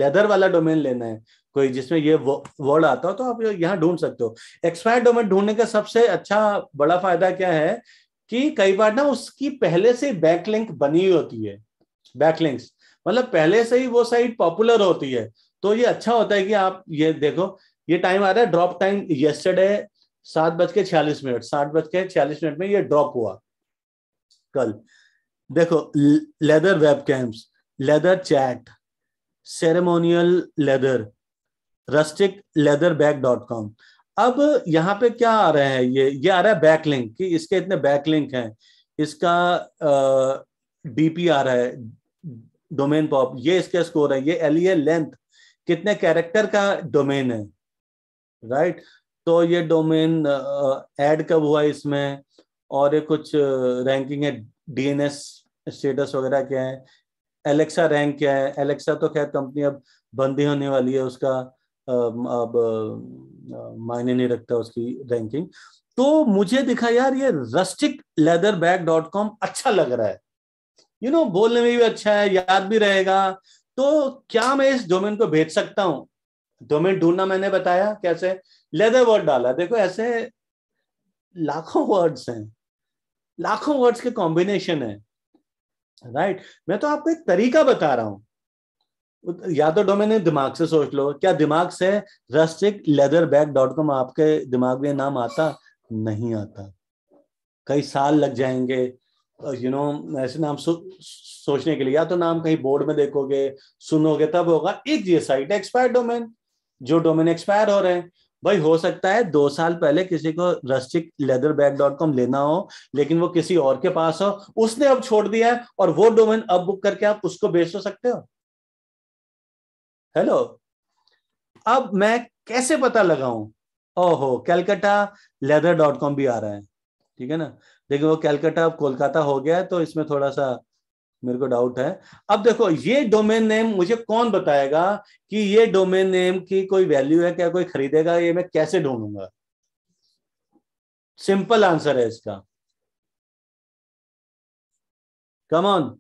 लेदर वाला डोमेन लेना है कोई जिसमें ये वर्ड आता हो तो आप यहाँ ढूंढ सकते हो एक्सपायर डोमेन ढूंढने का सबसे अच्छा बड़ा फायदा क्या है कि कई बार ना उसकी पहले से बैकलिंक बनी हुई होती है बैकलिंक्स मतलब पहले से ही वो साइट पॉपुलर होती है तो ये अच्छा होता है कि आप ये देखो ये टाइम आ रहा है ड्रॉप टाइम येस्टरडे सात बज के छियालीस मिनट सात बज के छियालीस मिनट में ये ड्रॉप हुआ कल देखो leather web camp leather chat ceremonial leather rustic leather bag dot com अब यहाँ पे क्या आ रहा है ये ये आ रहा है बैकलिंक कि इसके इतने बैकलिंक हैं इसका डीपी आ रहा है डोमेन पॉप ये इसका स्कोर है ये एल लेंथ e कितने कैरेक्टर का डोमेन है राइट right? तो ये डोमेन ऐड कब हुआ इसमें और ये कुछ रैंकिंग है डीएनएस स्टेटस वगैरह क्या है एलेक्सा रैंक क्या है एलेक्सा तो खैर कंपनी अब बंदी होने वाली है उसका अब मायने नहीं रखता उसकी रैंकिंग तो मुझे दिखा यार ये rustic leather bag dot com अच्छा लग रहा है यू you नो know, बोलने में भी अच्छा है याद भी रहेगा तो क्या मैं इस डोमेन को भेज सकता हूं डोमेन ढूंढना मैंने बताया कैसे लेदर वर्ड डाला देखो ऐसे लाखों वर्ड्स हैं लाखों वर्ड्स के कॉम्बिनेशन है राइट right? मैं तो आपको एक तरीका बता रहा हूं या तो डोमेन दिमाग से सोच लो क्या दिमाग से rustic leather bag dot com आपके दिमाग में नाम आता नहीं आता कई साल लग जाएंगे यू नो ऐसे नाम सोचने के लिए या तो नाम कहीं बोर्ड में देखोगे सुनोगे तब होगा इज ये साइट एक्सपायर डोमेन जो डोमेन एक्सपायर हो रहे हैं भाई हो सकता है दो साल पहले किसी को rustic leather bag dot com लेना हो लेकिन वो किसी और के पास हो उसने अब छोड़ दिया है और वो डोमेन अब बुक करके आप उसको बेच हो तो सकते हो हेलो अब मैं कैसे पता लगाऊं ओहो कैलकाटा लेदर डॉट कॉम भी आ रहा है ठीक है ना देखिए वो कैलकाटा अब कोलकाता हो गया है तो इसमें थोड़ा सा मेरे को डाउट है अब देखो ये डोमेन नेम मुझे कौन बताएगा कि ये डोमेन नेम की कोई वैल्यू है क्या कोई खरीदेगा ये मैं कैसे ढूंढूंगा सिंपल आंसर है इसका कम ऑन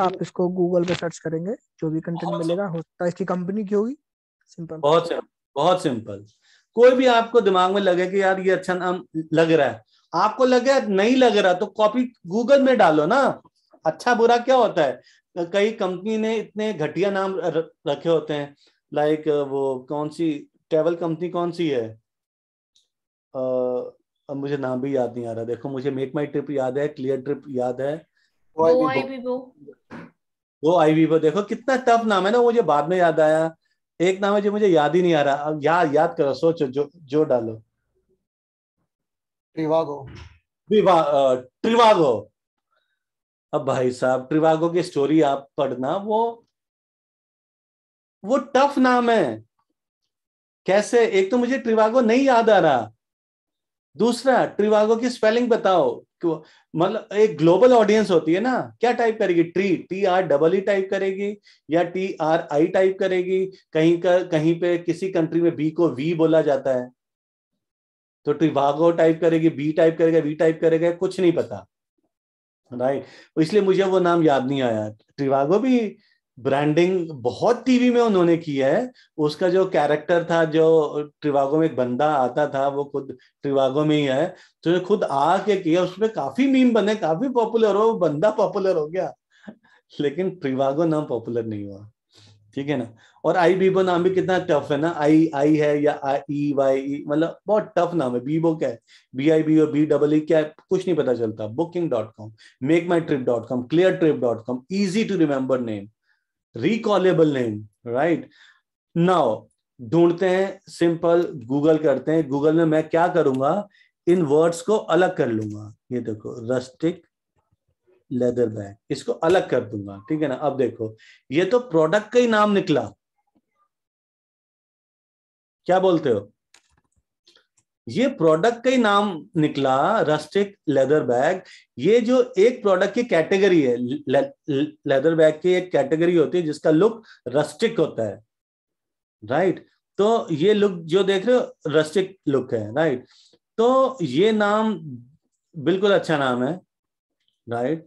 आप इसको गूगल पे सर्च करेंगे जो भी कंटेंट मिलेगा होता है इसकी कंपनी की होगी सिंपल बहुत सिंपल बहुत सिंपल कोई भी आपको दिमाग में लगे कि यार ये अच्छा नाम लग रहा है आपको लगे नहीं लग रहा तो कॉपी गूगल में डालो ना अच्छा बुरा क्या होता है कई कंपनी ने इतने घटिया नाम रखे होते हैं लाइक वो कौन सी ट्रेवल कंपनी कौन सी है आ, अब मुझे नाम भी याद नहीं आ रहा देखो मुझे मेक माई ट्रिप याद है क्लियर ट्रिप याद है वो आई वीवो देखो कितना टफ नाम है ना मुझे बाद में याद आया एक नाम है जो मुझे याद ही नहीं आ रहा अब याद याद करो सोचो जो जो डालो ट्रिवागो ट्रिवा, ट्रिवागो अब भाई साहब ट्रिवागो की स्टोरी आप पढ़ना वो वो टफ नाम है कैसे एक तो मुझे ट्रिवागो नहीं याद आ रहा दूसरा ट्रिवागो की स्पेलिंग बताओ मतलब एक ग्लोबल ऑडियंस होती है ना क्या टाइप करेगी tree T R double E type करेगी या टी आर आई टाइप करेगी कहीं का कहीं पे किसी कंट्री में बी को वी बोला जाता है तो वागो टाइप करेगी बी टाइप करेगा वी टाइप करेगा कुछ नहीं पता राइट इसलिए मुझे वो नाम याद नहीं आया ट्रिवागो भी ब्रांडिंग बहुत टीवी में उन्होंने की है उसका जो कैरेक्टर था जो ट्रिवागो में एक बंदा आता था वो खुद ट्रिवागो में ही है तो खुद आके किया उसमें काफी मीम बने काफी पॉपुलर हो बंदा पॉपुलर हो गया लेकिन ट्रिवागो नाम पॉपुलर नहीं हुआ ठीक है ना और आई बीबो नाम भी कितना टफ है ना आई आई है या आई वाई e, e, मतलब बहुत टफ नाम है बीबो क्या है B I B O B double E क्या है कुछ नहीं पता चलता booking dot com make my trip dot com clear trip dot com easy to remember name recallable name right now ढूंढते हैं सिंपल गूगल करते हैं गूगल में मैं क्या करूंगा इन वर्ड्स को अलग कर लूंगा ये देखो रस्टिक लेदर बैग इसको अलग कर दूंगा ठीक है ना अब देखो ये तो प्रोडक्ट का ही नाम निकला क्या बोलते हो ये प्रोडक्ट का ही नाम निकला रस्टिक लेदर बैग ये जो एक प्रोडक्ट की कैटेगरी है ले, लेदर बैग की एक कैटेगरी होती है जिसका लुक रस्टिक होता है राइट तो ये लुक जो देख रहे हो रस्टिक लुक है राइट तो ये नाम बिल्कुल अच्छा नाम है राइट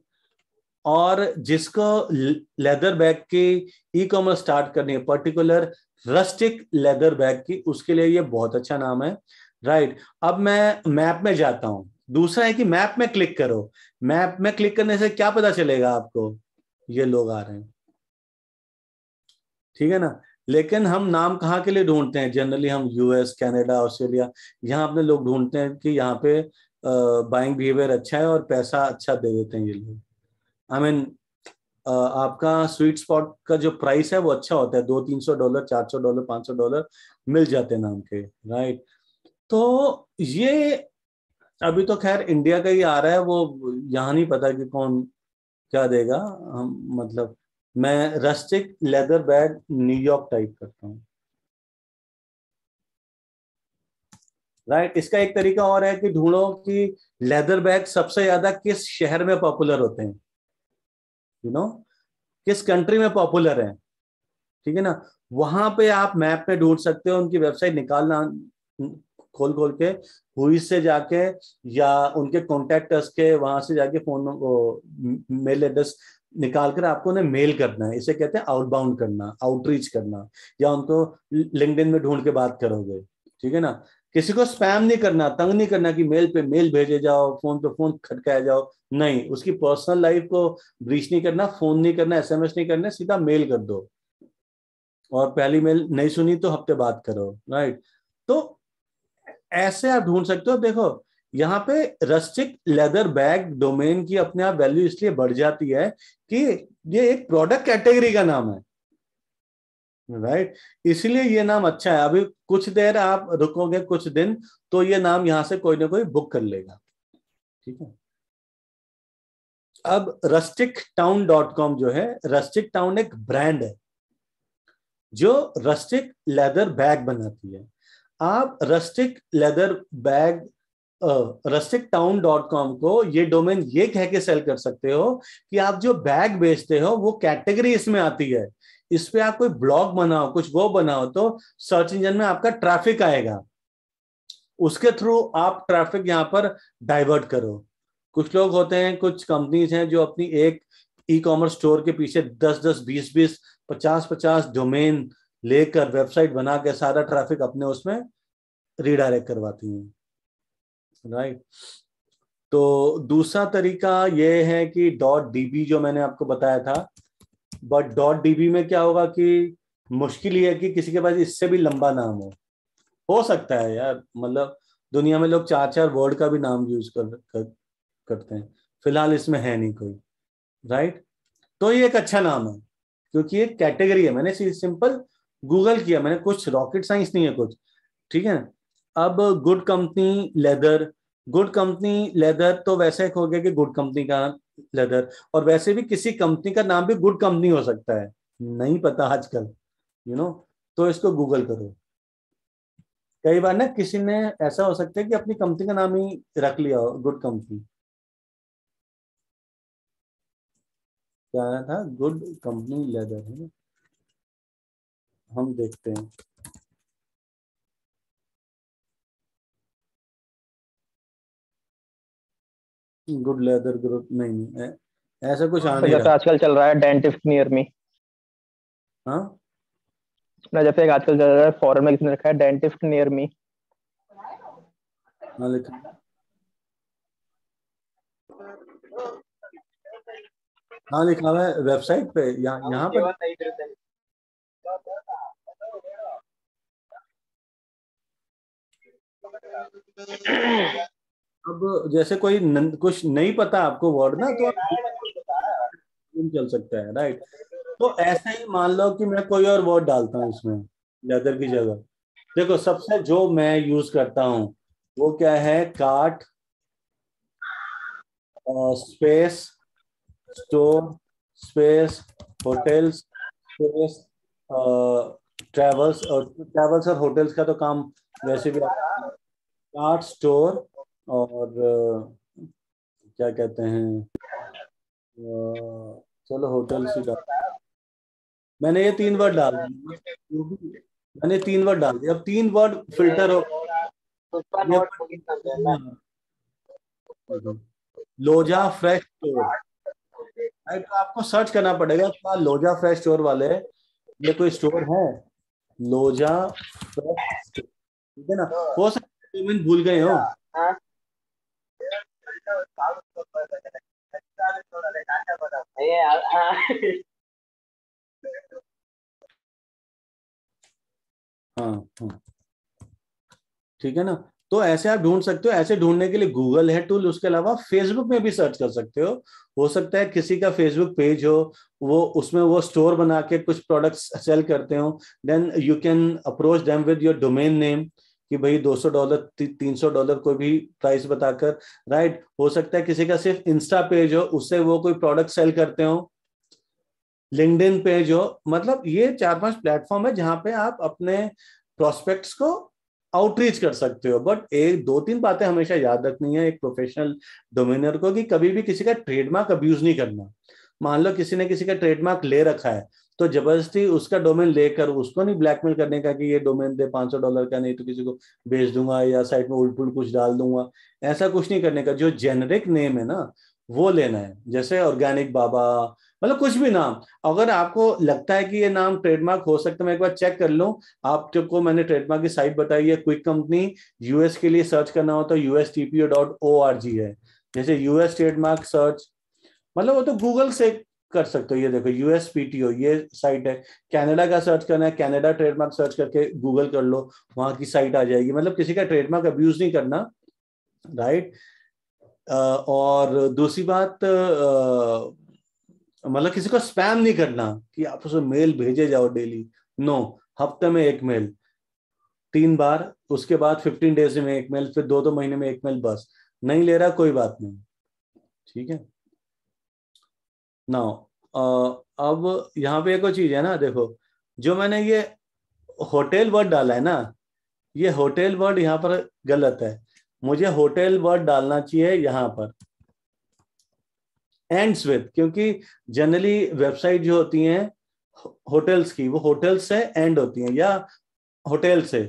और जिसको लेदर बैग की ई कॉमर्स स्टार्ट करनी है पर्टिकुलर रस्टिक लेदर बैग की उसके लिए ये बहुत अच्छा नाम है राइट right. अब मैं मैप में जाता हूं दूसरा है कि मैप में क्लिक करो मैप में क्लिक करने से क्या पता चलेगा आपको ये लोग आ रहे हैं ठीक है ना लेकिन हम नाम कहाँ के लिए ढूंढते हैं जनरली हम यूएस कनाडा ऑस्ट्रेलिया यहाँ अपने लोग ढूंढते हैं कि यहाँ पे बाइंग बिहेवियर अच्छा है और पैसा अच्छा दे देते हैं ये लोग आई मीन आपका स्वीट स्पॉट का जो प्राइस है वो अच्छा होता है दो तीन सौ डॉलर चार सौ डॉलर पांच सौ डॉलर मिल जाते हैं नाम के राइट तो ये अभी तो खैर इंडिया का ही आ रहा है वो यहाँ नहीं पता कि कौन क्या देगा हम मतलब मैं rustic leather bag New York type करता हूँ राइट right? इसका एक तरीका और है कि ढूंढो कि लेदर बैग सबसे ज्यादा किस शहर में पॉपुलर होते हैं यू you नो know? किस कंट्री में पॉपुलर है ठीक है ना वहां पे आप मैप पे ढूंढ सकते हो उनकी वेबसाइट निकालना खोल खोल के हुई से जाके या उनके कॉन्टेक्ट के वहां से जाके फोन मेल एड्रेस निकाल कर आपको उन्हें मेल करना है इसे कहते हैं आउटबाउंड करना आउटरीच करना या उनको लिंकडिन में ढूंढ के बात करोगे ठीक है ना किसी को स्पैम नहीं करना तंग नहीं करना कि मेल पे मेल भेजे जाओ फोन पे फोन खटकाया जाओ नहीं उसकी पर्सनल लाइफ को ब्रीच नहीं करना फोन नहीं करना एसएमएस नहीं करना सीधा मेल कर दो और पहली मेल नहीं सुनी तो हफ्ते बात करो राइट तो ऐसे आप ढूंढ सकते हो देखो यहाँ पे रस्टिक लेदर बैग डोमेन की अपने आप वैल्यू इसलिए बढ़ जाती है कि ये एक प्रोडक्ट कैटेगरी का नाम है राइट right? इसलिए ये नाम अच्छा है अभी कुछ देर आप रुकोगे कुछ दिन तो ये नाम यहां से कोई ना कोई बुक कर लेगा ठीक है अब रस्टिक टाउन डॉट कॉम जो है रस्टिक टाउन एक ब्रांड है जो रस्टिक लेदर बैग बनाती है आप rustic leather bag rustic town dot com को ये डोमेन ये कह के सेल कर सकते हो कि आप जो बैग बेचते हो वो कैटेगरी इसमें आती है इस पर आप कोई ब्लॉग बनाओ कुछ वो बनाओ तो सर्च इंजन में आपका ट्रैफिक आएगा उसके थ्रू आप ट्रैफिक यहाँ पर डाइवर्ट करो कुछ लोग होते हैं कुछ कंपनीज हैं जो अपनी एक ई कॉमर्स स्टोर के पीछे दस दस बीस बीस पचास पचास डोमेन लेकर वेबसाइट बना के सारा ट्रैफिक अपने उसमें रिडायरेक्ट करवाती हैं राइट तो दूसरा तरीका ये है कि डॉट डीबी जो मैंने आपको बताया था बट डॉट डीबी में क्या होगा कि मुश्किल ये है कि किसी के पास इससे भी लंबा नाम हो हो सकता है यार मतलब दुनिया में लोग चार चार वर्ड का भी नाम यूज कर, कर करते हैं फिलहाल इसमें है नहीं कोई राइट तो ये एक अच्छा नाम है क्योंकि एक कैटेगरी है मैंने सिंपल गूगल किया मैंने कुछ रॉकेट साइंस नहीं है कुछ ठीक है अब good company leather good company leather तो वैसे एक हो गया कि गुड कंपनी का लेदर और वैसे भी किसी कंपनी का नाम भी गुड कंपनी हो सकता है नहीं पता आजकल यू नो तो इसको गूगल करो कई बार ना किसी ने ऐसा हो सकता है कि अपनी कंपनी का नाम ही रख लिया हो गुड कंपनी क्या था गुड कंपनी लेदर है ना हम देखते हैं गुड लेदर ग्रुप नहीं नहीं ऐसा कुछ आ तो नहीं रहा आजकल चल रहा है डेंटिस्ट नियर मी हाँ ना जैसे आजकल चल रहा है फॉरेन में किसने रखा है डेंटिस्ट नियर मी हाँ लिखा हाँ लिखा हुआ है वेबसाइट पे यहाँ यहाँ हाँ, पे अब जैसे कोई न, कुछ नहीं पता आपको वर्ड ना तो चल सकता है राइट तो ऐसे ही मान लो कि मैं कोई और वर्ड डालता हूँ इसमें लेदर की जगह देखो सबसे जो मैं यूज करता हूँ वो क्या है काट space store space hotels space travels और ट्रेवल्स और होटल्स का तो काम वैसे भी चार्ट स्टोर और क्या कहते हैं चलो होटल से डाल मैंने ये तीन वर्ड डाल दिए मैंने तीन वर्ड डाल दिए अब तीन वर्ड फिल्टर हो हाँ। लोजा फ्रेश स्टोर तो आपको सर्च करना पड़ेगा क्या लोजा फ्रेश स्टोर वाले ये कोई स्टोर है लोजा फ्रेश ठीक है ना हाँ। हो सकता डोमेन भूल गए हो हाँ, हाँ। ठीक है ना तो ऐसे आप ढूंढ सकते हो ऐसे ढूंढने के लिए गूगल है टूल उसके अलावा फेसबुक में भी सर्च कर सकते हो हो सकता है किसी का फेसबुक पेज हो वो उसमें वो स्टोर बना के कुछ प्रोडक्ट्स सेल करते हो then you can approach them with your domain name कि भाई 200 डॉलर 300 डॉलर कोई भी प्राइस बताकर राइट हो सकता है किसी का सिर्फ इंस्टा पेज हो उससे वो कोई प्रोडक्ट सेल करते हो लिंकड पेज हो मतलब ये चार पांच प्लेटफॉर्म है जहां पे आप अपने प्रोस्पेक्ट्स को आउटरीच कर सकते हो बट एक दो तीन बातें हमेशा याद रखनी है एक प्रोफेशनल डोमिनर को कि कभी भी किसी का ट्रेडमार्क अब्यूज नहीं करना मान लो किसी ने किसी का ट्रेडमार्क ले रखा है तो जबरदस्ती उसका डोमेन लेकर उसको नहीं ब्लैकमेल करने का कि ये डोमेन दे पांच सौ डॉलर का नहीं तो किसी को भेज दूंगा या साइट में उल्ट पुल कुछ डाल दूंगा ऐसा कुछ नहीं करने का जो जेनरिक नेम है ना वो लेना है जैसे ऑर्गेनिक बाबा मतलब कुछ भी नाम अगर आपको लगता है कि ये नाम ट्रेडमार्क हो सकता है मैं एक बार चेक कर लूँ आपको मैंने ट्रेडमार्क की साइट बताई है क्विक कंपनी यूएस के लिए सर्च करना हो तो US TPO dot O R G है जैसे यूएस ट्रेडमार्क सर्च मतलब वो तो गूगल से कर सकते हो ये देखो यूएसपीटीओ ये साइट है कनाडा का सर्च करना है कनाडा ट्रेडमार्क सर्च करके गूगल कर लो वहां की साइट आ जाएगी मतलब किसी का ट्रेडमार्क अब्यूज नहीं करना राइट और दूसरी बात मतलब किसी को स्पैम नहीं करना कि आप उसे मेल भेजे जाओ डेली नो हफ्ते में एक मेल तीन बार उसके बाद फिफ्टीन डेज में एक मेल फिर दो दो महीने में एक मेल बस नहीं ले रहा कोई बात नहीं ठीक है ना uh, अब यहाँ पे एक और चीज है ना देखो जो मैंने ये होटल वर्ड डाला है ना ये होटल वर्ड यहाँ पर गलत है मुझे होटल वर्ड डालना चाहिए यहाँ पर एंड्स विद क्योंकि जनरली वेबसाइट जो होती हैं होटल्स की वो होटल से एंड होती हैं या होटल से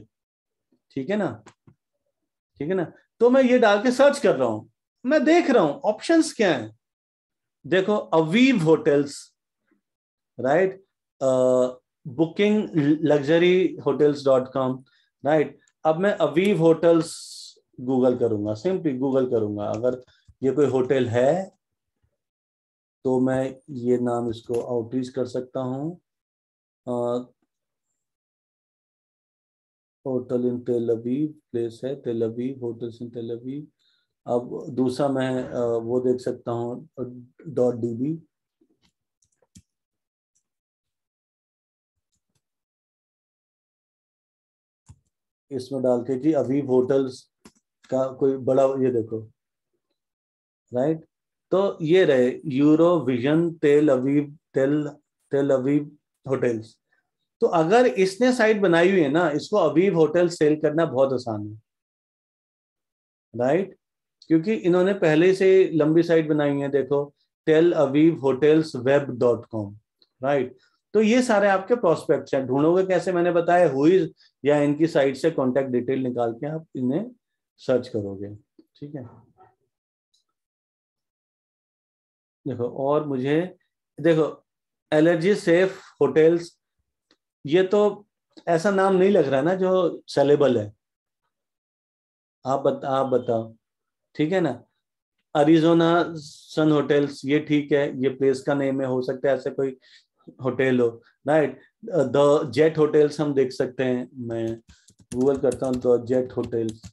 ठीक है ना ठीक है ना तो मैं ये डाल के सर्च कर रहा हूं मैं देख रहा हूं ऑप्शंस क्या हैं देखो Aviv hotels right booking luxury hotels dot com right अब मैं अवीव होटल्स गूगल करूंगा सिंपली गूगल करूंगा अगर ये कोई होटल है तो मैं ये नाम इसको आउटरीच कर सकता हूं होटल इन तेलबीब प्लेस है तेलबीब होटल्स इन तेलबीब अब दूसरा मैं वो देख सकता हूँ डॉट डी इसमें डाल के जी अभी होटल्स का कोई बड़ा ये देखो राइट तो ये रहे यूरो विजन तेल अवीब तेल तेल अवीब होटल्स तो अगर इसने साइट बनाई हुई है ना इसको अवीब होटल सेल करना बहुत आसान है राइट क्योंकि इन्होंने पहले से लंबी साइट बनाई है देखो Tel Aviv hotels web dot com right तो ये सारे आपके प्रोस्पेक्ट हैं ढूंढोगे कैसे मैंने बताया हुईज या इनकी साइट से कॉन्टेक्ट डिटेल निकाल के आप इन्हें सर्च करोगे ठीक है देखो और मुझे देखो एलर्जी सेफ होटेल्स ये तो ऐसा नाम नहीं लग रहा ना जो सेलेबल है आप बता आप बताओ ठीक है ना अरिजोना सन होटल्स ये ठीक है ये प्लेस का नेम है हो सकता है ऐसे कोई होटल हो राइट द जेट होटल्स हम देख सकते हैं मैं गूगल करता हूँ the jet hotels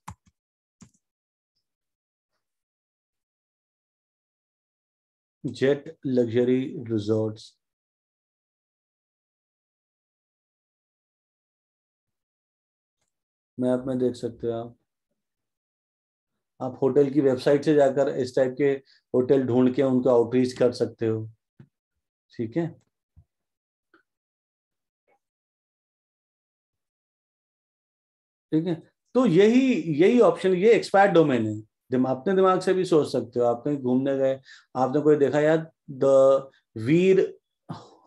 jet luxury resorts map में देख सकते हो आप आप होटल की वेबसाइट से जाकर इस टाइप के होटल ढूंढ के उनको आउटरीच कर सकते हो ठीक है ठीक है तो यही यही ऑप्शन ये एक्सपायर्ड डोमेन है दिम, अपने दिमाग से भी सोच सकते हो आप कहीं घूमने गए आपने कोई देखा यार द वीर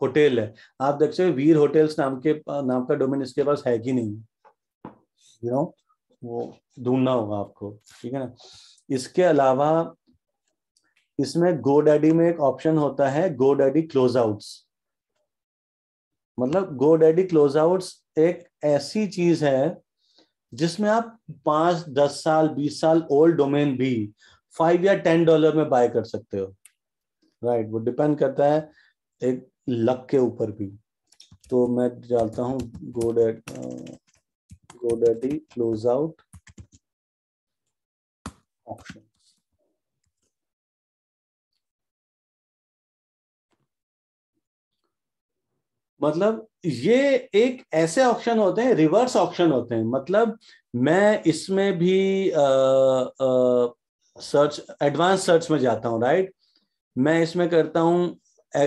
होटल है आप देख सकते वीर होटल्स नाम के नाम का डोमेन इसके पास है कि नहीं यू you नो know? वो ढूंढना होगा आपको ठीक है ना इसके अलावा इसमें गो डैडी में एक ऑप्शन होता है गो डैडी क्लोज आउट्स मतलब गो डैडी क्लोज आउट्स एक ऐसी चीज है जिसमें आप पांच दस साल बीस साल ओल्ड डोमेन भी फाइव या टेन डॉलर में बाय कर सकते हो राइट right, वो डिपेंड करता है एक लक के ऊपर भी तो मैं डालता हूँ गोड GoDaddy close out options. मतलब ये एक ऐसे ऑप्शन होते हैं रिवर्स ऑप्शन होते हैं मतलब मैं इसमें भी सर्च एडवांस सर्च में जाता हूँ राइट मैं इसमें करता हूं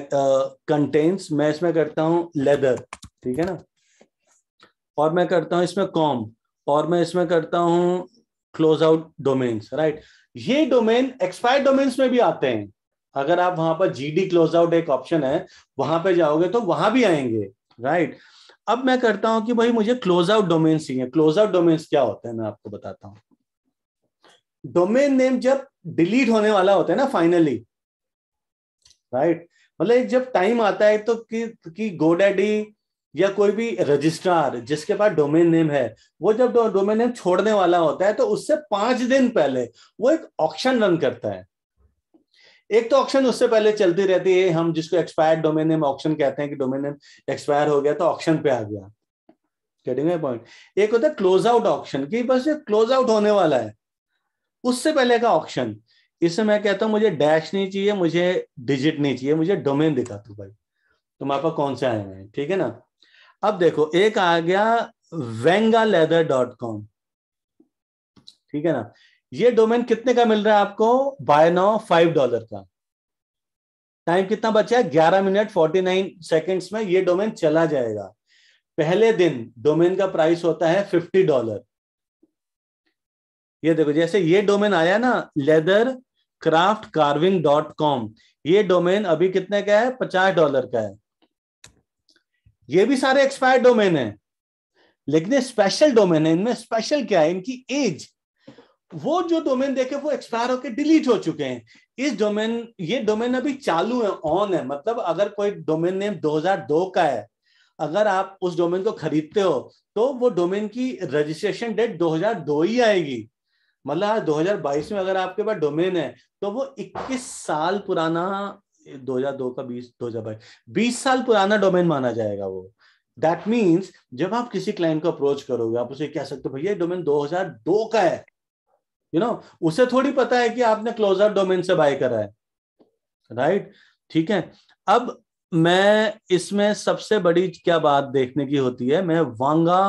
कंटेंट्स मैं इसमें करता हूँ लेदर ठीक है ना और मैं करता हूं इसमें कॉम और मैं इसमें करता हूं क्लोज आउट डोमेन्स राइट ये डोमेन एक्सपायर डोमेन्स में भी आते हैं अगर आप वहां पर जीडी क्लोज आउट एक ऑप्शन है वहां पर जाओगे तो वहां भी आएंगे राइट अब मैं करता हूं कि भाई मुझे क्लोज आउट ही चाहिए क्लोज आउट डोमेन्स क्या होते हैं मैं आपको बताता हूं डोमेन नेम जब डिलीट होने वाला होता है ना फाइनली राइट मतलब जब टाइम आता है तो कि, कि गोडैडी या कोई भी रजिस्ट्रार जिसके पास डोमेन नेम है वो जब डोमेन नेम छोड़ने वाला होता है तो उससे पांच दिन पहले वो एक ऑप्शन रन करता है एक तो ऑप्शन उससे पहले चलती रहती है हम जिसको एक्सपायर्ड डोमेन नेम ऑप्शन कहते हैं कि डोमेन नेम एक्सपायर हो गया तो ऑप्शन पे आ गया कैटिंग पॉइंट एक होता है क्लोज आउट ऑप्शन की बस ये क्लोज आउट होने वाला है उससे पहले का ऑप्शन इससे मैं कहता हूं मुझे डैश नहीं चाहिए मुझे डिजिट नहीं चाहिए मुझे डोमेन दिखा तू भाई तुम्हारे पास कौन से आए हैं ठीक है ना अब देखो एक आ गया वेंगा लेदर डॉट कॉम ठीक है ना ये डोमेन कितने का मिल रहा है आपको बाय नाउ फाइव डॉलर का टाइम कितना बचा है ग्यारह मिनट फोर्टी नाइन सेकेंड्स में ये डोमेन चला जाएगा पहले दिन डोमेन का प्राइस होता है फिफ्टी डॉलर ये देखो जैसे ये डोमेन आया ना leather craft carving dot com ये डोमेन अभी कितने का है पचास डॉलर का है ये भी सारे एक्सपायर डोमेन है लेकिन ये स्पेशल डोमेन है इनमें स्पेशल क्या है इनकी एज वो जो डोमेन देखे वो एक्सपायर होकर डिलीट हो चुके हैं इस डोमेन ये डोमेन अभी चालू है ऑन है मतलब अगर कोई डोमेन नेम 2002 का है अगर आप उस डोमेन को खरीदते हो तो वो डोमेन की रजिस्ट्रेशन डेट 2002 ही आएगी मतलब 2022 हाँ, में अगर आपके पास डोमेन है तो वो 21 साल पुराना दो हजार दो का बीस दो हजार बाईस बीस साल पुराना डोमेन माना जाएगा वो दैट मीन्स जब आप किसी क्लाइंट को अप्रोच करोगे आप उसे कह सकते हो भैया डोमेन दो का है यू you नो know, उसे थोड़ी पता है कि आपने क्लोजर डोमेन से बाय करा है राइट right? ठीक है अब मैं इसमें सबसे बड़ी क्या बात देखने की होती है मैं वांगा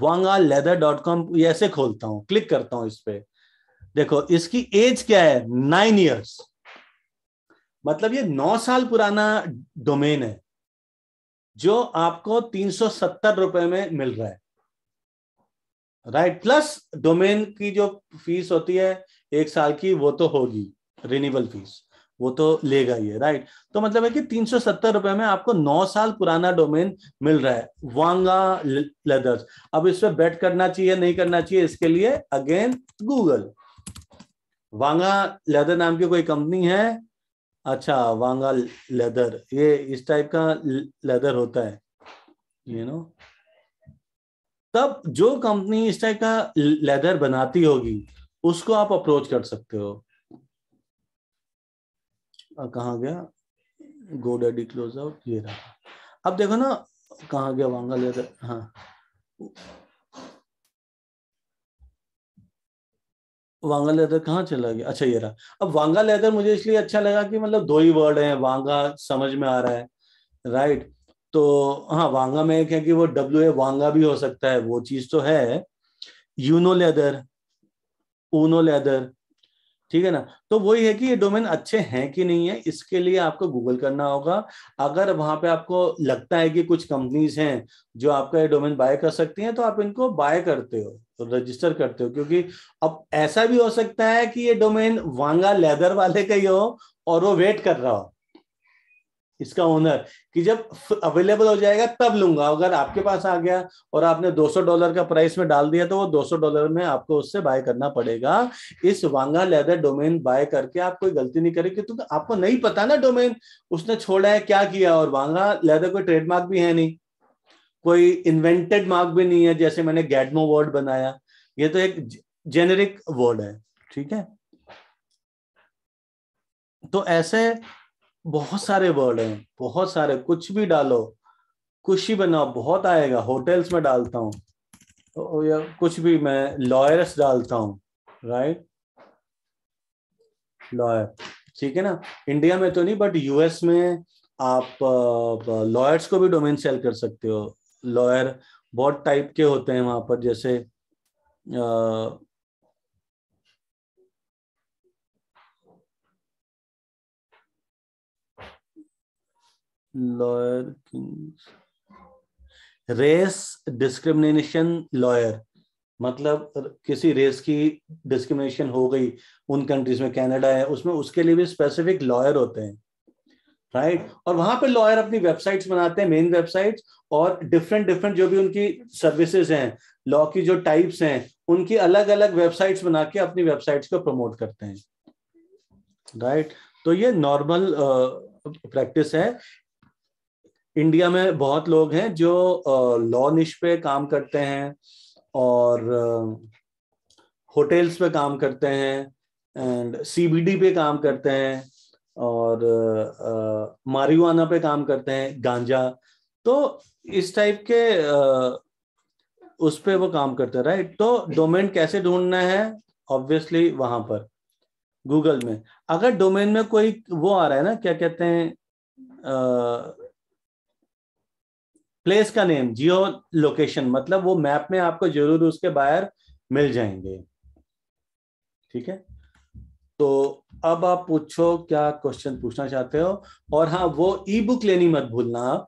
वांगा लेदर डॉट कॉम ऐसे खोलता हूं क्लिक करता हूं इस पर देखो इसकी एज क्या है नाइन ईयर्स मतलब ये नौ साल पुराना डोमेन है जो आपको तीन सौ सत्तर रुपए में मिल रहा है राइट प्लस डोमेन की जो फीस होती है एक साल की वो तो होगी रिन्यूअल फीस वो तो लेगा ये राइट तो मतलब है कि तीन सौ सत्तर रुपए में आपको नौ साल पुराना डोमेन मिल रहा है वांगा लेदर्स अब इस पर बेट करना चाहिए नहीं करना चाहिए इसके लिए अगेन गूगल वांगा लेदर नाम की कोई कंपनी है अच्छा वांगा लेदर ये इस टाइप का लेदर होता है यू you नो know? तब जो कंपनी इस टाइप का लेदर बनाती होगी उसको आप अप्रोच कर सकते हो कहा गया गो डैडी क्लोज आउट ये रहा अब देखो ना कहा गया वांगा लेदर हाँ वांगा लेदर कहाँ चला गया अच्छा ये रहा अब वांगा लेदर मुझे इसलिए अच्छा लगा कि मतलब दो ही वर्ड है वांगा समझ में आ रहा है राइट तो हाँ वांगा में एक है कि वो डब्ल्यू ए वांगा भी हो सकता है वो चीज तो है यूनो लेदर ऊनो लेदर ठीक है ना तो वही है कि ये डोमेन अच्छे हैं कि नहीं है इसके लिए आपको गूगल करना होगा अगर वहां पे आपको लगता है कि कुछ कंपनीज हैं जो आपका ये डोमेन बाय कर सकती हैं तो आप इनको बाय करते हो तो रजिस्टर करते हो क्योंकि अब ऐसा भी हो सकता है कि ये डोमेन वांगा लेदर वाले का ही हो और वो वेट कर रहा हो इसका ओनर कि जब अवेलेबल हो जाएगा तब लूंगा अगर आपके पास आ गया और आपने 200 डॉलर का प्राइस में डाल दिया तो वो 200 डॉलर में आपको उससे बाय करना पड़ेगा इस वांगा लेदर डोमेन बाय करके आप कोई गलती नहीं करेंगे क्योंकि तो आपको नहीं पता ना डोमेन उसने छोड़ा है क्या किया और वांगा लेदर कोई ट्रेडमार्क भी है नहीं कोई इन्वेंटेड मार्क भी नहीं है जैसे मैंने गैडमो वर्ड बनाया ये तो एक जेनेरिक वर्ड है ठीक है तो ऐसे बहुत सारे वर्ड हैं बहुत सारे कुछ भी डालो कुछ ही बनाओ बहुत आएगा होटल्स में डालता हूँ तो या कुछ भी मैं लॉयर्स डालता हूँ राइट लॉयर ठीक है ना इंडिया में तो नहीं बट यूएस में आप लॉयर्स को भी डोमेन सेल कर सकते हो लॉयर बहुत टाइप के होते हैं वहां पर जैसे आ, lawyer kings race discrimination lawyer मतलब किसी रेस की डिस्क्रिमिनेशन हो गई उन कंट्रीज में कनाडा है उसमें उसके लिए भी स्पेसिफिक लॉयर होते हैं राइट right? और वहां पे लॉयर अपनी वेबसाइट्स बनाते हैं मेन वेबसाइट्स और डिफरेंट डिफरेंट जो भी उनकी सर्विसेज हैं लॉ की जो टाइप्स हैं उनकी अलग अलग वेबसाइट्स बना के अपनी वेबसाइट्स को प्रमोट करते हैं राइट right? तो ये नॉर्मल प्रैक्टिस है इंडिया में बहुत लोग हैं जो लॉ निश पे काम करते हैं और होटेल्स पे काम करते हैं एंड सीबीडी पे काम करते हैं और मारिवाना पे काम करते हैं गांजा तो इस टाइप के आ, उस पर वो काम करते हैं राइट तो डोमेन कैसे ढूंढना है ऑब्वियसली वहां पर गूगल में अगर डोमेन में कोई वो आ रहा है ना क्या कहते हैं प्लेस का नेम जियो लोकेशन मतलब वो मैप में आपको जरूर उसके बाहर मिल जाएंगे ठीक है तो अब आप पूछो क्या क्वेश्चन पूछना चाहते हो और हाँ वो ई बुक लेनी मत भूलना आप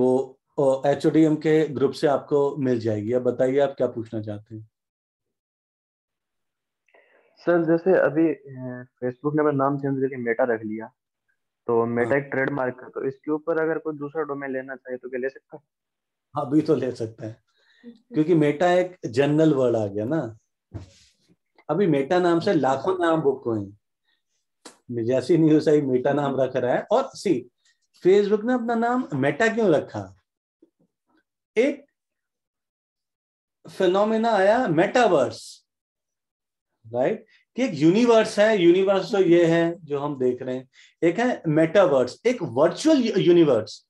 वो एच के ग्रुप से आपको मिल जाएगी अब बताइए आप क्या पूछना चाहते हैं सर जैसे अभी फेसबुक ने अपना नाम चेंज करके मेटा रख लिया तो मेटा एक ट्रेडमार्क है तो इसके ऊपर अगर कोई दूसरा डोमेन लेना चाहे तो क्या ले सकता है हाँ भी तो ले सकते हैं अच्छा। क्योंकि मेटा एक जनरल वर्ड आ गया ना अभी मेटा नाम से अच्छा। लाखों नाम बुक हुए जैसी न्यूज आई मेटा नाम रख रहा है और सी फेसबुक ने अपना नाम मेटा क्यों रखा एक फिनोमिना आया मेटावर्स राइट right? कि एक यूनिवर्स है यूनिवर्स तो ये है जो हम देख रहे हैं एक है मेटावर्स एक वर्चुअल यूनिवर्स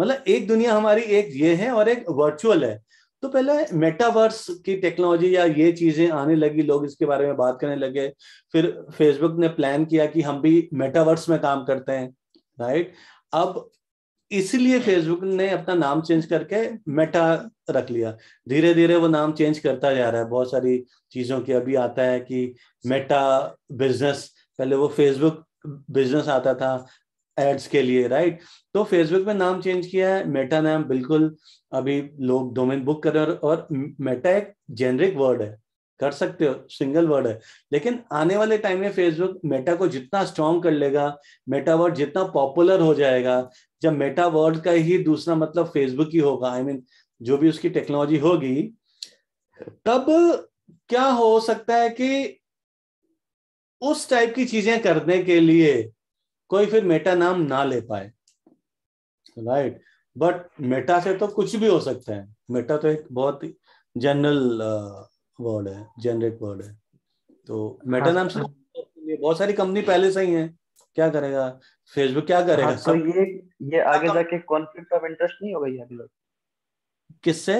मतलब एक दुनिया हमारी एक ये है और एक वर्चुअल है तो पहले मेटावर्स की टेक्नोलॉजी या ये चीजें आने लगी लोग इसके बारे में बात करने लगे फिर फेसबुक ने प्लान किया कि हम भी मेटावर्स में काम करते हैं राइट अब इसलिए फेसबुक ने अपना नाम चेंज करके मेटा रख लिया धीरे धीरे वो नाम चेंज करता जा रहा है बहुत सारी चीजों की अभी आता है कि मेटा बिजनेस पहले वो फेसबुक बिजनेस आता था एड्स के लिए राइट तो फेसबुक में नाम चेंज किया है मेटा नाम बिल्कुल अभी लोग डोमेन बुक कर रहे हैं और मेटा एक जेनरिक वर्ड है कर सकते हो सिंगल वर्ड है लेकिन आने वाले टाइम में फेसबुक मेटा को जितना स्ट्रॉन्ग कर लेगा मेटावर्ड जितना पॉपुलर हो जाएगा जब मेटा वर्ल्ड का ही दूसरा मतलब फेसबुक ही होगा आई I मीन mean, जो भी उसकी टेक्नोलॉजी होगी तब क्या हो सकता है कि उस टाइप की चीजें करने के लिए कोई फिर मेटा नाम ना ले पाए राइट right? बट मेटा से तो कुछ भी हो सकता है मेटा तो एक बहुत जनरल वर्ड uh, है जेनरेट वर्ड है तो मेटा हाँ। नाम से तो बहुत सारी कंपनी पहले से ही है क्या करेगा फेसबुक क्या करेगा हाँ, तो सब तो ये ये हाँ, आगे तो- जाके कॉन्फ्लिक्ट ऑफ इंटरेस्ट नहीं होगा ये लोग किससे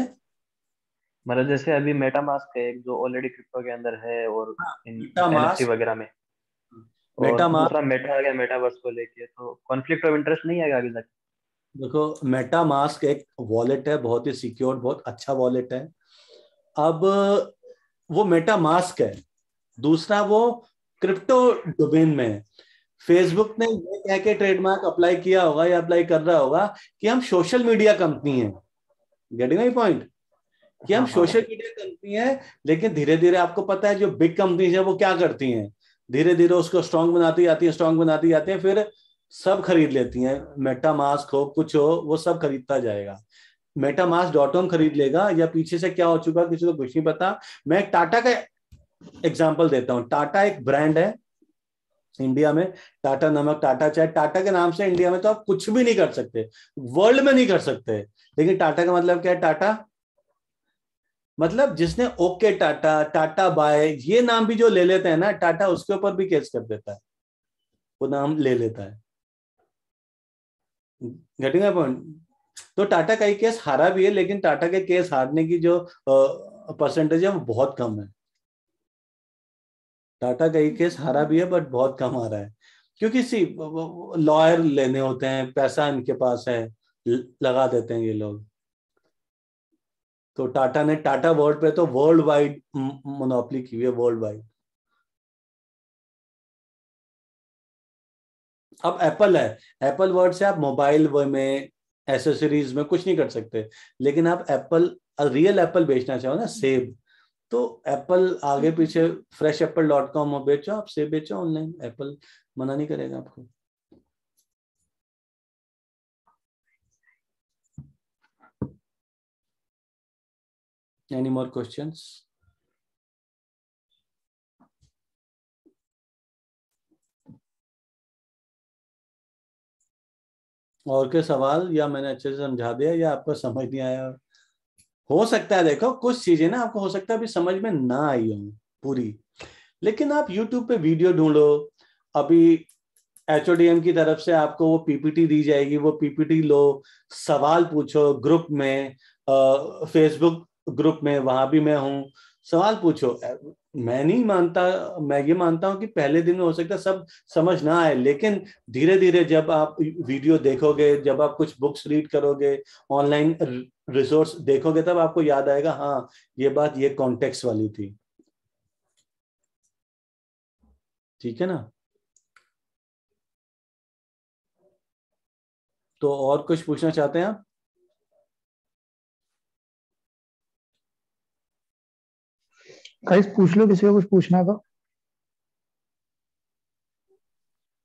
मतलब जैसे अभी मेटामास्क है जो ऑलरेडी क्रिप्टो के अंदर है और एनएफटी हाँ, वगैरह में मेटामास्क हाँ, मेटा आ गया मेटावर्स को लेके तो कॉन्फ्लिक्ट ऑफ इंटरेस्ट नहीं आएगा आगे जाके देखो मेटामास्क एक वॉलेट है बहुत ही सिक्योर बहुत अच्छा वॉलेट है अब वो मेटामास्क है दूसरा वो क्रिप्टो डोमेन में है फेसबुक ने ये कह के ट्रेडमार्क अप्लाई किया होगा या अप्लाई कर रहा होगा कि हम सोशल मीडिया कंपनी है गेटिंग माई पॉइंट कि हम सोशल मीडिया कंपनी है लेकिन धीरे धीरे आपको पता है जो बिग कंपनीज है वो क्या करती हैं धीरे धीरे उसको स्ट्रांग बनाती जाती है स्ट्रांग बनाती जाती है फिर सब खरीद लेती हैं मास्क हो कुछ हो वो सब खरीदता जाएगा मेटा मास्क डॉट कॉम खरीद लेगा या पीछे से क्या हो चुका किसी को कुछ नहीं पता मैं टाटा का एग्जाम्पल देता हूँ टाटा एक ब्रांड है इंडिया में टाटा नमक टाटा चाय टाटा के नाम से इंडिया में तो आप कुछ भी नहीं कर सकते वर्ल्ड में नहीं कर सकते लेकिन टाटा का मतलब क्या है टाटा मतलब जिसने ओके टाटा टाटा बाय ये नाम भी जो ले लेते हैं ना टाटा उसके ऊपर भी केस कर देता है वो नाम ले लेता है घटेगा पॉइंट तो टाटा का ही केस हारा भी है लेकिन टाटा के केस हारने की जो परसेंटेज है वो बहुत कम है टाटा का ये केस हारा भी है बट बहुत कम हारा है क्योंकि सी लॉयर लेने होते हैं पैसा इनके पास है लगा देते हैं ये लोग तो टाटा ने टाटा वर्ल्ड पे तो वर्ल्ड वाइड मोनोपली की हुई है वर्ल्ड वाइड अब एप्पल है एप्पल वर्ड से आप मोबाइल में एसेसरीज में कुछ नहीं कर सकते लेकिन आप एप्पल रियल एप्पल बेचना चाहो ना सेब तो एप्पल आगे पीछे फ्रेश एप्पल डॉट कॉम और बेचो आप से बेचो ऑनलाइन एप्पल मना नहीं करेगा आपको एनी मोर क्वेश्चन और के सवाल या मैंने अच्छे से समझा दिया या आपको समझ नहीं आया हो सकता है देखो कुछ चीजें ना आपको हो सकता है अभी समझ में ना आई हो पूरी लेकिन आप YouTube पे वीडियो ढूंढो अभी एच की तरफ से आपको वो पीपीटी दी जाएगी वो पीपीटी लो सवाल पूछो ग्रुप में फेसबुक ग्रुप में वहां भी मैं हूँ सवाल पूछो मैं नहीं मानता मैं ये मानता हूँ कि पहले दिन में हो सकता सब समझ ना आए लेकिन धीरे धीरे जब आप वीडियो देखोगे जब आप कुछ बुक्स रीड करोगे ऑनलाइन रिसोर्स देखोगे तब आपको याद आएगा हाँ ये बात ये कॉन्टेक्स वाली थी ठीक है ना तो और कुछ पूछना चाहते हैं आप पूछ लो किसी को कुछ पूछना था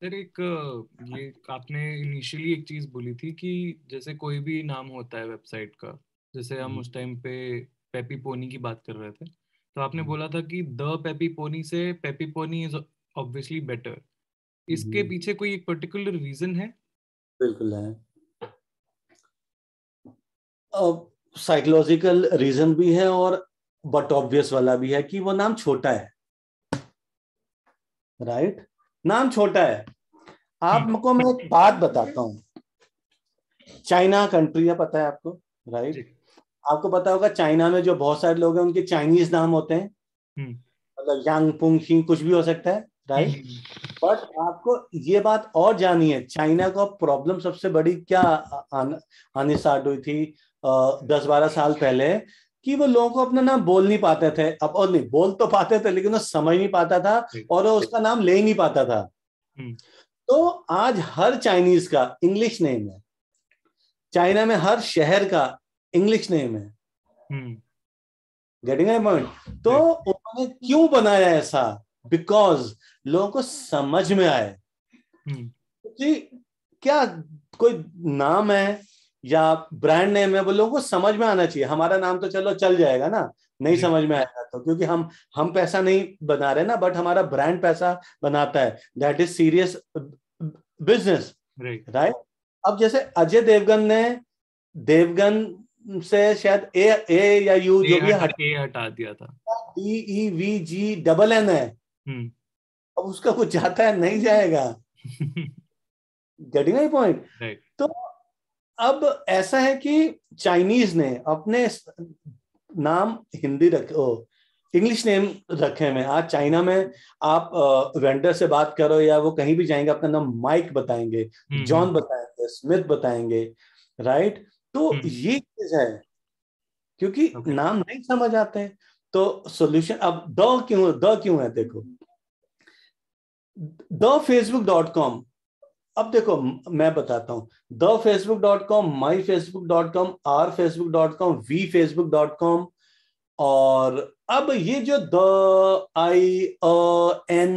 सर एक ये आपने इनिशियली एक चीज बोली थी कि जैसे कोई भी नाम होता है वेबसाइट का जैसे हम हम्म। उस टाइम पे पेपी पोनी की बात कर रहे थे तो आपने हम्म। बोला था कि द पेपी पोनी से peppy pony is obviously better इसके हम्म। पीछे कोई एक पर्टिकुलर रीजन है बिल्कुल है साइकोलॉजिकल रीजन भी है और बट ऑब्वियस वाला भी है कि वो नाम छोटा है राइट right? नाम छोटा है आपको मैं एक बात बताता हूं चाइना कंट्री है पता है आपको राइट आपको पता होगा चाइना में जो बहुत सारे लोग हैं उनके चाइनीज नाम होते हैं हम्म। मतलब यांग पुंग कुछ भी हो सकता है राइट बट हम्म। आपको ये बात और जानी है चाइना का प्रॉब्लम सबसे बड़ी क्या आने स्टार्ट हुई थी दस बारह साल पहले कि वो लोगों को अपना नाम बोल नहीं पाते थे अब और नहीं बोल तो पाते थे लेकिन वो समझ नहीं पाता था और वो उसका नाम ले नहीं पाता था हम्म। तो आज हर चाइनीज का इंग्लिश नेम है चाइना में हर शहर का इंग्लिश नेम है गेटिंग आई पॉइंट तो उन्होंने क्यों बनाया ऐसा बिकॉज लोगों को समझ में आए हम्म। क्या कोई नाम है या ब्रांड नेम है वो लोगों को समझ में आना चाहिए हमारा नाम तो चलो चल जाएगा ना नहीं समझ में आएगा तो क्योंकि हम हम पैसा नहीं बना रहे ना बट हमारा ब्रांड पैसा बनाता है that is serious business right अब जैसे अजय देवगन ने देवगन से शायद ए ए या यू जो भी हट, ए हटा दिया था D E V G double N है हम्म। अब उसका कुछ जाता है नहीं जाएगा गेटिंग पॉइंट तो अब ऐसा है कि चाइनीज ने अपने नाम हिंदी रख इंग्लिश नेम रखे हैं आज चाइना में आप वेंडर से बात करो या वो कहीं भी जाएंगे अपना नाम माइक बताएंगे जॉन हम्म। बताएंगे स्मिथ बताएंगे राइट तो हम्म। ये चीज है क्योंकि okay. नाम नहीं समझ आते हैं तो सॉल्यूशन अब द क्यों द क्यों है देखो द फेसबुक डॉट कॉम अब देखो मैं बताता हूं the Facebook dot com my Facebook dot com our Facebook dot com we Facebook dot com और अब ये जो द आई अ एन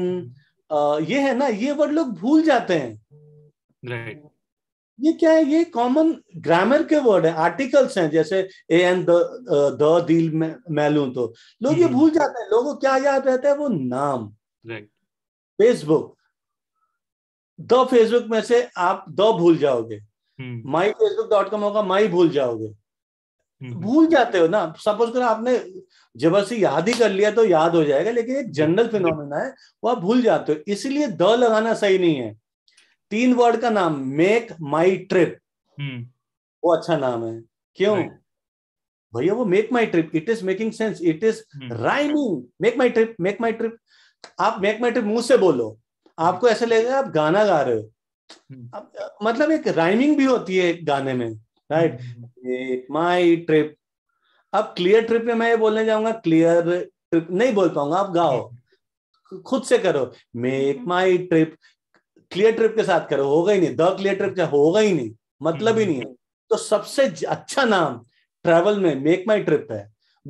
ये है ना ये वर्ड लोग भूल जाते हैं right. ये क्या है ये कॉमन ग्रामर के वर्ड है आर्टिकल्स हैं जैसे ए एन द दिल मैलू तो लोग ये हम्म। भूल जाते हैं लोगों क्या याद रहता है वो नाम फेसबुक right. द फेसबुक में से आप द भूल जाओगे माई फेसबुक डॉट कॉम होगा माई भूल जाओगे हम्म। भूल जाते हो ना सपोज करो आपने जब से याद ही कर लिया तो याद हो जाएगा लेकिन एक जनरल फिनोमेना है वो आप भूल जाते हो इसलिए द लगाना सही नहीं है तीन वर्ड का नाम मेक माई ट्रिप वो अच्छा नाम है क्यों भैया वो Make my Trip it is making sense it is rhyming Make my Trip Make my Trip आप मेक माई ट्रिप मुंह से बोलो हम्म। आपको ऐसा लगेगा आप गाना गा रहे हो हम्म। मतलब एक राइमिंग भी होती है गाने में राइट माई ट्रिप अब क्लियर ट्रिप में मैं ये बोलने जाऊंगा क्लियर ट्रिप नहीं बोल पाऊंगा आप गाओ खुद से करो मेक माई ट्रिप क्लियर ट्रिप के साथ करो होगा ही नहीं द क्लियर ट्रिप होगा ही नहीं मतलब ही हम्म। नहीं है तो सबसे अच्छा नाम ट्रेवल में मेक माई ट्रिप है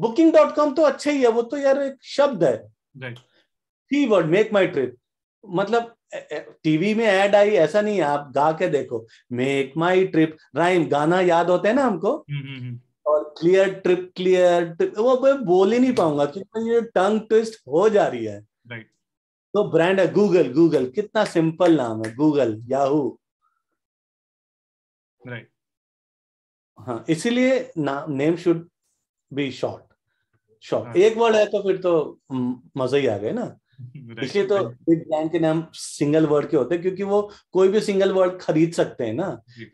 बुकिंग डॉट कॉम तो अच्छा ही है वो तो यार एक शब्द है की वर्ड मेक माई ट्रिप मतलब टीवी में एड आई ऐसा नहीं है आप गा के देखो मेक माई ट्रिप राइम गाना याद होता है ना हमको हम्म, हम्म, हम्म। और क्लियर ट्रिप क्लियर ट्रिप वो मैं बोल ही नहीं पाऊंगा क्योंकि ये टंग ट्विस्ट हो जा रही है तो ब्रांड है गूगल गूगल कितना सिंपल नाम है गूगल याहू राइट हाँ इसीलिए name should be short short एक वर्ड है तो फिर तो मजा ही आ गए ना इसलिए तो बिग बैंग के नाम सिंगल वर्ड के होते हैं क्योंकि वो कोई भी सिंगल वर्ड खरीद सकते हैं ना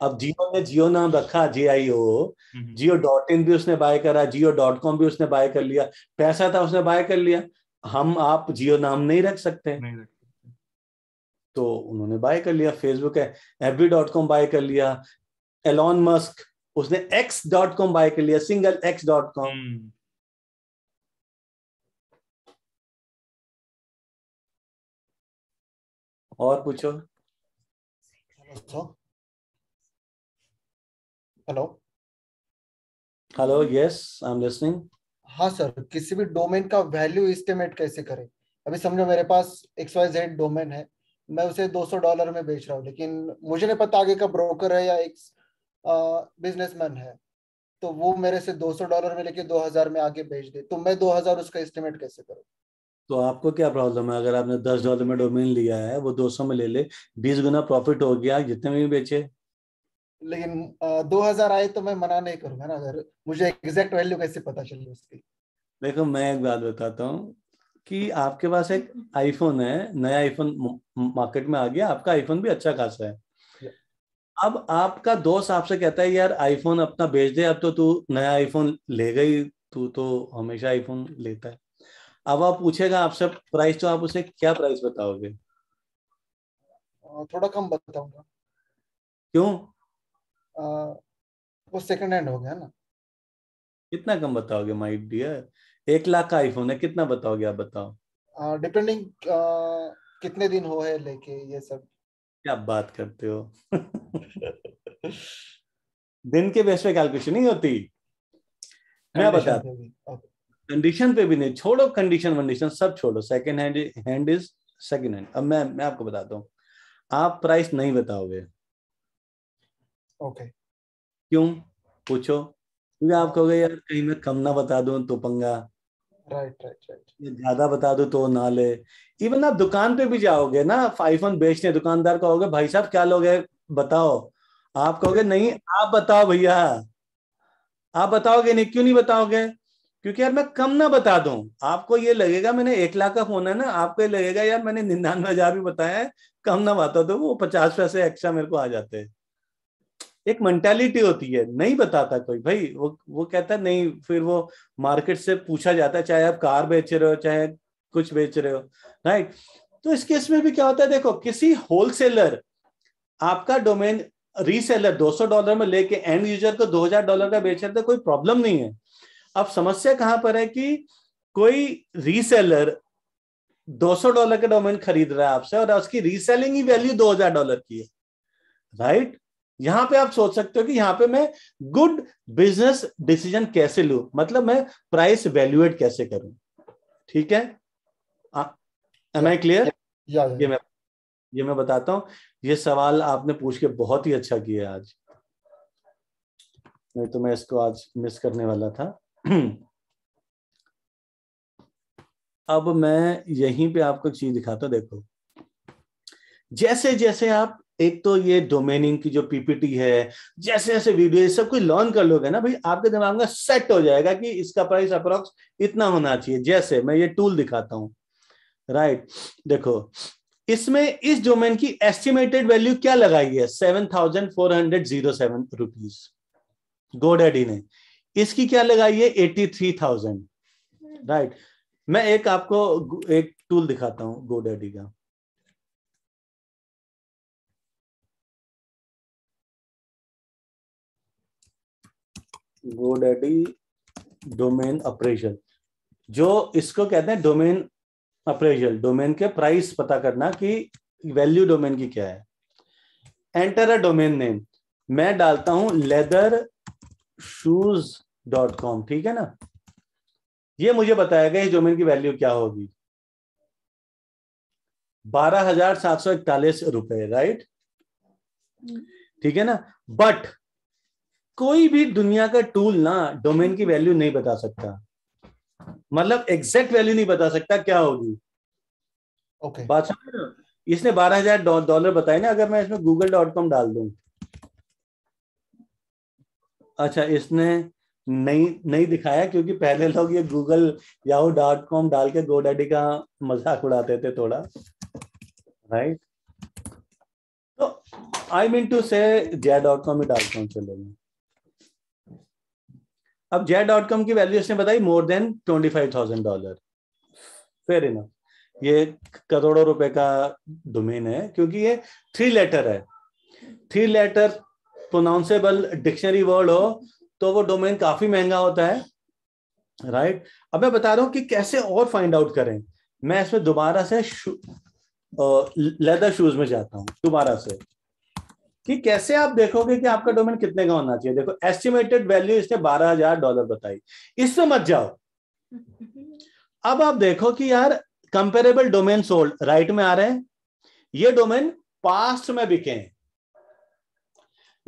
अब जियो ने जियो नाम रखा जे आई ओ जियो डॉट इन भी उसने बाय करा जियो डॉट कॉम भी उसने बाय कर लिया पैसा था उसने बाय कर लिया हम आप जियो नाम नहीं रख सकते नहीं रख सकते तो उन्होंने बाय कर लिया फेसबुक है एफबी डॉट कॉम बाय कर लिया एलॉन मस्क उसने एक्स डॉट कॉम बाय कर लिया सिंगल एक्स डॉट कॉम और पूछो hello hello yes I am listening हाँ सर किसी भी डोमेन का वैल्यू एस्टिमेट कैसे करें अभी समझो मेरे पास एक्स वाई जेड डोमेन है मैं उसे 200 डॉलर में बेच रहा हूँ लेकिन मुझे नहीं पता आगे का ब्रोकर है या एक बिजनेसमैन है तो वो मेरे से 200 डॉलर में लेके 2000 में आगे बेच दे तो मैं 2000 उसका एस्टिमेट कैसे करूँ तो आपको क्या प्रॉब्लम है अगर आपने दस डॉलर में डोमेन लिया है वो दो सौ में ले ले बीस गुना प्रॉफिट हो गया जितने में भी बेचे लेकिन दो हजार आए तो मैं मना नहीं करूंगा ना अगर मुझे एग्जैक्ट वैल्यू कैसे पता चली उसकी देखो मैं एक बात बताता हूँ कि आपके पास एक आईफोन है नया आईफोन मार्केट में आ गया आपका आईफोन भी अच्छा खासा है अब आपका दोस्त आपसे कहता है यार आईफोन अपना बेच दे अब तो तू नया आईफोन ले गई तू तो हमेशा आईफोन लेता है अब आप पूछेगा आपसे प्राइस तो आप उसे क्या प्राइस बताओगे हाँ, थोड़ा कम बताऊंगा क्यों आ, वो सेकंड हैंड हो गया ना कितना कम बताओगे माय डियर एक लाख का आईफोन है कितना बताओगे आप बताओ डिपेंडिंग कितने दिन हो है लेके ये सब क्या बात करते हो दिन के बेस पे कैलकुलेशन नहीं होती मैं बता कंडीशन पे भी नहीं छोड़ो कंडीशन वंडीशन सब छोड़ो second hand hand is second hand अब मैं मैं आपको बताता हूँ आप प्राइस नहीं बताओगे ओके okay. क्यों पूछो क्योंकि आप कहोगे यार कहीं मैं कम ना बता दू तो पंगा राइट राइट राइट ज्यादा बता दू तो ना ले इवन आप दुकान पे भी जाओगे ना आईफोन बेचने दुकानदार कहोगे भाई साहब क्या लोगे बताओ आप कहोगे नहीं आप बताओ भैया आप बताओगे नहीं क्यों नहीं बताओगे क्योंकि यार मैं कम ना बता दूं आपको ये लगेगा मैंने एक लाख का फोन है ना आपको ये लगेगा यार मैंने निन्यानवे हजार भी बताया है कम ना बता दो तो वो पचास पैसे एक्स्ट्रा मेरे को आ जाते हैं एक मेंटेलिटी होती है नहीं बताता कोई भाई वो वो कहता है नहीं फिर वो मार्केट से पूछा जाता है चाहे आप कार बेच रहे हो चाहे कुछ बेच रहे हो राइट तो इस केस में भी क्या होता है देखो किसी होलसेलर आपका डोमेन रीसेलर 200 डॉलर में लेके एंड यूजर को 2000 डॉलर का बेच रहे थे तो कोई प्रॉब्लम नहीं है अब समस्या कहां पर है कि कोई रीसेलर 200 डॉलर का डोमेन खरीद रहा है आपसे और उसकी रीसेलिंग ही वैल्यू 2000 डॉलर की है राइट यहां पे आप सोच सकते हो कि यहां पे मैं गुड बिजनेस डिसीजन कैसे लू मतलब मैं प्राइस वैल्यूएट कैसे करूं ठीक है एम आई क्लियर ये मैं ये मैं बताता हूँ ये सवाल आपने पूछ के बहुत ही अच्छा किया आज नहीं तो मैं इसको आज मिस करने वाला था अब मैं यहीं पे आपको चीज दिखाता देखो जैसे जैसे आप एक तो ये डोमेनिंग की जो पीपीटी है जैसे जैसे वीडियो सब कुछ लर्न कर लोगे ना भाई आपके दिमाग में सेट हो जाएगा कि इसका प्राइस अप्रोक्स इतना होना चाहिए जैसे मैं ये टूल दिखाता हूं राइट देखो इसमें इस डोमेन की एस्टिमेटेड वैल्यू क्या लगाई है seven thousand four hundred zero seven rupees GoDaddy ने इसकी क्या लगाई है एटी थ्री थाउजेंड राइट मैं एक आपको एक टूल दिखाता हूं गोडेडी का गोडेडी डोमेन अप्रेजल जो इसको कहते हैं डोमेन अप्रेजल डोमेन के प्राइस पता करना कि वैल्यू डोमेन की क्या है एंटर अ डोमेन नेम मैं डालता हूं लेदर शूज डॉट कॉम ठीक है ना ये मुझे गया इस डोमेन की वैल्यू क्या होगी बारह हजार सात सौ इकतालीस रुपए राइट ठीक है ना बट कोई भी दुनिया का टूल ना डोमेन की वैल्यू नहीं बता सकता मतलब एग्जैक्ट वैल्यू नहीं बता सकता क्या होगी ओके okay. बात समझ इसने बारह हजार डॉलर बताया ना अगर मैं इसमें गूगल डॉट कॉम डाल दूं अच्छा इसने नहीं नहीं दिखाया क्योंकि पहले लोग ये गूगल याहू डॉट कॉम डाल के गोडैडी का मजाक उड़ाते थे थोड़ा राइट तो आई मीन टू से जे डॉट कॉम ही डॉट कॉम चले गए अब जे डॉट कॉम की वैल्यू इसने बताई more than twenty five thousand dollar fair enough ये करोड़ों रुपए का डोमेन है क्योंकि ये थ्री लेटर है three letter pronounceable dictionary word हो तो वो डोमेन काफी महंगा होता है राइट right? अब मैं बता रहा हूं कि कैसे और फाइंड आउट करें मैं इसमें दोबारा से लेदर शूज में जाता हूं दोबारा से कि कैसे आप देखोगे कि आपका डोमेन कितने का होना चाहिए देखो एस्टिमेटेड वैल्यू इसने बारह हजार डॉलर बताई इससे मत जाओ अब आप देखो कि यार कंपेरेबल डोमेन सोल्ड राइट में आ रहे हैं ये डोमेन पास्ट में बिके हैं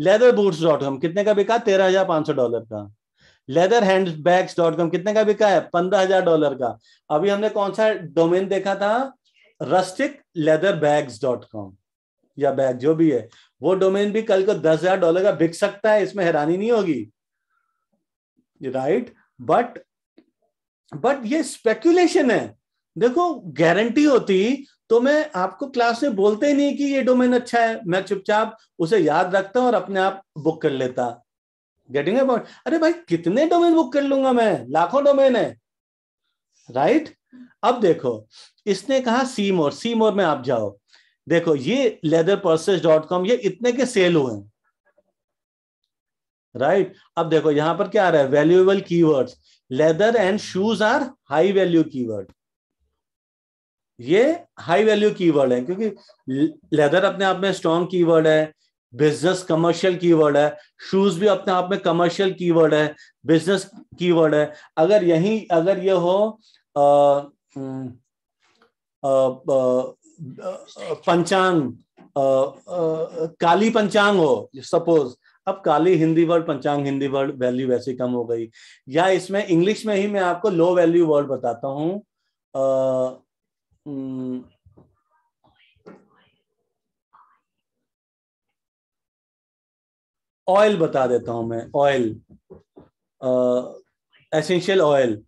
लेदर बूट्स डॉट कॉम कितने का बिका तेरह हजार पांच सौ डॉलर का leather handbags dot com कितने का बिका है पंद्रह हजार डॉलर का अभी हमने कौन सा डोमेन देखा था rustic leather bags dot com या बैग जो भी है वो डोमेन भी कल को दस हजार डॉलर का बिक सकता है इसमें हैरानी नहीं होगी राइट बट बट ये स्पेक्यूलेशन है देखो गारंटी होती तो मैं आपको क्लास में बोलते ही नहीं कि ये डोमेन अच्छा है मैं चुपचाप उसे याद रखता और अपने आप बुक कर लेता गेटिंग अबाउट अरे भाई कितने डोमेन बुक कर लूंगा मैं लाखों डोमेन है राइट right? अब देखो इसने कहा सी मोर सी मोर में आप जाओ देखो ये लेदर पर्सेस डॉट कॉम ये इतने के सेल हुए राइट right? अब देखो यहां पर क्या आ रहा है valuable keywords leather and shoes are high value keywords ये हाई वैल्यू कीवर्ड है क्योंकि लेदर अपने आप में स्ट्रॉन्ग कीवर्ड है बिजनेस कमर्शियल कीवर्ड है शूज भी अपने आप में कमर्शियल कीवर्ड है बिजनेस कीवर्ड है अगर यही अगर ये हो हम्म, पंचांग काली पंचांग हो सपोज अब काली हिंदी वर्ड पंचांग हिंदी वर्ड वैल्यू वैसे कम हो गई या इसमें इंग्लिश में ही मैं आपको लो वैल्यू वर्ड बताता हूँ ऑयल हम्म। बता देता हूं मैं ऑयल एसेंशियल ऑयल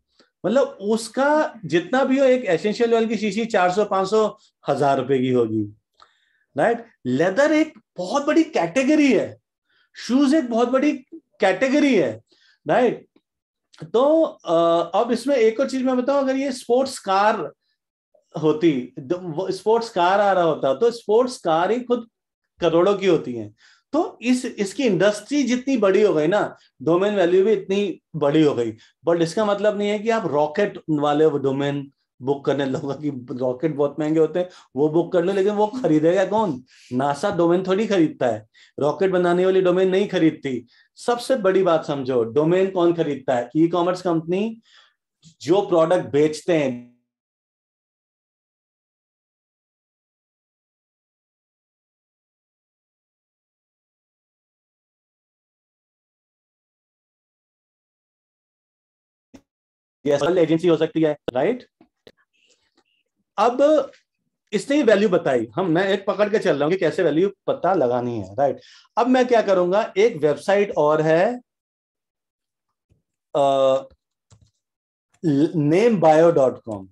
मतलब उसका जितना भी हो एक एसेंशियल ऑयल की शीशी 400 500 हजार रुपए की होगी राइट लेदर एक बहुत बड़ी कैटेगरी है शूज एक बहुत बड़ी कैटेगरी है राइट तो अब इसमें एक और चीज मैं बताऊं अगर ये स्पोर्ट्स कार होती स्पोर्ट्स कार आ रहा होता तो स्पोर्ट्स कार ही खुद करोड़ों की होती हैं तो इस इसकी इंडस्ट्री जितनी बड़ी हो गई ना डोमेन वैल्यू भी इतनी बड़ी हो गई बट इसका मतलब नहीं है कि आप रॉकेट वाले डोमेन बुक करने लोगों की रॉकेट बहुत महंगे होते हैं वो बुक कर लो लेकिन वो खरीदेगा कौन नासा डोमेन थोड़ी खरीदता है रॉकेट बनाने वाली डोमेन नहीं खरीदती सबसे बड़ी बात समझो डोमेन कौन खरीदता है ई कॉमर्स कंपनी जो प्रोडक्ट बेचते हैं ये एजेंसी हो सकती है राइट अब इसने ही वैल्यू बताई हम मैं एक पकड़ के चल रहा हूं कि कैसे वैल्यू पता लगानी है राइट अब मैं क्या करूंगा एक वेबसाइट और है name bio dot com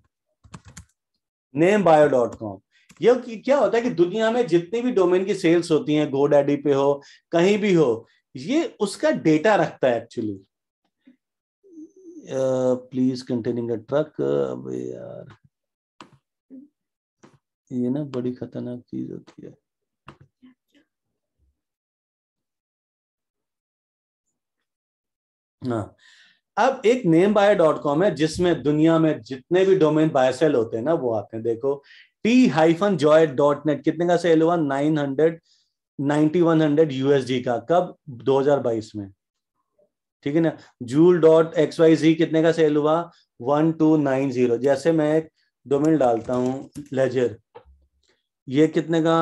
name bio dot com यह क्या होता है कि दुनिया में जितनी भी डोमेन की सेल्स होती हैं गोडैडी पे हो कहीं भी हो ये उसका डेटा रखता है actually please containing a truck अबे यार ये ना बड़ी खतरनाक चीज होती है ना हाँ। अब एक नेम बाय डॉट कॉम है जिसमें दुनिया में जितने भी डोमेन बाय सेल होते हैं ना वो आते हैं देखो T hyphen joy dot net कितने का सेल हुआ nine hundred ninety one hundred USD का कब दो हजार बाईस में ठीक है ना jewel dot X Y G कितने का सेल हुआ वन टू नाइन जीरो जैसे मैं एक डोमेन डालता हूं लेजर ये कितने का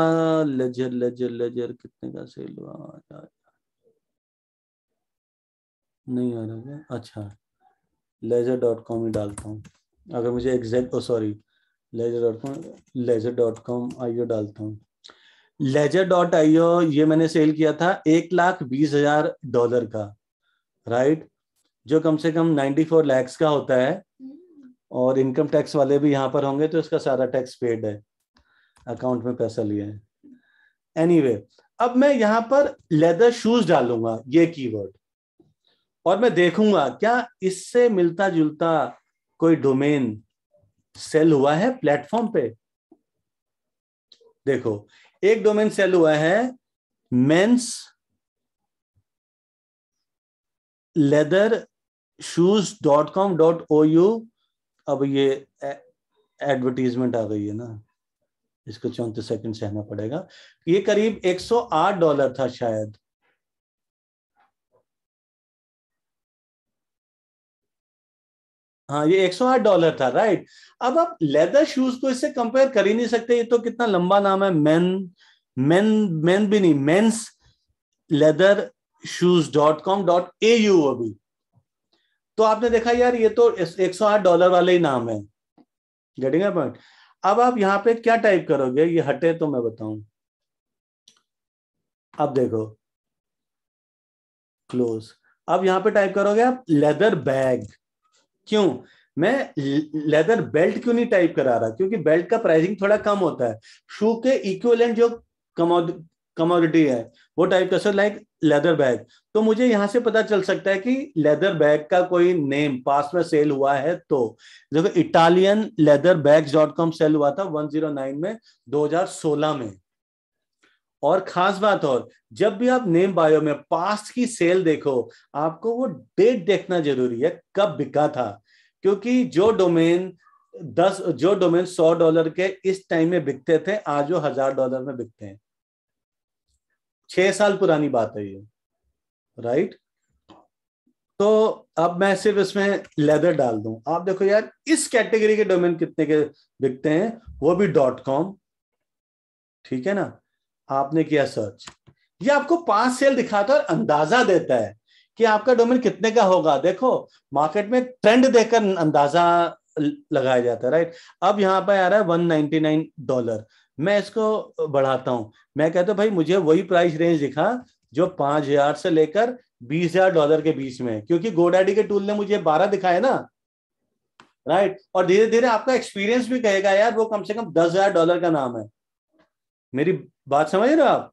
लेजर लेजर लेजर कितने का सेल हुआ नहीं आ रहा अच्छा लेजर डॉट कॉम ही डालता हूँ अगर मुझे exact oh sorry ledger dot com ledger dot com IO डालता हूँ लेजर डॉट आईओ ये मैंने सेल किया था एक लाख बीस हजार डॉलर का राइट जो कम से कम 94 लैक्स का होता है hmm. और इनकम टैक्स वाले भी यहाँ पर होंगे तो इसका सारा टैक्स पेड है अकाउंट में पैसा लिया है एनी anyway, अब मैं यहाँ पर लेदर शूज डालूंगा ये कीवर्ड और मैं देखूंगा क्या इससे मिलता जुलता कोई डोमेन सेल हुआ है प्लेटफॉर्म पे देखो एक डोमेन सेल हुआ है men's leather shoes dot com dot O U अब ये एडवर्टीजमेंट आ गई है ना इसको चौंतीस सेकंड सहना पड़ेगा ये करीब 108 डॉलर था शायद हाँ ये 108 डॉलर था राइट अब आप लेदर शूज को इससे कंपेयर कर ही नहीं सकते ये तो कितना लंबा नाम है मेन मेन मेन भी नहीं men's leather shoes dot com dot A U अभी तो आपने देखा यार ये तो 108 डॉलर वाले ही नाम है गेटिंग पॉइंट अब आप यहां पे क्या टाइप करोगे ये हटे तो मैं बताऊं अब देखो क्लोज अब यहां पे टाइप करोगे आप लेदर बैग क्यों मैं लेदर बेल्ट क्यों नहीं टाइप करा रहा क्योंकि बेल्ट का प्राइसिंग थोड़ा कम होता है शू के इक्वलेंट जो कमोडिटी है वो टाइप कर सकते लाइक लेदर बैग तो मुझे यहां से पता चल सकता है कि लेदर बैग का कोई नेम पास में सेल हुआ है तो देखो Italian leather bag dot com sale हुआ था 109 में 2016 में और खास बात और जब भी आप नेम बायो में पास्ट की सेल देखो आपको वो डेट देखना जरूरी है कब बिका था क्योंकि जो डोमेन दस जो डोमेन सौ डॉलर के इस टाइम में बिकते थे आज वो हजार डॉलर में बिकते हैं छह साल पुरानी बात है ये राइट तो अब मैं सिर्फ इसमें लेदर डाल दूं आप देखो यार इस कैटेगरी के डोमेन कितने के बिकते हैं वो भी डॉट कॉम ठीक है ना आपने किया सर्च ये आपको पांच सेल दिखाता है और अंदाजा देता है कि आपका डोमेन कितने का होगा देखो मार्केट में ट्रेंड देखकर अंदाजा लगाया जाता है राइट अब यहां पर आ रहा है 199 डॉलर मैं इसको बढ़ाता हूँ मैं कहता हूँ भाई मुझे वही प्राइस रेंज दिखा जो पांच हजार से लेकर बीस हजार डॉलर के बीच में क्योंकि गोडाडी के टूल ने मुझे बारह दिखाया ना राइट और धीरे धीरे आपका एक्सपीरियंस भी कहेगा यार वो कम से कम दस हजार डॉलर का नाम है मेरी बात समझ रहे हो आप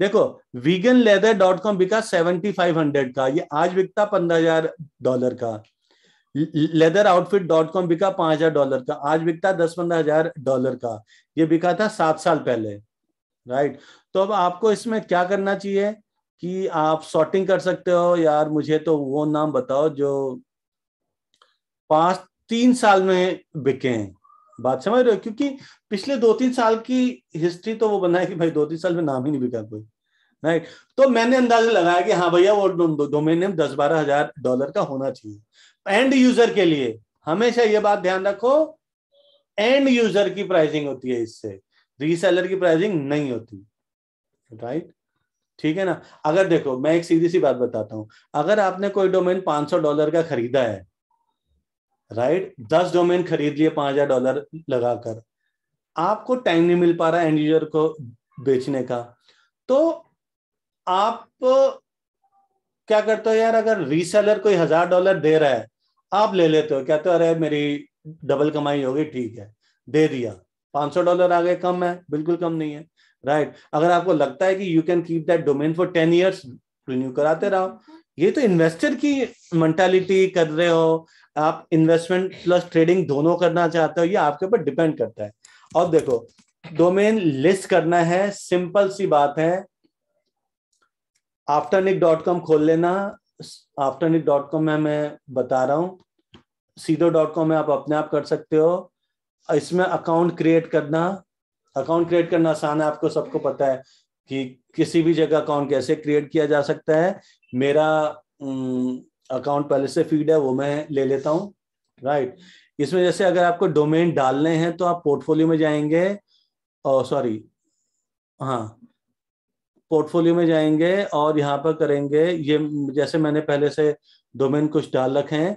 देखो वीगन लेदर डॉट कॉम बिका सेवेंटी फाइव हंड्रेड का ये आज बिकता पंद्रह हजार डॉलर का लेदर आउटफिट डॉट कॉम बिका पांच हजार डॉलर का आज बिकता दस पंद्रह हजार डॉलर का ये बिका था सात साल पहले राइट तो अब आपको इसमें क्या करना चाहिए कि आप सॉर्टिंग कर सकते हो यार मुझे तो वो नाम बताओ जो पांच तीन साल में बिके हैं बात समझ रहे हो क्योंकि पिछले दो तीन साल की हिस्ट्री तो वो बना है कि भाई दो तीन साल में नाम ही नहीं बिका कोई राइट तो मैंने अंदाजा लगाया कि हाँ भैया वो डोमेन नेम दस बारह हजार डॉलर का होना चाहिए एंड यूजर के लिए हमेशा ये बात ध्यान रखो एंड यूजर की प्राइसिंग होती है इससे रीसेलर की प्राइसिंग नहीं होती राइट ठीक है ना अगर देखो मैं एक सीधी सी बात बताता हूं अगर आपने कोई डोमेन 500 डॉलर का खरीदा है राइट दस डोमेन खरीद लिए पांच हजार डॉलर लगाकर आपको टाइम नहीं मिल पा रहा एंड यूजर को बेचने का तो आप क्या करते हो यार अगर रीसेलर कोई हजार डॉलर दे रहा है आप ले लेते हो कहते हो अरे मेरी डबल कमाई होगी ठीक है दे दिया 500 डॉलर आ गए कम है बिल्कुल कम नहीं है राइट right. अगर आपको लगता है कि you can keep that domain for ten years renew कराते रहो ये तो इन्वेस्टर की मेंटेलिटी कर रहे हो आप इन्वेस्टमेंट प्लस ट्रेडिंग दोनों करना चाहते हो ये आपके ऊपर डिपेंड करता है और देखो डोमेन लिस्ट करना है सिंपल सी बात है आफ्टरनिक डॉट कॉम खोल लेना आफ्टरनिक डॉट कॉम में मैं बता रहा हूँ सीधो डॉट कॉम में आप अपने आप कर सकते हो इसमें अकाउंट क्रिएट करना अकाउंट क्रिएट करना आसान है आपको सबको पता है कि किसी भी जगह अकाउंट कैसे क्रिएट किया जा सकता है मेरा अकाउंट पहले से फीड है वो मैं ले लेता हूँ राइट इसमें जैसे अगर आपको डोमेन डालने हैं तो आप पोर्टफोलियो में जाएंगे सॉरी oh, हाँ पोर्टफोलियो में जाएंगे और यहाँ पर करेंगे ये जैसे मैंने पहले से डोमेन कुछ डाल रखे हैं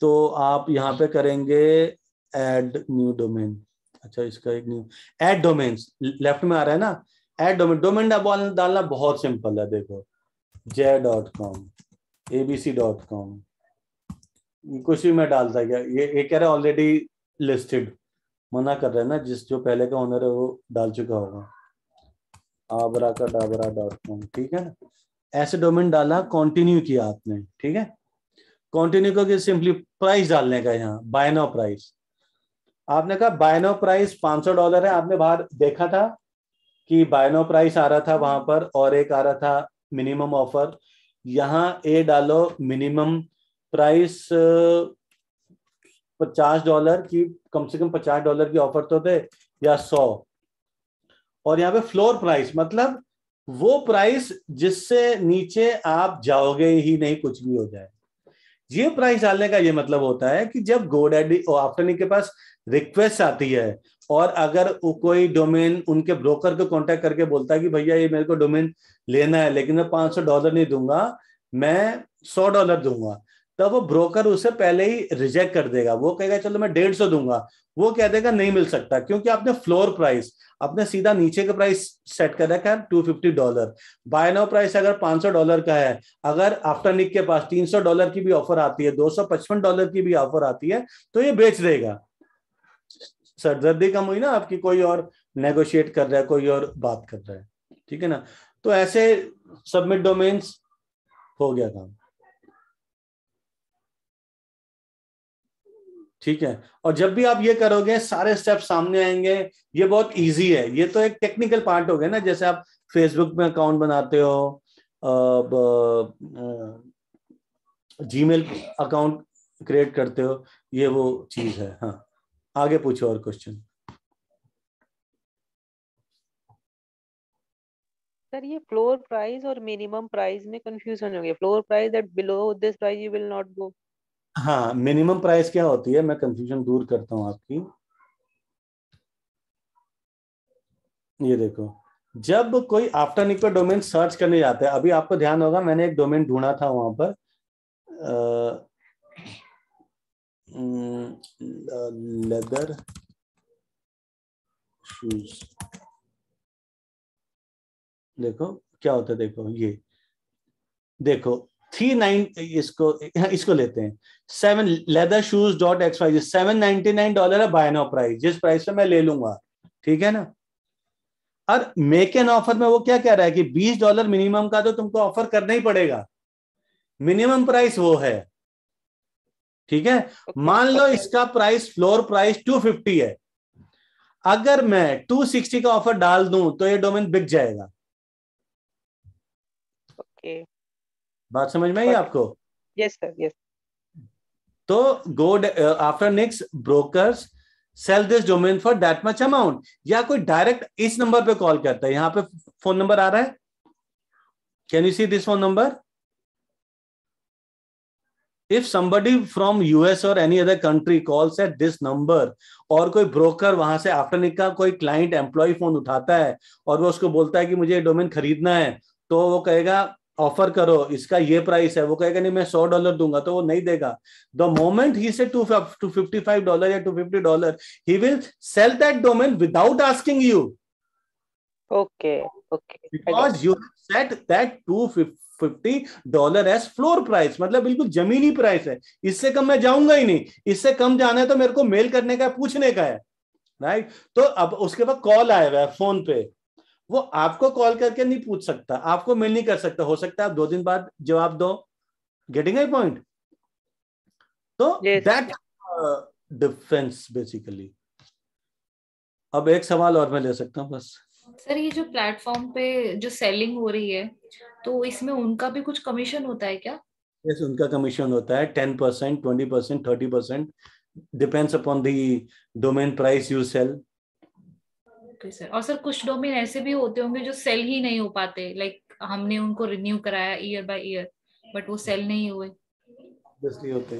तो आप यहाँ पे करेंगे एड न्यू डोमेन अच्छा इसका एक न्यू एड डोमेन्स लेफ्ट में आ रहा है ना एड डोमेन डोमेन डालना बहुत सिंपल है देखो J dot com ABC dot com कुछ भी मैं डालता क्या ये ये कह रहा है ऑलरेडी लिस्टेड मना कर रहे हैं ना जिस जो पहले का ओनर है वो डाल चुका होगा आबरा का डाबरा डॉट कॉम ठीक है ना ऐसे डोमेन डाला कंटिन्यू किया आपने ठीक है कंटिन्यू करके सिंपली प्राइस डालने का यहाँ बायनो प्राइस आपने कहा बायनो प्राइस 500 डॉलर है आपने बाहर देखा था कि बायनो प्राइस आ रहा था वहां पर और एक आ रहा था मिनिमम ऑफर यहाँ ए डालो मिनिमम प्राइस पचास डॉलर की कम से कम पचास डॉलर की ऑफर तो दे या सौ और यहाँ पे फ्लोर प्राइस मतलब वो प्राइस जिससे नीचे आप जाओगे ही नहीं कुछ भी हो जाए ये प्राइस डालने का ये मतलब होता है कि जब गोडेडी और आफ्टरनी के पास रिक्वेस्ट आती है और अगर कोई डोमेन उनके ब्रोकर को कांटेक्ट करके बोलता है कि भैया ये मेरे को डोमेन लेना है लेकिन मैं पांच सौ डॉलर नहीं दूंगा मैं सौ डॉलर दूंगा तब वो ब्रोकर उसे पहले ही रिजेक्ट कर देगा वो कहेगा चलो मैं डेढ़ सौ दूंगा वो कह देगा नहीं मिल सकता क्योंकि आपने फ्लोर प्राइस आपने सीधा नीचे का प्राइस सेट कर रखा है two fifty dollar buy now price अगर पांच सौ डॉलर का है अगर आफ्टर निक के पास तीन सौ डॉलर की भी ऑफर आती है दो सौ पचपन डॉलर की भी ऑफर आती है तो ये बेच देगा सरदर्दी कम हुई ना आपकी कोई और नेगोशिएट कर रहा है कोई और बात कर रहा है ठीक है ना तो ऐसे सबमिट डोमेन्स हो गया काम ठीक है और जब भी आप ये करोगे सारे स्टेप सामने आएंगे ये बहुत इजी है ये तो एक टेक्निकल पार्ट हो गया ना जैसे आप फेसबुक में अकाउंट बनाते हो मेल अकाउंट क्रिएट करते हो ये वो चीज है हाँ आगे पूछो और क्वेश्चन सर ये फ्लोर प्राइस और मिनिमम प्राइस में कंफ्यूजन हो गया floor price that below this price you will not go हाँ मिनिमम प्राइस क्या होती है मैं कंफ्यूजन दूर करता हूं आपकी ये देखो जब कोई आफ्टर निकल डोमेन सर्च करने जाता है अभी आपको ध्यान होगा मैंने एक डोमेन ढूंढा था वहां पर लेदर शूज देखो क्या होता है देखो ये देखो थ्री नाइन इसको इसको लेते हैं seven leather shoes dot X Y G seven ninety nine dollar है बाय नाउ प्राइस जिस प्राइस पे मैं ले लूंगा ठीक है ना और मेक एन ऑफर में वो क्या कह रहा है कि बीस डॉलर मिनिमम का तो तुमको ऑफर करना ही पड़ेगा मिनिमम प्राइस वो है ठीक है मान लो इसका price floor price two fifty है अगर मैं टू सिक्सटी का ऑफर डाल दूं तो ये डोमेन बिक जाएगा ओके okay. बात समझ में आई आपको यस सर यस तो go after next brokers sell this domain for that much amount या कोई डायरेक्ट इस नंबर पे कॉल करता है यहाँ पे फोन नंबर आ रहा है can you see this phone number if somebody from US और any other country calls at this number और कोई ब्रोकर वहां से आफ्टर निक का कोई क्लाइंट एम्प्लॉय फोन उठाता है और वो उसको बोलता है कि मुझे डोमेन खरीदना है तो वो कहेगा ऑफर करो इसका ये प्राइस है वो कहेगा नहीं मैं सौ डॉलर दूंगा तो वो नहीं देगा द मोमेंट ही से two two fifty five dollar या टू फिफ्टी डॉलर ही will sell that domain without asking you okay okay because you set that two fifty dollar as floor price मतलब बिल्कुल जमीनी प्राइस है इससे कम मैं जाऊंगा ही नहीं इससे कम जाना है तो मेरे को मेल करने का है पूछने का है राइट right? तो अब उसके बाद कॉल आया हुआ है फोन पे वो आपको कॉल करके नहीं पूछ सकता आपको मेल नहीं कर सकता हो सकता है आप दो दिन बाद जवाब दो गेटिंग आई पॉइंट तो दैट डिफेंस बेसिकली अब एक सवाल और मैं ले सकता हूँ बस सर ये जो प्लेटफॉर्म पे जो सेलिंग हो रही है तो इसमें उनका भी कुछ कमीशन होता है क्या yes, उनका कमीशन होता है ten percent twenty percent thirty percent depends upon the domain price you sell okay sir और सर कुछ डोमेन ऐसे भी होते होंगे जो सेल ही नहीं हो पाते लाइक like, हमने उनको रिन्यू कराया ईयर बाय ईयर बट वो सेल नहीं हुए नहीं होते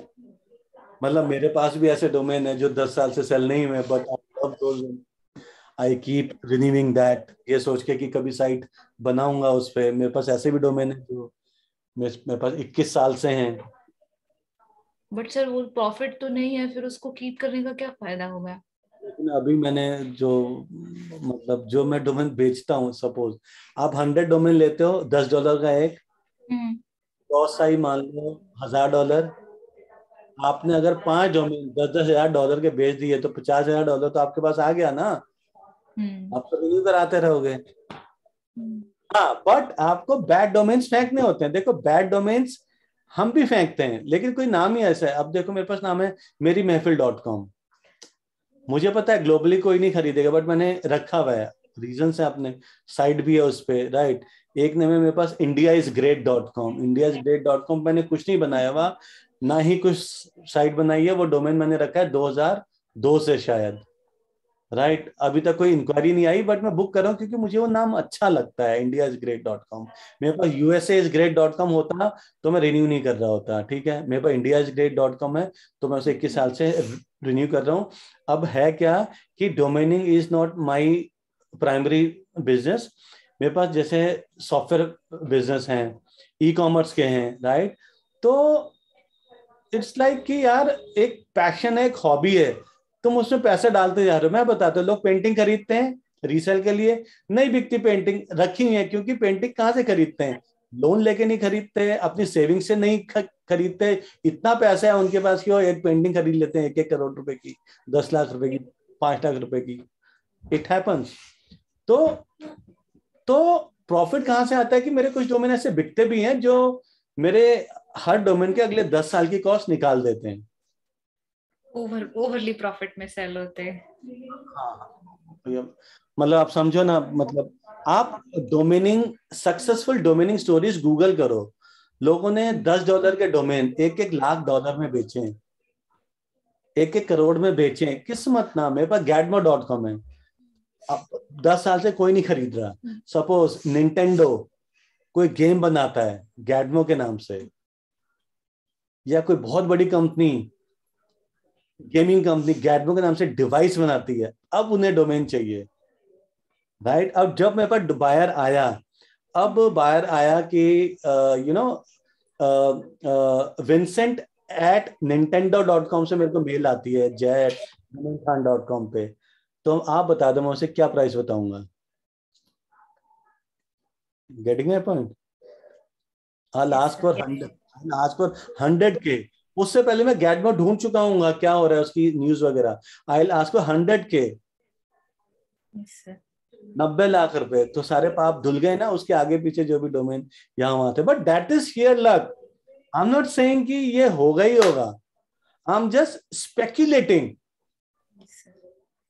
मतलब मेरे पास भी ऐसे डोमेन है जो दस साल से सेल नहीं हुए but I keep renewing that ये सोच के कि कभी साइट बनाऊंगा उस पर मेरे पास ऐसे भी डोमेन है जो मेरे पास इक्कीस साल से हैं बट सर वो प्रॉफिट तो नहीं है फिर उसको कीप करने का क्या फायदा होगा अभी मैंने जो मतलब जो मैं डोमेन बेचता हूँ सपोज आप हंड्रेड डोमेन लेते हो दस डॉलर का एक क्रॉस हम्म। आई मान लो हजार डॉलर आपने अगर पांच डोमेन दस दस हजार डॉलर के बेच दिए तो पचास हजार डॉलर तो आपके पास आ गया ना हम्म। आप तो रिव्यू कराते रहोगे हम्म। हाँ बट आपको बैड डोमेन्स फेंकने होते हैं देखो बैड डोमेन्स हम भी फेंकते हैं लेकिन कोई नाम ही ऐसा है अब देखो मेरे पास नाम है मेरी महफिल डॉट कॉम मुझे पता है ग्लोबली कोई नहीं खरीदेगा बट मैंने रखा हुआ है रीजन है आपने साइट भी है उस पर राइट एक ने मेरे पास India is great dot com India is great dot com मैंने कुछ नहीं बनाया हुआ ना ही कुछ साइट बनाई है वो डोमेन मैंने रखा है 2002 से शायद राइट right? अभी तक कोई इंक्वायरी नहीं आई बट मैं बुक कर रहा हूँ क्योंकि मुझे वो नाम अच्छा लगता है India is great dot com मेरे पास USA is great dot com होता तो मैं रिन्यू नहीं कर रहा होता ठीक है मेरे पास India is great dot com है तो मैं उसे इक्कीस साल से रिन्यू कर रहा हूँ अब है क्या कि domaining is not my primary business मेरे पास जैसे सॉफ्टवेयर बिजनेस हैं ई कॉमर्स के हैं राइट तो इट्स लाइक like कि यार एक पैशन है एक हॉबी है तुम उसमें पैसे डालते जा रहे हो मैं बताता हूँ लोग पेंटिंग खरीदते हैं रीसेल के लिए नहीं बिकती पेंटिंग रखी हुई है क्योंकि पेंटिंग कहाँ से खरीदते हैं लोन लेके नहीं खरीदते अपनी सेविंग से नहीं खरीदते इतना पैसा है उनके पास कि वो एक पेंटिंग खरीद लेते हैं एक एक करोड़ रुपए की दस लाख रुपए की पांच लाख रुपए की इट हैपन्स तो तो प्रॉफिट कहाँ से आता है कि मेरे कुछ डोमेन ऐसे बिकते भी हैं जो मेरे हर डोमेन के अगले दस साल की कॉस्ट निकाल देते हैं ओवर ओवरली प्रॉफिट में सेल होते हैं हाँ, हाँ। तो मतलब आप समझो ना मतलब आप domaining successful domaining stories Google करो लोगों ने दस डॉलर के डोमेन एक एक लाख डॉलर में बेचे एक एक करोड़ में बेचे किस्मत ना मेरे पास गैडमो डॉट कॉम है अब दस साल से कोई नहीं खरीद रहा सपोज हम्म। निंटेंडो कोई गेम बनाता है गैडमो के नाम से या कोई बहुत बड़ी कंपनी गेमिंग कंपनी गैटमो के नाम से डिवाइस बनाती है अब उन्हें डोमेन चाहिए राइट right? अब जब मेरे पास बायर आया अब बायर आया कि you know Vincent at Nintendo dot com से मेरे को मेल आती है जय खान डॉट कॉम पे तो आप बता दो मैं उसे क्या प्राइस बताऊंगा getting point I last four hundred last four hundred के उससे पहले मैं गैट में ढूंढ चुका हूँ क्या हो रहा है उसकी न्यूज वगैरह आई आस्क हंड्रेड के नब्बे लाख रुपए तो सारे पाप धुल गए ना उसके आगे पीछे जो भी डोमेन यहाँ वहां थे but that is here luck I am not say ये होगा ही होगा I am just speculating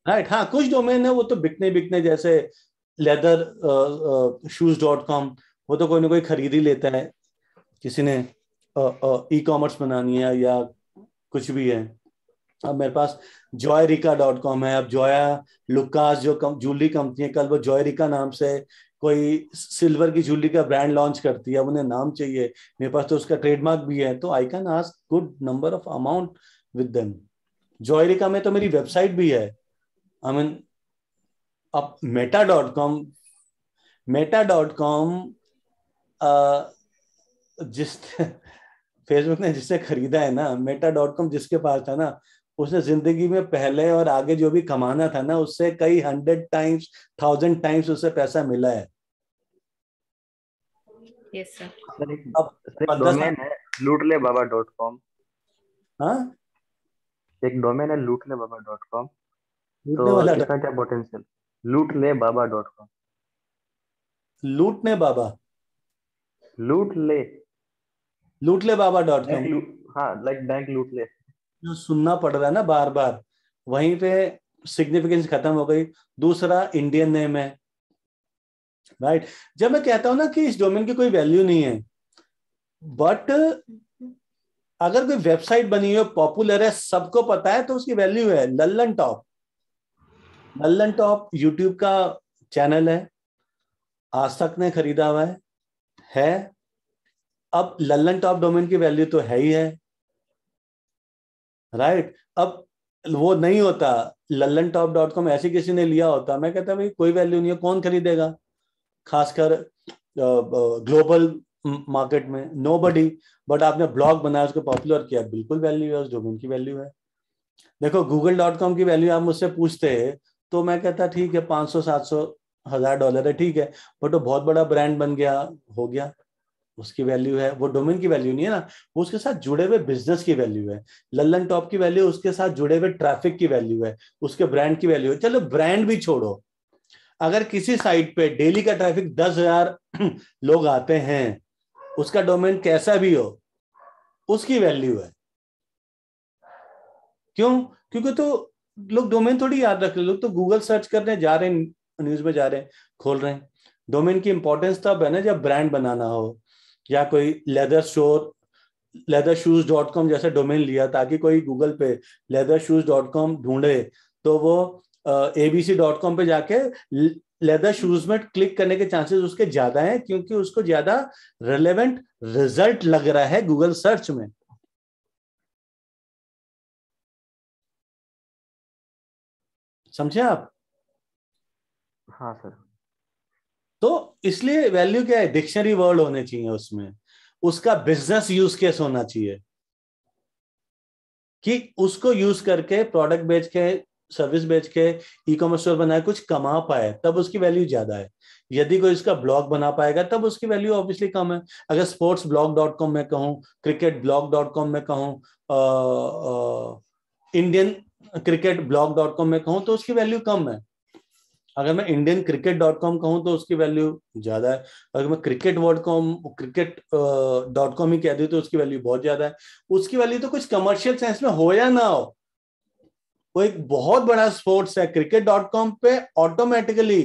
right हाँ कुछ डोमेन है वो तो बिकने बिकने जैसे लेदर शूज डॉट कॉम वो तो कोई ना कोई खरीद ही लेता है किसी ने ई कॉमर्स बनानी है या कुछ भी है अब मेरे पास जॉयरिका डॉट कॉम है अब जॉया लुकास जो कम ज्वेलरी कंपनी है कल वो जॉयरिका नाम से कोई सिल्वर की ज्वेलरी का ब्रांड लॉन्च करती है अब उन्हें नाम चाहिए मेरे पास तो उसका ट्रेडमार्क भी है तो I can ask good number of amount with them जॉयरिका में तो मेरी वेबसाइट भी है आई मीन अब Meta dot com Meta dot com जिस फेसबुक ने जिसे खरीदा है ना मेटा डॉट कॉम जिसके पास था ना उसने जिंदगी में पहले और आगे जो भी कमाना था ना उससे कई हंड्रेड टाइम्स थाउजेंड टाइम्स उसे पैसा मिला है yes, बाबा डॉट कॉम हाँ एक डोमेन है लूटले बाबा डॉट कॉम तो इसका क्या पोटेंशियल लूटले बाबा डॉट कॉम लूटने बाबा लूट ले लूटले बाबा डॉट कॉम हाँ लाइक बैंक लूट ले जो सुनना पड़ रहा है ना बार बार वहीं पे सिग्निफिकेंस खत्म हो गई दूसरा इंडियन नेम है राइट right? जब मैं कहता हूं ना कि इस डोमेन की कोई वैल्यू नहीं है बट अगर कोई वेबसाइट बनी हो पॉपुलर है सबको पता है तो उसकी वैल्यू है Lallantop Lallantop YouTube का चैनल है आज तक ने खरीदा हुआ है है अब लल्लन टॉप डोमेन की वैल्यू तो है ही है राइट अब वो नहीं होता लल्लन टॉप डॉट कॉम ऐसे किसी ने लिया होता मैं कहता भाई कोई वैल्यू नहीं है कौन खरीदेगा खासकर ग्लोबल मार्केट में नो बडी बट आपने ब्लॉग बनाया उसको पॉपुलर किया बिल्कुल वैल्यू है उस डोमेन की वैल्यू है देखो गूगल डॉट कॉम की वैल्यू आप मुझसे पूछते तो मैं कहता ठीक है पांच सौ सात सौ हजार डॉलर है ठीक है बट वो तो बहुत बड़ा ब्रांड बन गया हो गया उसकी वैल्यू है वो डोमेन की वैल्यू नहीं है ना वो उसके साथ जुड़े हुए बिजनेस की वैल्यू है लल्लन टॉप की वैल्यू उसके साथ जुड़े हुए ट्रैफिक की वैल्यू है उसके ब्रांड की वैल्यू है चलो ब्रांड भी छोड़ो अगर किसी साइट पे डेली का ट्रैफिक दस हजार लोग आते हैं उसका डोमेन कैसा भी हो उसकी वैल्यू है क्यों क्योंकि तो लोग डोमेन थोड़ी याद रख रहे लोग तो गूगल सर्च करने जा रहे हैं न्यूज में जा रहे हैं खोल रहे हैं डोमेन की इंपॉर्टेंस तब है ना जब ब्रांड बनाना हो या कोई leather store leather shoes dot com जैसे डोमेन लिया ताकि कोई गूगल पे लेदर शूज डॉट कॉम ढूंढे तो वो एबीसी डॉट कॉम पे जाके लेदर शूज में क्लिक करने के चांसेस उसके ज्यादा हैं क्योंकि उसको ज्यादा रिलेवेंट रिजल्ट लग रहा है गूगल सर्च में समझे आप हाँ सर तो इसलिए वैल्यू क्या है डिक्शनरी वर्ड होने चाहिए उसमें उसका बिजनेस यूज केस होना चाहिए कि उसको यूज करके प्रोडक्ट बेच के सर्विस बेच के ई कॉमर्स स्टोर बनाए कुछ कमा पाए तब उसकी वैल्यू ज्यादा है यदि कोई इसका ब्लॉग बना पाएगा तब उसकी वैल्यू ऑब्वियसली कम है अगर स्पोर्ट्स ब्लॉग डॉट कॉम में कहूँ क्रिकेट ब्लॉग डॉट कॉम में कहूँ Indian cricket blog dot com में कहूँ तो उसकी वैल्यू कम है अगर मैं इंडियन क्रिकेट डॉट कॉम कहूँ तो उसकी वैल्यू ज़्यादा है अगर मैं cricket word com cricket dot com ही कह दू तो उसकी वैल्यू बहुत ज़्यादा है उसकी वैल्यू तो कुछ कमर्शियल सेंस में हो या ना हो वो एक बहुत बड़ा स्पोर्ट्स है क्रिकेट डॉट कॉम पे ऑटोमेटिकली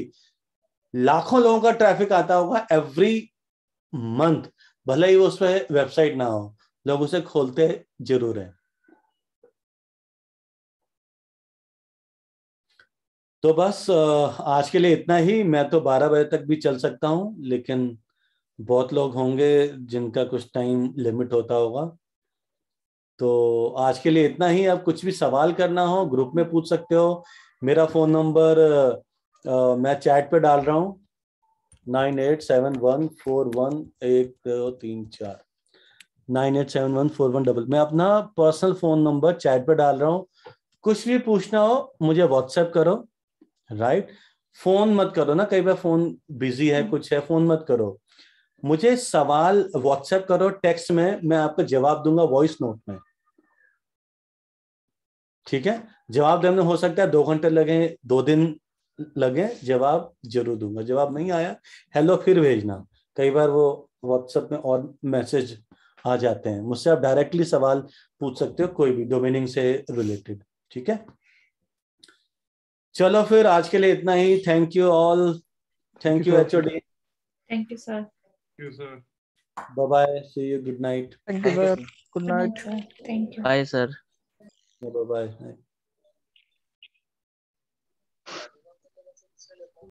लाखों लोगों का ट्रैफिक आता होगा एवरी मंथ भले ही वो उस पर वेबसाइट ना हो लोग उसे खोलते जरूर है तो बस आज के लिए इतना ही मैं तो 12 बजे तक भी चल सकता हूँ लेकिन बहुत लोग होंगे जिनका कुछ टाइम लिमिट होता होगा तो आज के लिए इतना ही आप कुछ भी सवाल करना हो ग्रुप में पूछ सकते हो मेरा फ़ोन नंबर मैं चैट पे डाल रहा हूँ nine eight seven one four one एक दो तीन चार nine eight seven one four one double मैं अपना पर्सनल फ़ोन नंबर चैट पे डाल रहा हूँ कुछ भी पूछना हो मुझे व्हाट्सएप करो राइट right? फोन मत करो ना कई बार फोन बिजी है हम्म। कुछ है फोन मत करो मुझे सवाल व्हाट्सएप करो टेक्स्ट में मैं आपको जवाब दूंगा वॉइस नोट में ठीक है जवाब देने तो हो सकता है दो घंटे लगे दो दिन लगे जवाब जरूर दूंगा जवाब नहीं आया हेलो फिर भेजना कई बार वो व्हाट्सएप में और मैसेज आ जाते हैं मुझसे आप डायरेक्टली सवाल पूछ सकते हो कोई भी डोमेनिंग से रिलेटेड ठीक है चलो फिर आज के लिए इतना ही thank you all thank you H D thank you sir bye bye see you good night good night thank you bye sir bye bye